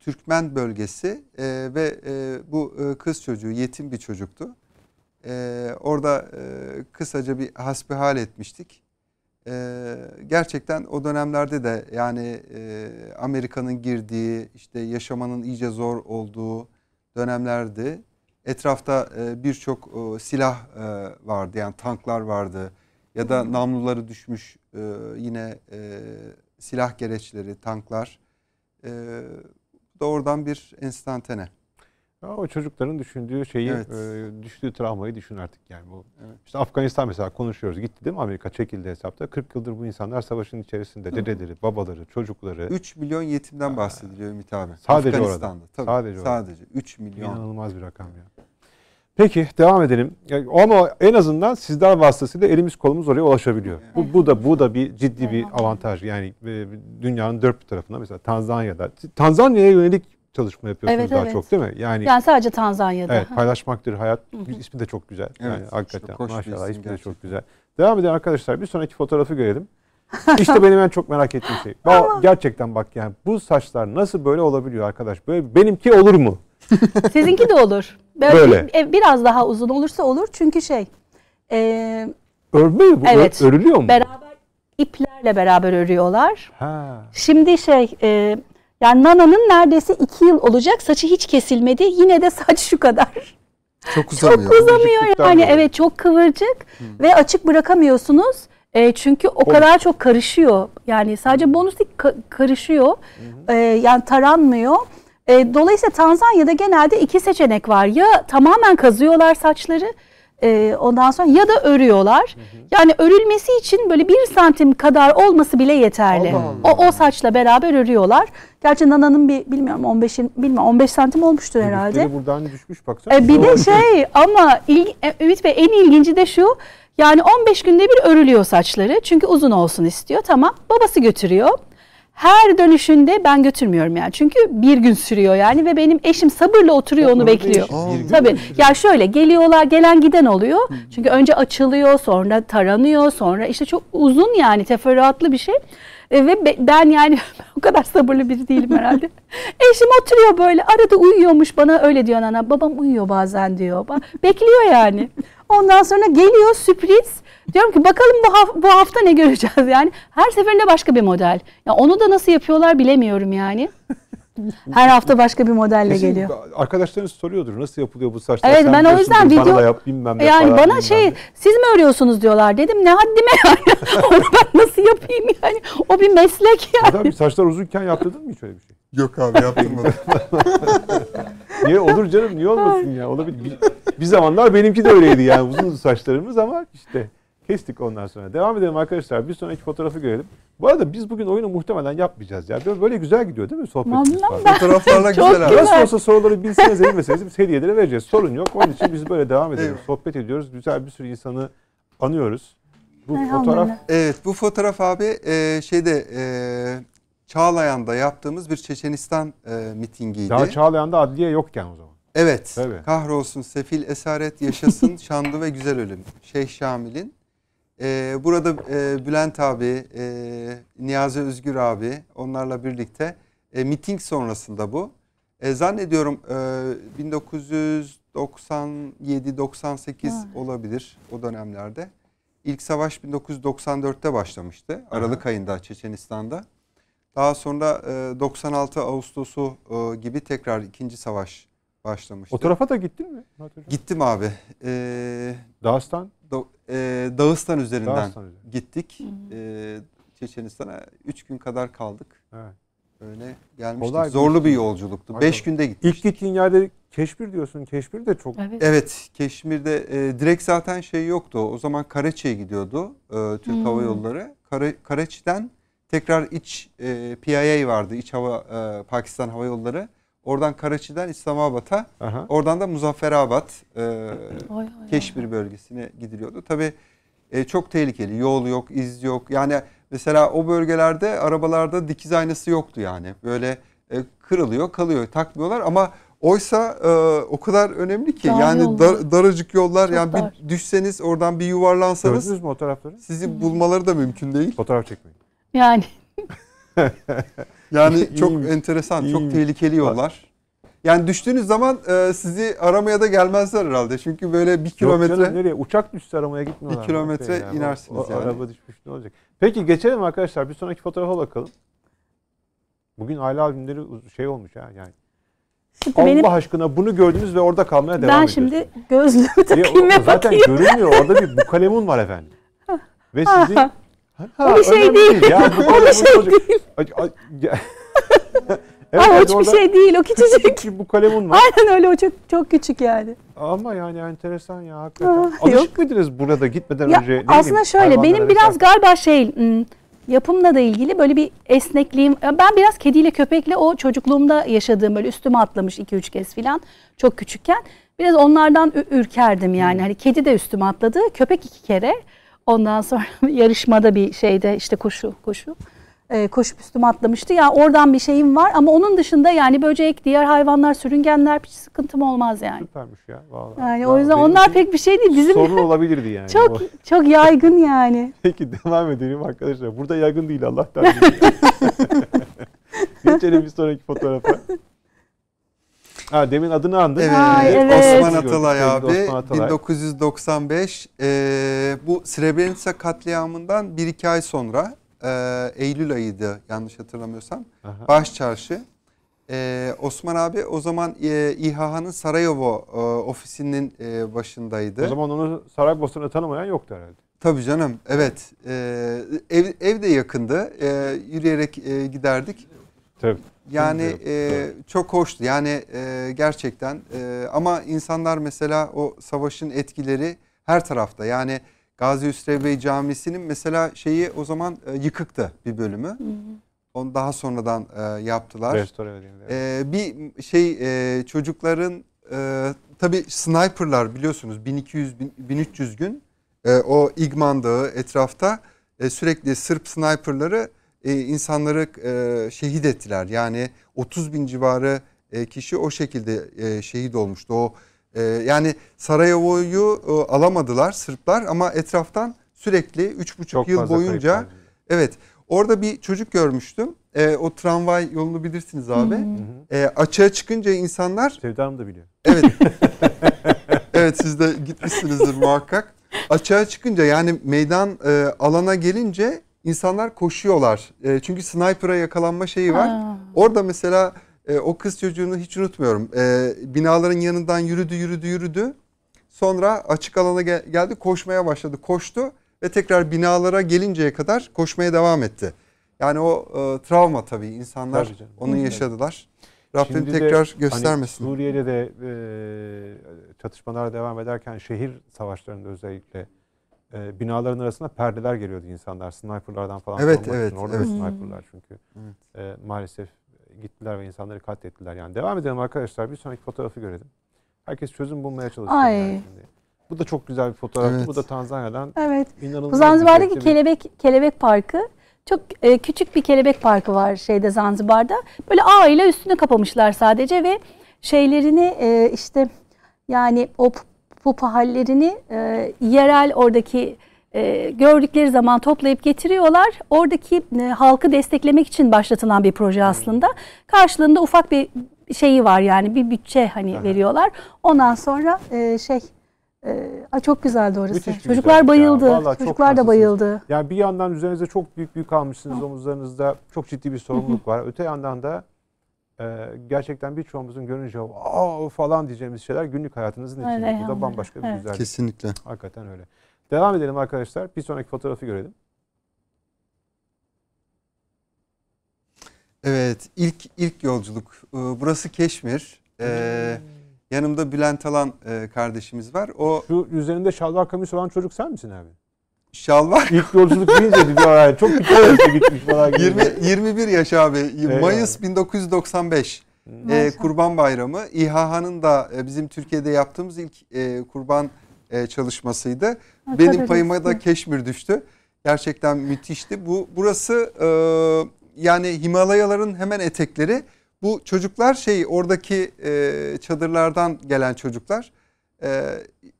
Türkmen bölgesi e, ve e, bu e, kız çocuğu yetim bir çocuktu. E, orada e, kısaca bir hasbihal etmiştik. E, gerçekten o dönemlerde de yani e, Amerika'nın girdiği işte yaşamanın iyice zor olduğu dönemlerdi. Etrafta e, birçok e, silah e, vardı yani tanklar vardı ya da namluları düşmüş e, yine e, silah gereçleri, tanklar e, doğrudan bir enstantane. O çocukların düşündüğü şeyi, evet. E, düştüğü travmayı düşün artık yani bu. Evet. İşte Afganistan mesela konuşuyoruz. Gitti değil mi Amerika çekildi hesapta. 40 yıldır bu insanlar savaşın içerisinde. Dedeleri, babaları, çocukları. 3 milyon yetimden bahsediliyor Ümit abi. Sadece Afganistan'da. orada. Tabii, sadece, sadece orada. 3 milyon. İnanılmaz bir rakam ya. Peki devam edelim. ama en azından sizler vasıtasıyla elimiz kolumuz oraya ulaşabiliyor. Bu, bu da bu da bir ciddi bir avantaj. Yani e, dünyanın dört bir tarafında mesela Tanzanya'da Tanzanya'ya yönelik çalışma yapıyorsunuz evet, daha evet. çok değil mi? Yani, yani sadece Tanzanya'da. Evet, paylaşmaktır hayat. ismi de çok güzel. Evet, yani, hakikaten işte maşallah ismi de çok güzel. Devam edin arkadaşlar. Bir sonraki fotoğrafı görelim. İşte benim en çok merak ettiğim şey. Ben, gerçekten bak yani bu saçlar nasıl böyle olabiliyor arkadaş? Böyle benimki olur mu? Sizinki de olur. Böyle. böyle. E, biraz daha uzun olursa olur çünkü şey. E, Örme mi? Evet. örülüyor mu? Beraber iplerle beraber örüyorlar. Ha. Şimdi şey e, yani Nana'nın neredeyse iki yıl olacak saçı hiç kesilmedi. Yine de saç şu kadar. Çok uzamıyor. Çok uzamıyor yani. yani. Evet çok kıvırcık Hı. ve açık bırakamıyorsunuz. E, çünkü o bonus. kadar çok karışıyor. Yani sadece bonusik ka- karışıyor. Hı E, yani taranmıyor. E, dolayısıyla Tanzanya'da genelde iki seçenek var. Ya tamamen kazıyorlar saçları e, ondan sonra ya da örüyorlar. Hı hı. Yani örülmesi için böyle bir santim kadar olması bile yeterli. Allah Allah. O, o saçla beraber örüyorlar. Gerçi Nana'nın bir bilmiyorum 15'in bilmem 15 santim olmuştur herhalde. buradan hani düşmüş baksana. E, bir de şey ama il, e, Ümit Bey en ilginci de şu. Yani 15 günde bir örülüyor saçları. Çünkü uzun olsun istiyor. Tamam. Babası götürüyor her dönüşünde ben götürmüyorum yani. Çünkü bir gün sürüyor yani ve benim eşim sabırla oturuyor onu bekliyor. Şey. Tabii. Ya şöyle geliyorlar, gelen giden oluyor. Çünkü önce açılıyor, sonra taranıyor, sonra işte çok uzun yani teferruatlı bir şey. E, ve ben yani o kadar sabırlı biri değilim herhalde. Eşim oturuyor böyle arada uyuyormuş bana öyle diyor ana. Babam uyuyor bazen diyor. Bekliyor yani. Ondan sonra geliyor sürpriz Diyorum ki bakalım bu, haf- bu hafta ne göreceğiz yani. Her seferinde başka bir model. Ya onu da nasıl yapıyorlar bilemiyorum yani. Her hafta başka bir modelle Kesin geliyor. Arkadaşlarınız soruyordur nasıl yapılıyor bu saçlar? Evet Sen ben o yüzden video bana da yap, bilmem ne yani falan, bana şey ne. siz mi örüyorsunuz diyorlar dedim ne haddime yani onu ben nasıl yapayım yani o bir meslek yani. Adam saçlar uzunken yaptırdın mı hiç öyle bir şey? Yok abi yaptırmadım. niye olur canım niye olmasın ya olabilir. Bir, bir zamanlar benimki de öyleydi yani uzun saçlarımız ama işte kestik ondan sonra. Devam edelim arkadaşlar. Bir sonraki fotoğrafı görelim. Bu arada biz bugün oyunu muhtemelen yapmayacağız ya. Böyle, güzel gidiyor değil mi sohbetimiz Fotoğraflarla güzel abi. Nasıl olsa soruları bilseniz bilmeseniz biz hediyeleri vereceğiz. Sorun yok. Onun için biz böyle devam edelim. Evet. Sohbet ediyoruz. Güzel bir sürü insanı anıyoruz. Bu fotoğraf... Evet bu fotoğraf abi e, şeyde e, Çağlayan'da yaptığımız bir Çeçenistan e, mitingiydi. Daha Çağlayan'da adliye yokken o zaman. Evet. Tabii. Kahrolsun sefil esaret yaşasın şanlı ve güzel ölüm. Şeyh Şamil'in ee, burada e, Bülent abi, e, Niyazi Özgür abi onlarla birlikte e, miting sonrasında bu. E, zannediyorum e, 1997-98 olabilir o dönemlerde. İlk savaş 1994'te başlamıştı. Aralık Aha. ayında Çeçenistan'da. Daha sonra e, 96 Ağustos'u e, gibi tekrar ikinci savaş başlamıştı. O tarafa da gittin mi? Gittim abi. E, Dağıstan? e, Dağıstan üzerinden Dağıstan gittik. E, Çeçenistan'a 3 gün kadar kaldık. Evet. Öyle gelmiştik. Kolay Zorlu bir, bir yolculuktu. 5 günde gittik. İlk gittiğin yerde Keşmir diyorsun. Keşmir de çok... Evet, evet Keşmir'de e, direkt zaten şey yoktu. O zaman Karaçi'ye gidiyordu e, Türk hmm. Hava Yolları. Kara, Karaçi'den tekrar iç e, PIA vardı. İç Hava e, Pakistan Hava Yolları. Oradan Karaçi'den İslamabad'a, Aha. oradan da Muzafferabad e, Keşbir bölgesine gidiliyordu. Tabii e, çok tehlikeli. Yol yok, iz yok. Yani mesela o bölgelerde arabalarda dikiz aynası yoktu yani. Böyle e, kırılıyor, kalıyor, takmıyorlar ama oysa e, o kadar önemli ki. Daha yani dar, daracık yollar çok yani dar. bir düşseniz oradan bir yuvarlansanız Gördünüz mü o Sizi bulmaları da mümkün değil. Fotoğraf çekmeyin. Yani Yani çok enteresan, çok tehlikeli yollar. Yani düştüğünüz zaman e, sizi aramaya da gelmezler herhalde. Çünkü böyle bir kilometre... Yok canım, nereye? Uçak düşse aramaya gitmiyorlar. Bir kilometre yani. inersiniz o, o yani. Araba düşmüş ne olacak? Peki geçelim arkadaşlar. Bir sonraki fotoğrafa bakalım. Bugün aile albümleri şey olmuş ha yani. Şimdi Allah benim, aşkına bunu gördünüz ve orada kalmaya devam ediyorsunuz. Ben ediyorsun. şimdi gözlüğümü takayım ve Zaten görünmüyor. Orada bir bu kalemun var efendim. ve sizi. Ha, o bir şey değil. değil. Ya, o bir şey değil. Evet, Ama hiçbir oradan... şey değil o küçücük. bu kalemun var. Aynen öyle o çok çok küçük yani. Ama yani enteresan ya hakikaten. Ah, Alışık mıydınız burada gitmeden ya önce? Aslında diyeyim, şöyle benim biraz sen... galiba şey hmm, yapımla da ilgili böyle bir esnekliğim. Ben biraz kediyle köpekle o çocukluğumda yaşadığım böyle üstüme atlamış 2-3 kez falan çok küçükken. Biraz onlardan ürkerdim yani. Hmm. Hani kedi de üstüme atladı köpek iki kere. Ondan sonra yarışmada bir şeyde işte koşu koşu e, koşup üstüme atlamıştı. Ya yani oradan bir şeyim var ama onun dışında yani böcek, diğer hayvanlar, sürüngenler hiç sıkıntım olmaz yani. Süpermiş ya vallahi. Yani vallahi o yüzden onlar pek bir şey değil. Bizim sorun olabilirdi yani. Çok çok yaygın yani. Peki devam edelim arkadaşlar. Burada yaygın değil Allah'tan. Geçelim bir sonraki fotoğrafa. Ha, demin adını andın. Evet. Ay, ee, evet. Osman Atalay abi. Osman Atalay. 1995. E, bu Srebrenica katliamından bir iki ay sonra e, Eylül ayıydı yanlış hatırlamıyorsam. Aha. Baş E, Osman abi o zaman e, İHA'nın Sarajevo e, ofisinin e, başındaydı. O zaman onu Saraybosna'da tanımayan yoktu herhalde. Tabii canım evet. E, ev, ev de yakındı. E, yürüyerek e, giderdik. Tabii. Yani e, çok hoştu. Yani e, gerçekten e, ama insanlar mesela o savaşın etkileri her tarafta. Yani Gazi Üsrev Bey Camisi'nin mesela şeyi o zaman e, yıkıktı bir bölümü. Hı hı. Onu daha sonradan e, yaptılar. Restore edildi. E, bir şey e, çocukların e, tabi sniperlar biliyorsunuz 1200 1300 gün e, o İgman Dağı etrafta e, sürekli Sırp sniperları e, insanları e, şehit ettiler. Yani 30 bin civarı e, kişi o şekilde e, şehit olmuştu. O e, yani Sarajevo'yu e, alamadılar Sırplar ama etraftan sürekli 3,5 Çok yıl boyunca evet orada bir çocuk görmüştüm. E, o tramvay yolunu bilirsiniz abi. Hı hı. E, açığa çıkınca insanlar Sevda Hanım da biliyor. Evet. evet siz de gitmişsinizdir muhakkak. Açığa çıkınca yani meydan e, alana gelince insanlar koşuyorlar. E, çünkü sniper'a yakalanma şeyi var. Ha. Orada mesela e, o kız çocuğunu hiç unutmuyorum. E, binaların yanından yürüdü yürüdü yürüdü. Sonra açık alana gel- geldi koşmaya başladı. Koştu ve tekrar binalara gelinceye kadar koşmaya devam etti. Yani o e, travma tabii insanlar tabii canım, onu yaşadılar. Rabbim Şimdi tekrar de, hani göstermesin. Hani Suriye'de de e, çatışmalar devam ederken şehir savaşlarında özellikle e, binaların arasında perdeler geliyordu insanlar. Sniperlardan falan. Evet evet. Için. Orada evet. da sniperlar çünkü. Evet. E, maalesef gittiler ve insanları katlettiler. Yani devam edelim arkadaşlar. Bir sonraki fotoğrafı görelim. Herkes çözüm bulmaya çalışıyor. Ay. Yani şimdi. Bu da çok güzel bir fotoğraf. Evet. Bu da Tanzanya'dan. Evet. Bu Zanzibar'daki kelebek kelebek parkı. Çok e, küçük bir kelebek parkı var şeyde Zanzibar'da. Böyle ağ ile üstünü kapamışlar sadece ve şeylerini e, işte yani o pupa hallerini e, yerel oradaki e, gördükleri zaman toplayıp getiriyorlar. Oradaki e, halkı desteklemek için başlatılan bir proje aslında. Karşılığında ufak bir şeyi var yani bir bütçe hani Aha. veriyorlar. Ondan sonra e, şey e, çok güzeldi orası. Müthiş Çocuklar bayıldı. Çocuklar da bayıldı. Yani bir yandan üzerinize çok büyük büyük almışsınız omuzlarınızda. Çok ciddi bir sorumluluk var. Öte yandan da e, gerçekten birçoğumuzun görünce aa falan diyeceğimiz şeyler günlük hayatınızın içinde. Evet, Bu da bambaşka evet. bir güzellik. Kesinlikle. Hakikaten öyle. Devam edelim arkadaşlar. Bir sonraki fotoğrafı görelim. Evet, ilk ilk yolculuk. Ee, burası Keşmir. Ee, hmm. yanımda Bülent Alan e, kardeşimiz var. O şu üzerinde şalvar kamis olan çocuk sen misin abi? şalvar. İlk yolculuk deyince diyor yani çok kötü gitmiş falan. 20, 21 yaş abi. Mayıs 1995. E, ee, Kurban Bayramı. İHA'nın da e, bizim Türkiye'de yaptığımız ilk e, kurban e, çalışmasıydı. Ha, Benim payıma da Keşmir düştü. Gerçekten müthişti. Bu burası e, yani Himalayaların hemen etekleri. Bu çocuklar şey oradaki e, çadırlardan gelen çocuklar. E,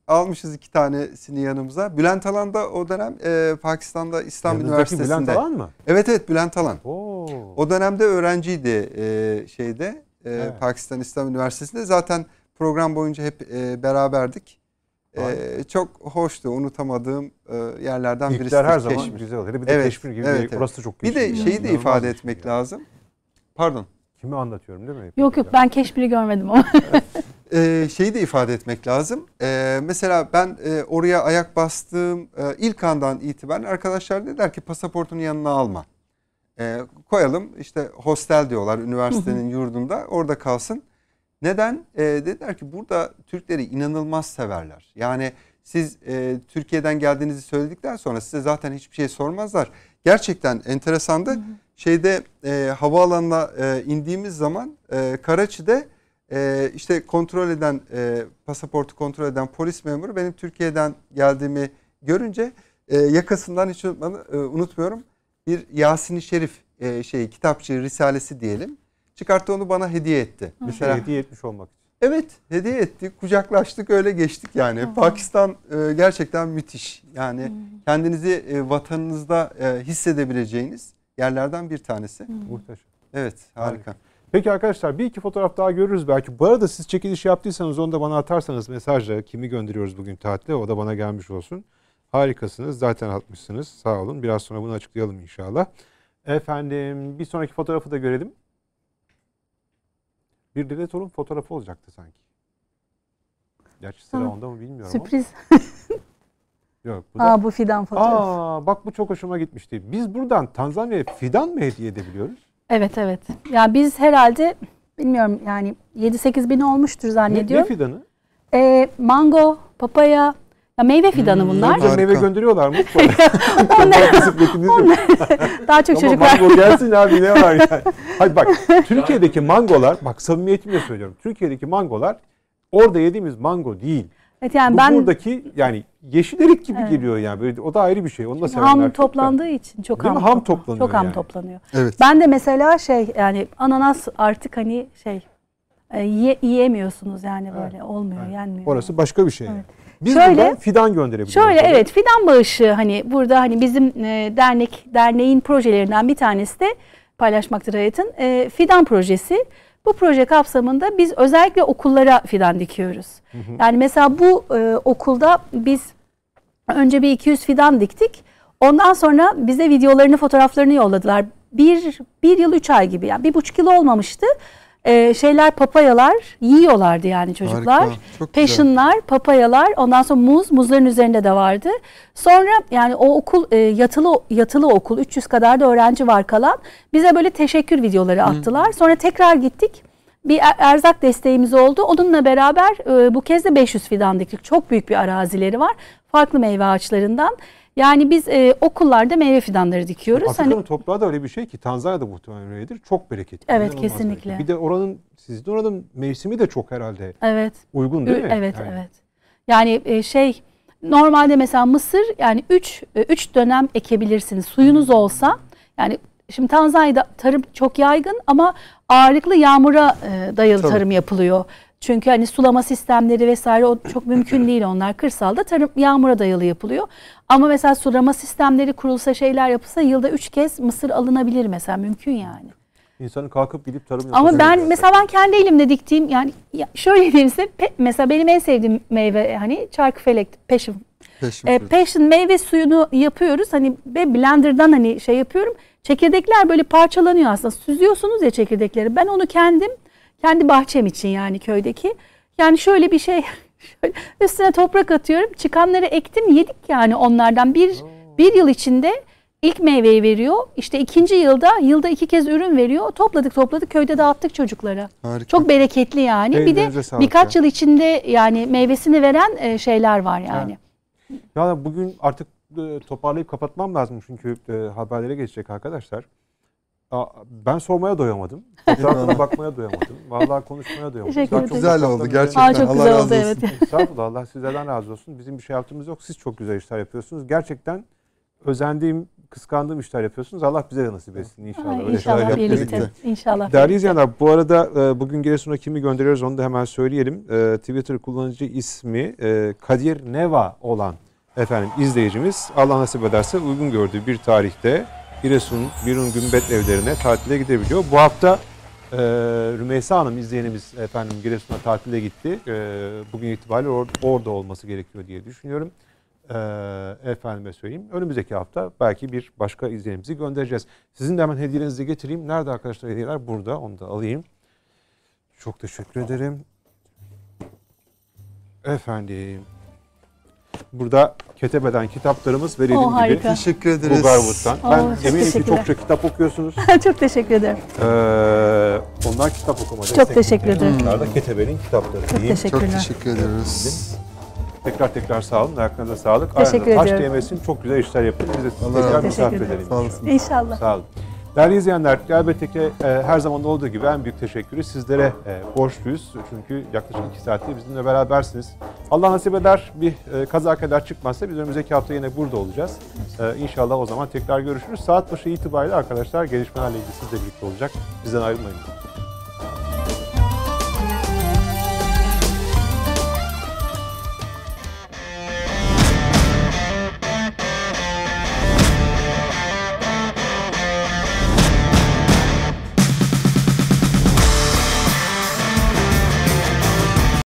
almışız iki tanesini yanımıza. Bülent Alan da o dönem e, Pakistan'da İslam Yanınızdaki Üniversitesi'nde. Bülent Alan mı? Evet evet Bülent Alan. Oo. O dönemde öğrenciydi e, şeyde e, evet. Pakistan İslam Üniversitesi'nde. Zaten program boyunca hep e, beraberdik. E, çok hoştu unutamadığım e, yerlerden İlkler birisi. her zaman keşfir. güzel oluyor. Bir de evet, keşfir gibi evet, evet. orası da çok Bir de şeyi de ifade etmek yani. lazım. Pardon. Kimi anlatıyorum değil mi? Yok yok ben keşfiri görmedim ama. e, şeyi de ifade etmek lazım. E, mesela ben e, oraya ayak bastığım e, ilk andan itibaren arkadaşlar dediler ki pasaportunu yanına alma. E, koyalım işte hostel diyorlar üniversitenin yurdunda orada kalsın. Neden? E, dediler ki burada Türkleri inanılmaz severler. Yani siz e, Türkiye'den geldiğinizi söyledikten sonra size zaten hiçbir şey sormazlar. Gerçekten enteresandı. Hı hı. Şeyde e, havaalanına e, indiğimiz zaman e, Karaçi'de e, işte kontrol eden e, pasaportu kontrol eden polis memuru benim Türkiye'den geldiğimi görünce e, yakasından hiç unutmadım, e, unutmuyorum bir Yasin-i Şerif e, şeyi kitapçı risalesi diyelim çıkarttı onu bana hediye etti. Hı. Mesela hediye etmiş olmak için. Evet hediye etti kucaklaştık öyle geçtik yani. Hı. Pakistan e, gerçekten müthiş yani Hı. kendinizi e, vatanınızda e, hissedebileceğiniz yerlerden bir tanesi. Muhteşem. Evet harika. harika. Peki arkadaşlar bir iki fotoğraf daha görürüz belki. Bu arada siz çekiliş yaptıysanız onu da bana atarsanız mesajla kimi gönderiyoruz bugün tatile o da bana gelmiş olsun. Harikasınız zaten atmışsınız sağ olun. Biraz sonra bunu açıklayalım inşallah. Efendim bir sonraki fotoğrafı da görelim. Bir Dede olun fotoğrafı olacaktı sanki. Gerçi sıra onda mı bilmiyorum Sürpriz. Sürpriz. Yok, bu da... Aa bu fidan fotoğrafı. Aa bak bu çok hoşuma gitmişti. Biz buradan Tanzanya'ya fidan mı hediye edebiliyoruz? Evet evet. Yani biz herhalde bilmiyorum yani 7-8 bin olmuştur zannediyorum. Meyve fidanı? Ee, mango, papaya, ya meyve fidanı hmm, bunlar. Bize meyve gönderiyorlar mı? onlar, onlar daha çok Ama çocuklar. mango gelsin abi ne var yani. Hayır bak Türkiye'deki mangolar bak samimiyetimle söylüyorum. Türkiye'deki mangolar orada yediğimiz mango değil. Evet yani Bu ben buradaki yani yeşil erik gibi evet. geliyor yani böyle o da ayrı bir şey. Onu da ham toplandığı da. için çok ham, ham toplanıyor. Çok ham yani. toplanıyor. Evet. Ben de mesela şey yani ananas artık hani şey e, ye, yiyemiyorsunuz yani böyle olmuyor evet. yenmiyor. Orası başka bir şey. Evet. Biz şöyle, fidan gönderebiliyoruz. Şöyle evet fidan bağışı hani burada hani bizim e, dernek derneğin projelerinden bir tanesi de paylaşmaktır hayatın e, fidan projesi. Bu proje kapsamında biz özellikle okullara fidan dikiyoruz. Hı hı. Yani mesela bu e, okulda biz önce bir 200 fidan diktik. Ondan sonra bize videolarını, fotoğraflarını yolladılar. Bir, bir yıl, üç ay gibi yani bir buçuk yıl olmamıştı e, şeyler papayalar yiyorlardı yani çocuklar. peşinler papayalar ondan sonra muz, muzların üzerinde de vardı. Sonra yani o okul e, yatılı yatılı okul 300 kadar da öğrenci var kalan. Bize böyle teşekkür videoları attılar. Hı. Sonra tekrar gittik. Bir er, erzak desteğimiz oldu. Onunla beraber e, bu kez de 500 fidan diktik. Çok büyük bir arazileri var. Farklı meyve ağaçlarından. Yani biz e, okullarda meyve fidanları dikiyoruz. Afrika'nın hani... toprağı da öyle bir şey ki Tanzanya'da muhtemelen öyledir. Çok bereketli. Evet kesinlikle. Bereketli. Bir de oranın sizin oranın mevsimi de çok herhalde evet. uygun değil mi? Evet yani. evet. Yani e, şey normalde mesela mısır yani 3 3 e, dönem ekebilirsiniz. Suyunuz hmm. olsa yani Şimdi Tanzanya'da tarım çok yaygın ama ağırlıklı yağmura e, dayalı Tabii. tarım yapılıyor. Çünkü hani sulama sistemleri vesaire o çok mümkün değil onlar. Kırsalda tarım yağmura dayalı yapılıyor. Ama mesela sulama sistemleri kurulsa şeyler yapılsa yılda üç kez mısır alınabilir mesela mümkün yani. İnsanın kalkıp gidip tarım yapması. Ama ben mesela ben kendi elimle diktiğim yani ya şöyle diyeyim size mesela benim en sevdiğim meyve hani çarkıfelek passion. peşim. e, passion meyve suyunu yapıyoruz hani ve blenderdan hani şey yapıyorum. Çekirdekler böyle parçalanıyor aslında. Süzüyorsunuz ya çekirdekleri. Ben onu kendim kendi bahçem için yani köydeki. Yani şöyle bir şey şöyle üstüne toprak atıyorum. Çıkanları ektim yedik yani onlardan. Bir, bir yıl içinde ilk meyveyi veriyor. İşte ikinci yılda yılda iki kez ürün veriyor. Topladık topladık köyde dağıttık çocuklara. Harika. Çok bereketli yani. Elinize bir de birkaç ya. yıl içinde yani meyvesini veren e, şeyler var yani. Evet. Ya bugün artık e, toparlayıp kapatmam lazım çünkü e, haberlere geçecek arkadaşlar ben sormaya doyamadım. Etrafına bakmaya doyamadım. Vallahi konuşmaya doyamadım. Teşekkür ederim. Çok güzel oldu gerçekten. Aa, çok Allah güzel razı oldu, olsun. Evet. Estağfurullah Allah sizlerden razı olsun. Bizim bir şey yaptığımız yok. Siz çok güzel işler yapıyorsunuz. Gerçekten özendiğim, kıskandığım işler yapıyorsunuz. Allah bize de nasip etsin inşallah. Ay, Öyle inşallah birlikte. birlikte. İnşallah. Değerli izleyenler bu arada e, bugün Giresun'a kimi gönderiyoruz onu da hemen söyleyelim. E, Twitter kullanıcı ismi e, Kadir Neva olan efendim izleyicimiz Allah nasip ederse uygun gördüğü bir tarihte Giresun, Birun, Gümbet evlerine tatile gidebiliyor. Bu hafta e, Rümeysa Hanım izleyenimiz efendim Giresun'a tatile gitti. E, bugün itibariyle or orada olması gerekiyor diye düşünüyorum. E, efendime söyleyeyim. Önümüzdeki hafta belki bir başka izleyenimizi göndereceğiz. Sizin de hemen hediyenizi getireyim. Nerede arkadaşlar hediyeler? Burada. Onu da alayım. Çok teşekkür ederim. Efendim burada Ketebeden kitaplarımız ve oh, gibi teşekkür ederiz. Bulgarwood'dan. Oh, ben eminim ki çokça kitap okuyorsunuz. çok teşekkür ederim. Ee, onlar kitap okumada. Çok teşekkür ederim. Bunlar da Ketebe'nin kitapları. Çok teşekkürler. Çok teşekkür ederiz. Tekrar tekrar sağ olun. Ayaklarınıza sağlık. Teşekkür Aynen. ediyorum. Taş değmesin. Çok güzel işler yapın. Biz de tekrar misafir edelim. Sağ olun. İnşallah. Sağ olun. Değerli izleyenler, Gelbetek'e e, her zaman olduğu gibi en büyük teşekkürü sizlere e, borçluyuz. Çünkü yaklaşık iki saatte bizimle berabersiniz. Allah nasip eder bir e, kaza kadar çıkmazsa biz önümüzdeki hafta yine burada olacağız. E, inşallah o zaman tekrar görüşürüz. Saat başı itibariyle arkadaşlar gelişmelerle ilgili sizle birlikte olacak. Bizden ayrılmayın.